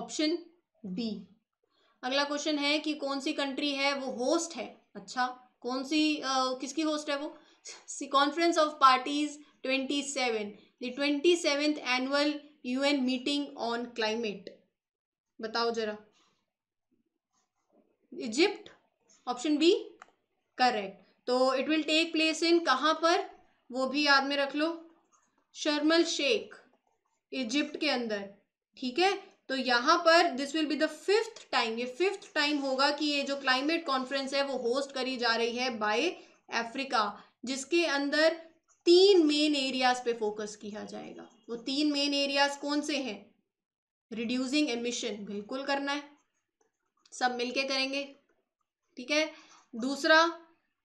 option B अगला क्वेश्चन है कि कौन सी कंट्री है वो होस्ट है अच्छा कौन सी uh, किसकी होस्ट है वो conference of parties 27 the 27th annual un meeting on climate बताओ जरा इजिप्ट ऑप्शन बी करेक्ट तो it will take place in कहाँ पर वो भी याद में रख लो शर्मल sheikh egypt ke andar theek hai तो यहाँ पर this will be the fifth time ये फिफ्थ टाइम होगा कि ये जो क्लाइमेट कॉन्फ्रेंस है वो होस्ट करी जा रही है बाय अफ्रीका जिसके अंदर तीन मेन एरियाज पे फोकस किया जाएगा वो तीन मेन एरियाज कौन से हैं रिड्यूसिंग एमिशन बिल्कुल करना है सब मिलके करेंगे ठीक है दूसरा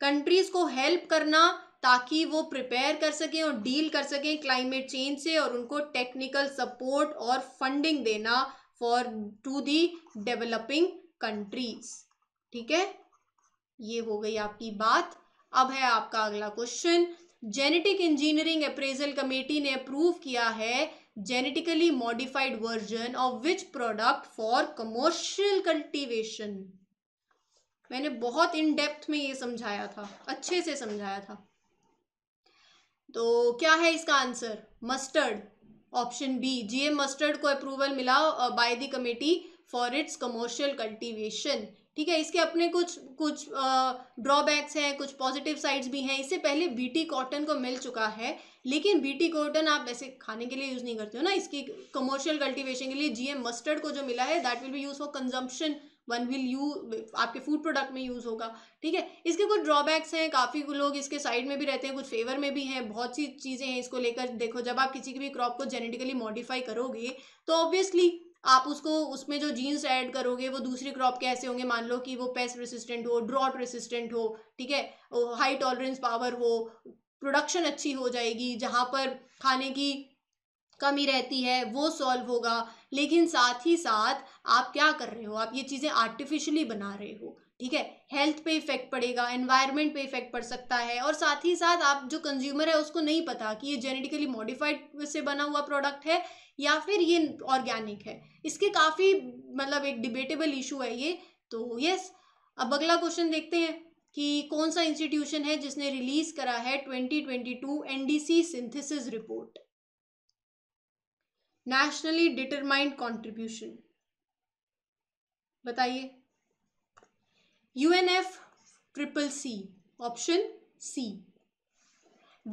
कंट्रीज को हेल्प करना ताकि वो प्रिपेयर कर सकें और डील कर सकें क्लाइमेट चेंज से और उनको टेक्निकल सपोर्ट और फंडिंग देना for to the developing countries ठीक है ये हो गई आपकी बात अब है आपका अगला question genetic engineering appraisal committee ने अप्रूव किया है genetically modified version of which product for commercial cultivation मैंने बहुत इन डेप्थ में ये समझाया था अच्छे से समझाया था तो क्या है इसका answer mustard option B GM mustard को अप्रूवल मिला by the committee for its commercial cultivation ठीक है इसके अपने कुछ कुछ ड्रॉबैक्स हैं कुछ पॉजिटिव साइड्स भी हैं इससे पहले बीटी कॉटन को मिल चुका है लेकिन बीटी कॉटन आप वैसे खाने के लिए यूज़ नहीं करते हो ना इसकी कमर्शियल कल्टीवेशन के लिए जीएम मस्टर्ड को जो मिला है that will be use for consumption one will you आपके फूड प्रोडक्ट में यूज़ होगा ठीक है इसके कुछ ड्रॉबैक्स हैं काफ़ी लोग इसके साइड में भी रहते हैं कुछ फेवर में भी हैं बहुत सी चीज़ें हैं इसको लेकर देखो जब आप किसी की भी क्रॉप को जेनेटिकली मॉडिफाई करोगे तो ऑब्वियसली आप उसको उसमें जो जीन्स ऐड करोगे वो दूसरे क्रॉप के ऐसे होंगे मान लो कि वो पेस्ट रेसिस्टेंट हो ड्रॉट रेसिस्टेंट हो ठीक है हाई टॉलरेंस पावर हो प्रोडक्शन अच्छी हो जाएगी जहाँ पर खाने की कमी रहती है वो सॉल्व होगा लेकिन साथ ही साथ आप क्या कर रहे हो आप ये चीज़ें आर्टिफिशियली बना रहे हो ठीक है हेल्थ पे इफेक्ट पड़ेगा एनवायरनमेंट पे इफेक्ट पड़ सकता है और साथ ही साथ आप जो कंज्यूमर है उसको नहीं पता कि ये जेनेटिकली मॉडिफाइड से बना हुआ प्रोडक्ट है या फिर ये ऑर्गेनिक है इसके काफ़ी मतलब एक डिबेटेबल इशू है ये तो यस अब अगला क्वेश्चन देखते हैं कि कौन सा इंस्टीट्यूशन है जिसने रिलीज करा है 2022 NDC synthesis report nationally determined contribution बताइए UNF triple C option C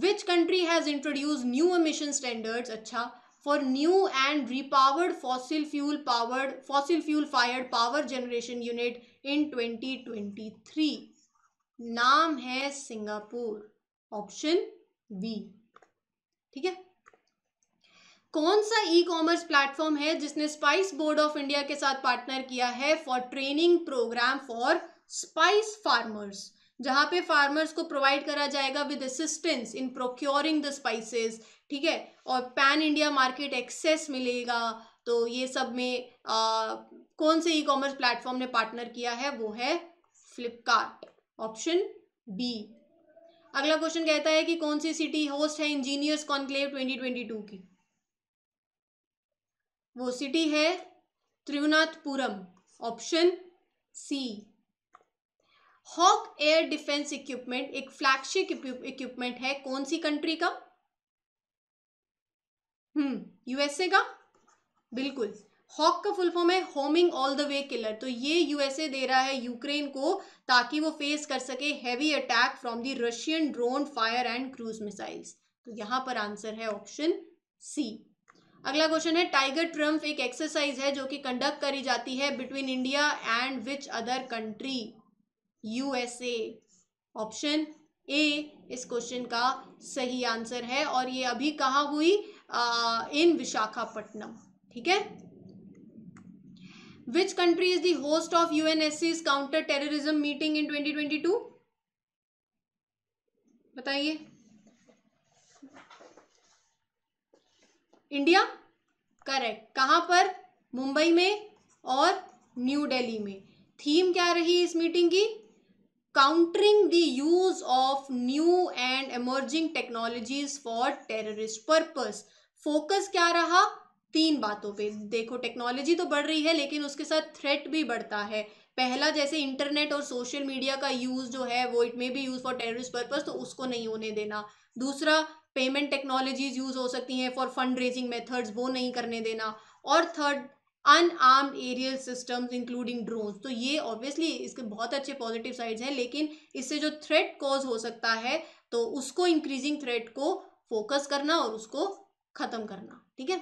which country has introduce new emission standards अच्छा for new and repowered fossil fuel powered fossil fuel fired power generation unit in 2023 नाम है Singapore option B ठीक है कौन सा ई commerce platform है जिसने spice board of India के साथ पार्टनर किया है for training program for spice farmers जहाँ पे फार्मर्स को प्रोवाइड करा जाएगा with assistance in procuring the spices ठीक है और पैन इंडिया मार्केट एक्सेस मिलेगा तो ये सब में आ, कौन से ई कॉमर्स प्लेटफॉर्म ने पार्टनर किया है वो है फ्लिपकार्ट ऑप्शन बी अगला क्वेश्चन कहता है कि कौन सी सिटी होस्ट है इंजीनियर्स कॉन्क्लेव 2022 की वो सिटी है त्रिवनाथपुरम ऑप्शन सी हॉक एयर डिफेंस इक्विपमेंट एक फ्लैगशिप इक्विपमेंट है कौन सी कंट्री का हम्म यूएसए का बिल्कुल हॉक का फुल फॉर्म है homing all the way killer तो ये यूएसए दे रहा है यूक्रेन को ताकि वो फेस कर सके heavy attack from the Russian drone fire and cruise missiles तो यहां पर आंसर है ऑप्शन सी अगला क्वेश्चन है टाइगर ट्रम्फ एक एक्सरसाइज है जो कि कंडक्ट करी जाती है between India and which other country USA option A इस क्वेश्चन का सही आंसर है और ये अभी कहा हुई आ, इन विशाखापट्टनम ठीक है which country of U N S host counter terrorism meeting in twenty twenty two बताइए इंडिया करेक्ट कहां पर मुंबई में और न्यू दिल्ली में थीम क्या रही इस मीटिंग की countering the use of new and emerging technologies for terrorist purpose focus क्या रहा तीन बातों पे देखो टेक्नोलॉजी तो बढ़ रही है लेकिन उसके साथ थ्रेट भी बढ़ता है पहला जैसे इंटरनेट और सोशल मीडिया का यूज़ जो है वो it may be use for terrorist purpose तो उसको नहीं होने देना दूसरा पेमेंट टेक्नोलॉजीज यूज़ हो सकती हैं फॉर फंड रेजिंग मेथड्स वो नहीं करने देना और third unarmed aerial systems including drones तो ये ऑब्वियसली इसके बहुत अच्छे पॉजिटिव साइड्स हैं लेकिन इससे जो थ्रेट कॉज हो सकता है तो उसको इंक्रीजिंग थ्रेट को फोकस करना और उसको खत्म करना ठीक है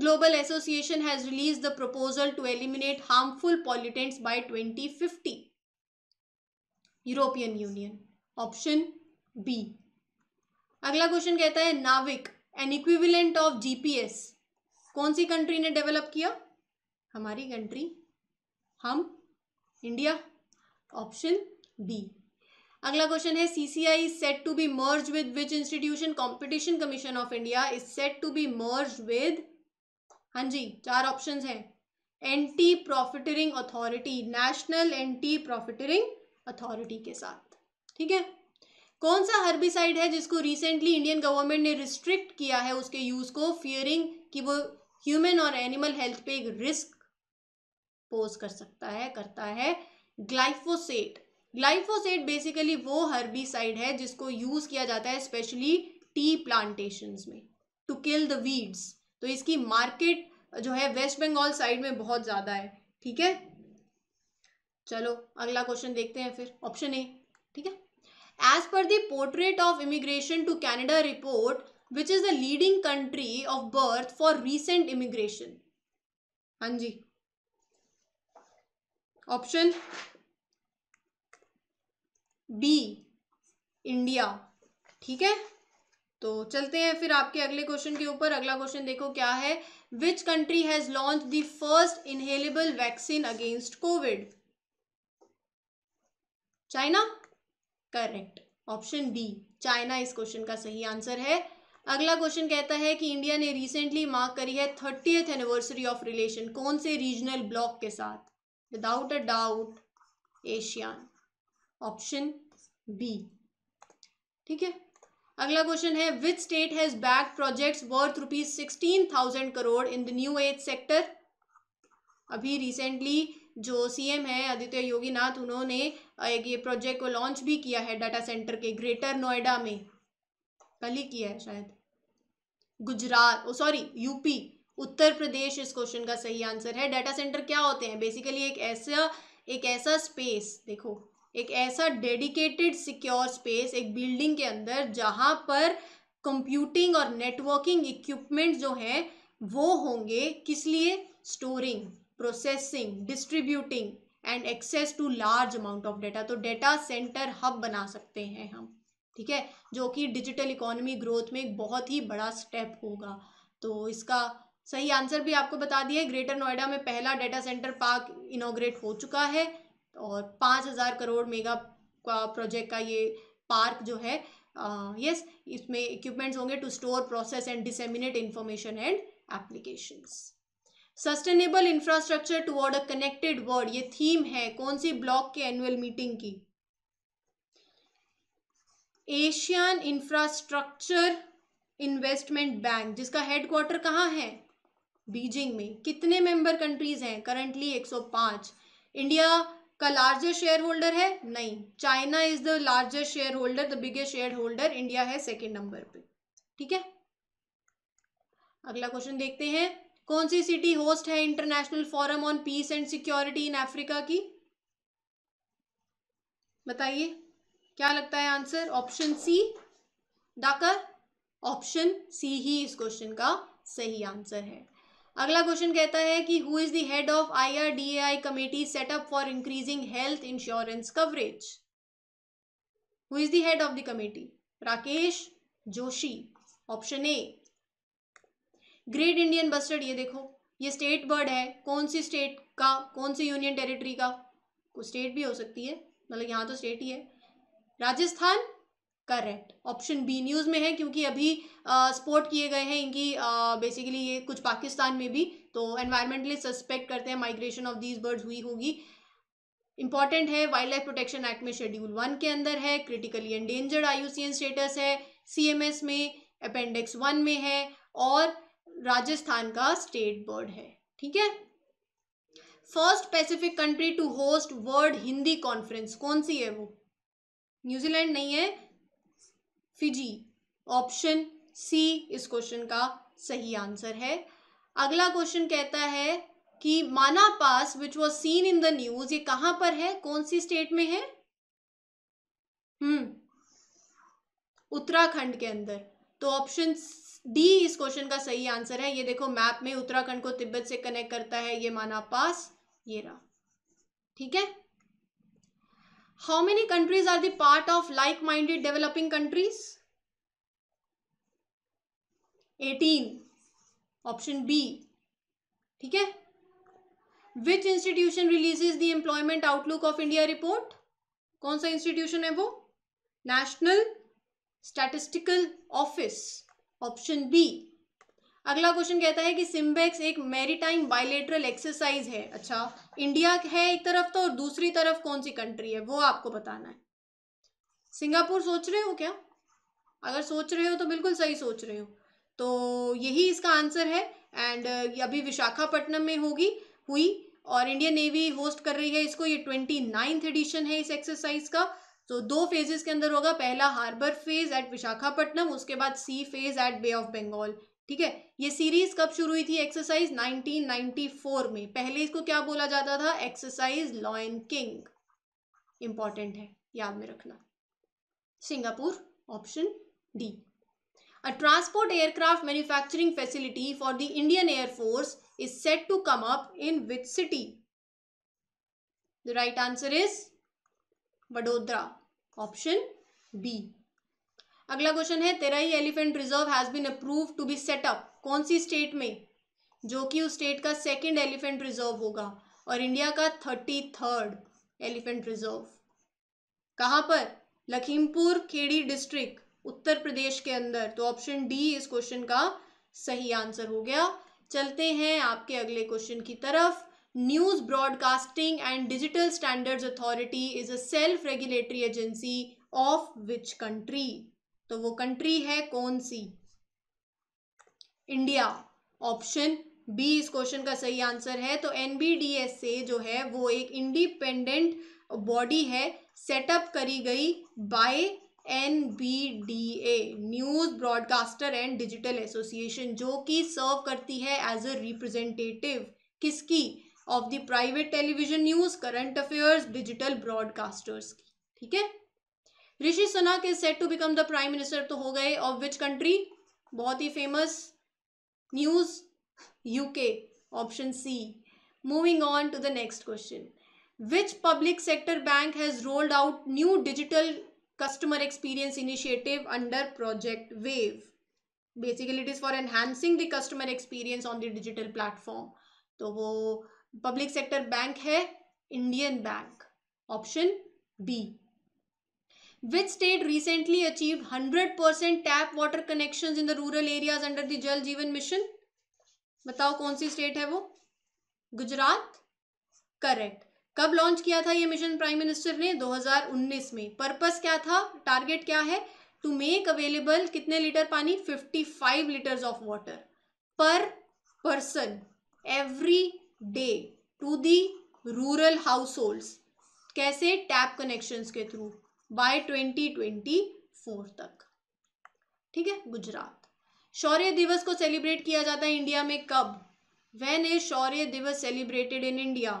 global association has release the the to eliminate harmful pollutants pollutants twenty 2050 European union option B अगला क्वेश्चन कहता है नाविक एन इक्विवेलेंट ऑफ जीपीएस कौन सी कंट्री ने डेवलप किया हमारी कंट्री हम इंडिया ऑप्शन बी अगला क्वेश्चन है CCI is set to be merge with which institution competition commission of India is set to be merge with हाँ जी चार ऑप्शन हैं anti profiteering authority national anti profiteering authority के साथ ठीक है कौन सा हर्बिसाइड है जिसको रिसेंटली इंडियन गवर्नमेंट ने रिस्ट्रिक्ट किया है उसके यूज को फियरिंग कि वो ह्यूमन और एनिमल हेल्थ पे एक रिस्क पोज कर सकता है करता है ग्लाइफोसेट ग्लाइफोसेट बेसिकली वो हर्बिसाइड है जिसको यूज किया जाता है स्पेशली टी प्लांटेशन में टू किल द वीड्स तो इसकी मार्केट जो है वेस्ट बंगाल साइड में बहुत ज्यादा है ठीक है चलो अगला क्वेश्चन देखते हैं फिर ऑप्शन ए ठीक है as per portrait of immigration to Canada report which is the leading country of birth for recent immigration हाँ जी ऑप्शन बी इंडिया ठीक है तो चलते हैं फिर आपके अगले क्वेश्चन के ऊपर अगला क्वेश्चन देखो क्या है which country has launch the first inhalable vaccine against Covid China correct option B China इस क्वेश्चन का सही आंसर है अगला क्वेश्चन कहता है कि इंडिया ने रिसेंटली मार्क करी है थर्टी एनिवर्सरी ऑफ रिलेशन कौन से रीजनल ब्लॉक के साथ without a doubt ASEAN option B ठीक है अगला क्वेश्चन है which state has back projects worth rupees sixteen thousand crore in the new age sector अभी रिसेंटली जो सीएम है आदित्य योगी नाथ उन्होंने एक ये प्रोजेक्ट को लॉन्च भी किया है डाटा सेंटर के ग्रेटर नोएडा में कल ही किया है शायद गुजरात सॉरी यूपी उत्तर प्रदेश इस क्वेश्चन का सही आंसर है डाटा सेंटर क्या होते हैं बेसिकली एक ऐसा एक ऐसा स्पेस देखो एक ऐसा डेडिकेटेड सिक्योर स्पेस एक बिल्डिंग के अंदर जहाँ पर कंप्यूटिंग और नेटवर्किंग इक्विपमेंट जो है वो होंगे किस लिए storing processing distributing and access to large amount of data तो डेटा सेंटर हब बना सकते हैं हम ठीक है जो कि डिजिटल इकोनॉमी ग्रोथ में एक बहुत ही बड़ा स्टेप होगा तो इसका सही आंसर भी आपको बता दिया है ग्रेटर नोएडा में पहला डेटा सेंटर पार्क इनोग्रेट हो चुका है और पाँच हज़ार करोड़ मेगा का प्रोजेक्ट का ये पार्क जो है यस इसमें इक्विपमेंट्स होंगे to store process and disseminate information and applications sustainable infrastructure toward a connected world ये थीम है कौन सी ब्लॉक के एनुअल मीटिंग की एशियन इंफ्रास्ट्रक्चर इन्वेस्टमेंट बैंक जिसका हेडक्वार्टर कहाँ है बीजिंग में कितने मेंबर कंट्रीज हैं करंटली 105 इंडिया का लार्जेस्ट शेयर होल्डर है नहीं China is the largest share holder the biggest share holder India है सेकेंड नंबर पे ठीक है अगला क्वेश्चन देखते हैं कौन सी सिटी होस्ट है international forum on peace and security in Africa की बताइए क्या लगता है answer option C Dakar option C ही इस क्वेश्चन का सही आंसर है अगला क्वेश्चन कहता है कि who is R D A I committee setup for increasing health insurance coverage who is the of the committee Rakesh Joshi option A great Indian bustard ये देखो ये स्टेट बर्ड है कौन सी स्टेट का कौन सी यूनियन टेरिटरी का कोई स्टेट भी हो सकती है मतलब यहाँ तो स्टेट ही है Rajasthan correct option B news में है क्योंकि अभी स्पोर्ट किए गए हैं इनकी बेसिकली ये कुछ पाकिस्तान में भी तो एनवायरमेंटली सस्पेक्ट करते हैं माइग्रेशन ऑफ दीज बर्ड्स हुई होगी इंपॉर्टेंट है वाइल्ड लाइफ प्रोटेक्शन एक्ट में शेड्यूल वन के अंदर है क्रिटिकली एंडेंजर्ड आईयूसीएन स्टेटस है सीएमएस में अपेंडिक्स वन में है और राजस्थान का स्टेट बर्ड है ठीक है first Pacific country to host world Hindi conference कौन सी है वो न्यूजीलैंड नहीं है फिजी ऑप्शन सी इस क्वेश्चन का सही आंसर है अगला क्वेश्चन कहता है कि Mana pass which was seen in the news ये कहां पर है कौन सी स्टेट में है हम्म उत्तराखंड के अंदर तो ऑप्शन डी इस क्वेश्चन का सही आंसर है ये देखो मैप में उत्तराखंड को तिब्बत से कनेक्ट करता है ये माना पास ये रहा ठीक है how many countries are the part of like minded developing countries eighteen option B ठीक है which institution releases the employment outlook of India report कौन सा इंस्टीट्यूशन है वो national statistical office option B अगला क्वेश्चन कहता है कि सिम्बेक्स एक मेरीटाइम बाइलेटरल एक्सरसाइज है अच्छा इंडिया है एक तरफ तो और दूसरी तरफ कौन सी कंट्री है वो आपको बताना है सिंगापुर सोच रहे हो क्या अगर सोच रहे हो तो बिल्कुल सही सोच रहे हो तो यही इसका आंसर है एंड अभी विशाखापट्टनम में होगी हुई और इंडियन नेवी होस्ट कर रही है इसको ये ट्वेंटी नाइन्थ एडिशन है इस एक्सरसाइज का तो दो फेजेस के अंदर होगा पहला हार्बर फेज एट विशाखापट्टनम उसके बाद sea phase at Bay of Bengal ठीक है ये सीरीज कब शुरू हुई थी एक्सरसाइज 1994 में पहले इसको क्या बोला जाता था एक्सरसाइज लॉयन किंग इंपॉर्टेंट है याद में रखना Singapore option D a transport aircraft manufacturing facility for the Indian Air Force is set to come up in which city the right answer is Vadodara option B अगला क्वेश्चन है Terai elephant reserve has been approve to be set up कौन सी state में जो कि उस state का second elephant reserve होगा और इंडिया का थर्टी थर्ड एलिफेंट रिजर्व कहाँ पर लखीमपुर खेड़ी डिस्ट्रिक्ट उत्तर प्रदेश के अंदर तो ऑप्शन डी इस क्वेश्चन का सही आंसर हो गया चलते हैं आपके अगले क्वेश्चन की तरफ news broadcasting and digital standards authority is a self regulatory agency of which country तो वो कंट्री है कौन सी इंडिया ऑप्शन बी इस क्वेश्चन का सही आंसर है तो एनबीडीएस से जो है वो एक इंडिपेंडेंट बॉडी है सेटअप करी गई by an news broadcaster and digital association जो कि सर्व करती है एज अ रिप्रेजेंटेटिव किसकी of the private television news current affairs digital broadcasters की ठीक है Rishi Sunak is set to become the prime minister तो हो गए ऑफ विच कंट्री बहुत ही famous news UK option C moving on to the next question which public sector bank has rolled out new digital customer experience initiative under project wave basically it is for enhancing the customer experience on the digital platform तो वो public sector bank है Indian bank option B state recently achieve hundred percent tap water connection in the rural areas under the Jal Jeevan mission बताओ कौन सी state है वो Gujarat correct कब launch किया था ये मिशन प्राइम मिनिस्टर ने 2019 में पर्पस क्या था टारगेट क्या है टू मेक अवेलेबल कितने लीटर पानी 55 litres of water per person every day to the rural households कैसे टैप कनेक्शंस के थ्रू बाय 2024 तक ठीक है गुजरात शौर्य दिवस को सेलिब्रेट किया जाता है इंडिया में कब वेन इज शौर्य दिवस सेलिब्रेटेड इन इंडिया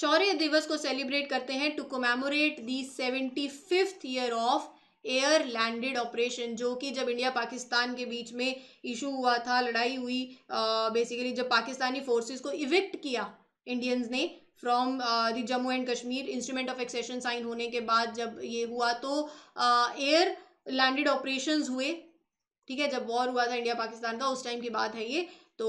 शौर्य दिवस को सेलिब्रेट करते हैं to commemorate the seventy fifth year of air landed operation जो कि जब इंडिया पाकिस्तान के बीच में इशू हुआ था लड़ाई हुई बेसिकली जब पाकिस्तानी फोर्सेस को इविक्ट किया इंडियंस ने from the Jammu and Kashmir instrument of accession sign होने के बाद जब ये हुआ तो एयर लैंडेड ऑपरेशन हुए ठीक है जब वॉर हुआ था इंडिया पाकिस्तान का उस टाइम की बात है ये तो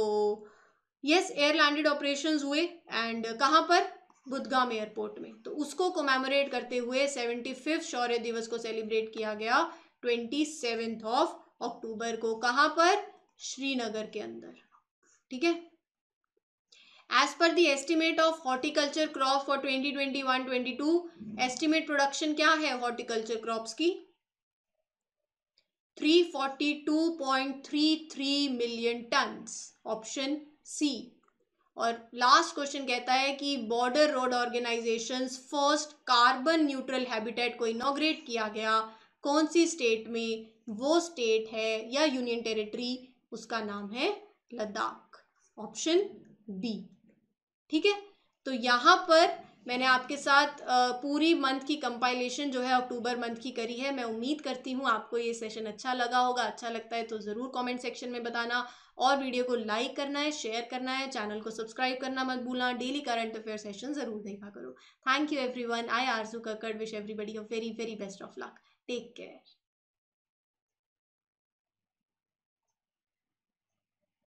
यस एयर लैंडेड ऑपरेशन हुए एंड कहाँ पर बुदगाम एयरपोर्ट में तो उसको कोमेमोरेट करते हुए सेवेंटी फिफ्थ शौर्य दिवस को सेलिब्रेट किया गया ट्वेंटी सेवेंथ ऑफ अक्टूबर को कहाँ पर श्रीनगर के अंदर ठीक है as per the estimate of horticulture crop for 2021-22 estimate production क्या है horticulture crops की 342.33 million tons option C और लास्ट क्वेश्चन कहता है कि border road organisation first carbon neutral habitat को इनोग्रेट किया गया कौन सी स्टेट में वो स्टेट है या यूनियन टेरिटरी उसका नाम है लद्दाख ऑप्शन बी ठीक है तो यहाँ पर मैंने आपके साथ पूरी मंथ की कंपाइलेशन जो है अक्टूबर मंथ की करी है मैं उम्मीद करती हूँ आपको ये सेशन अच्छा लगा होगा अच्छा लगता है तो ज़रूर कमेंट सेक्शन में बताना और वीडियो को लाइक करना है शेयर करना है चैनल को सब्सक्राइब करना मत भूलना डेली करंट अफेयर सेशन ज़रूर देखा करो thank you one I Arzoo Kakkar wish everybody a very very best of luck take care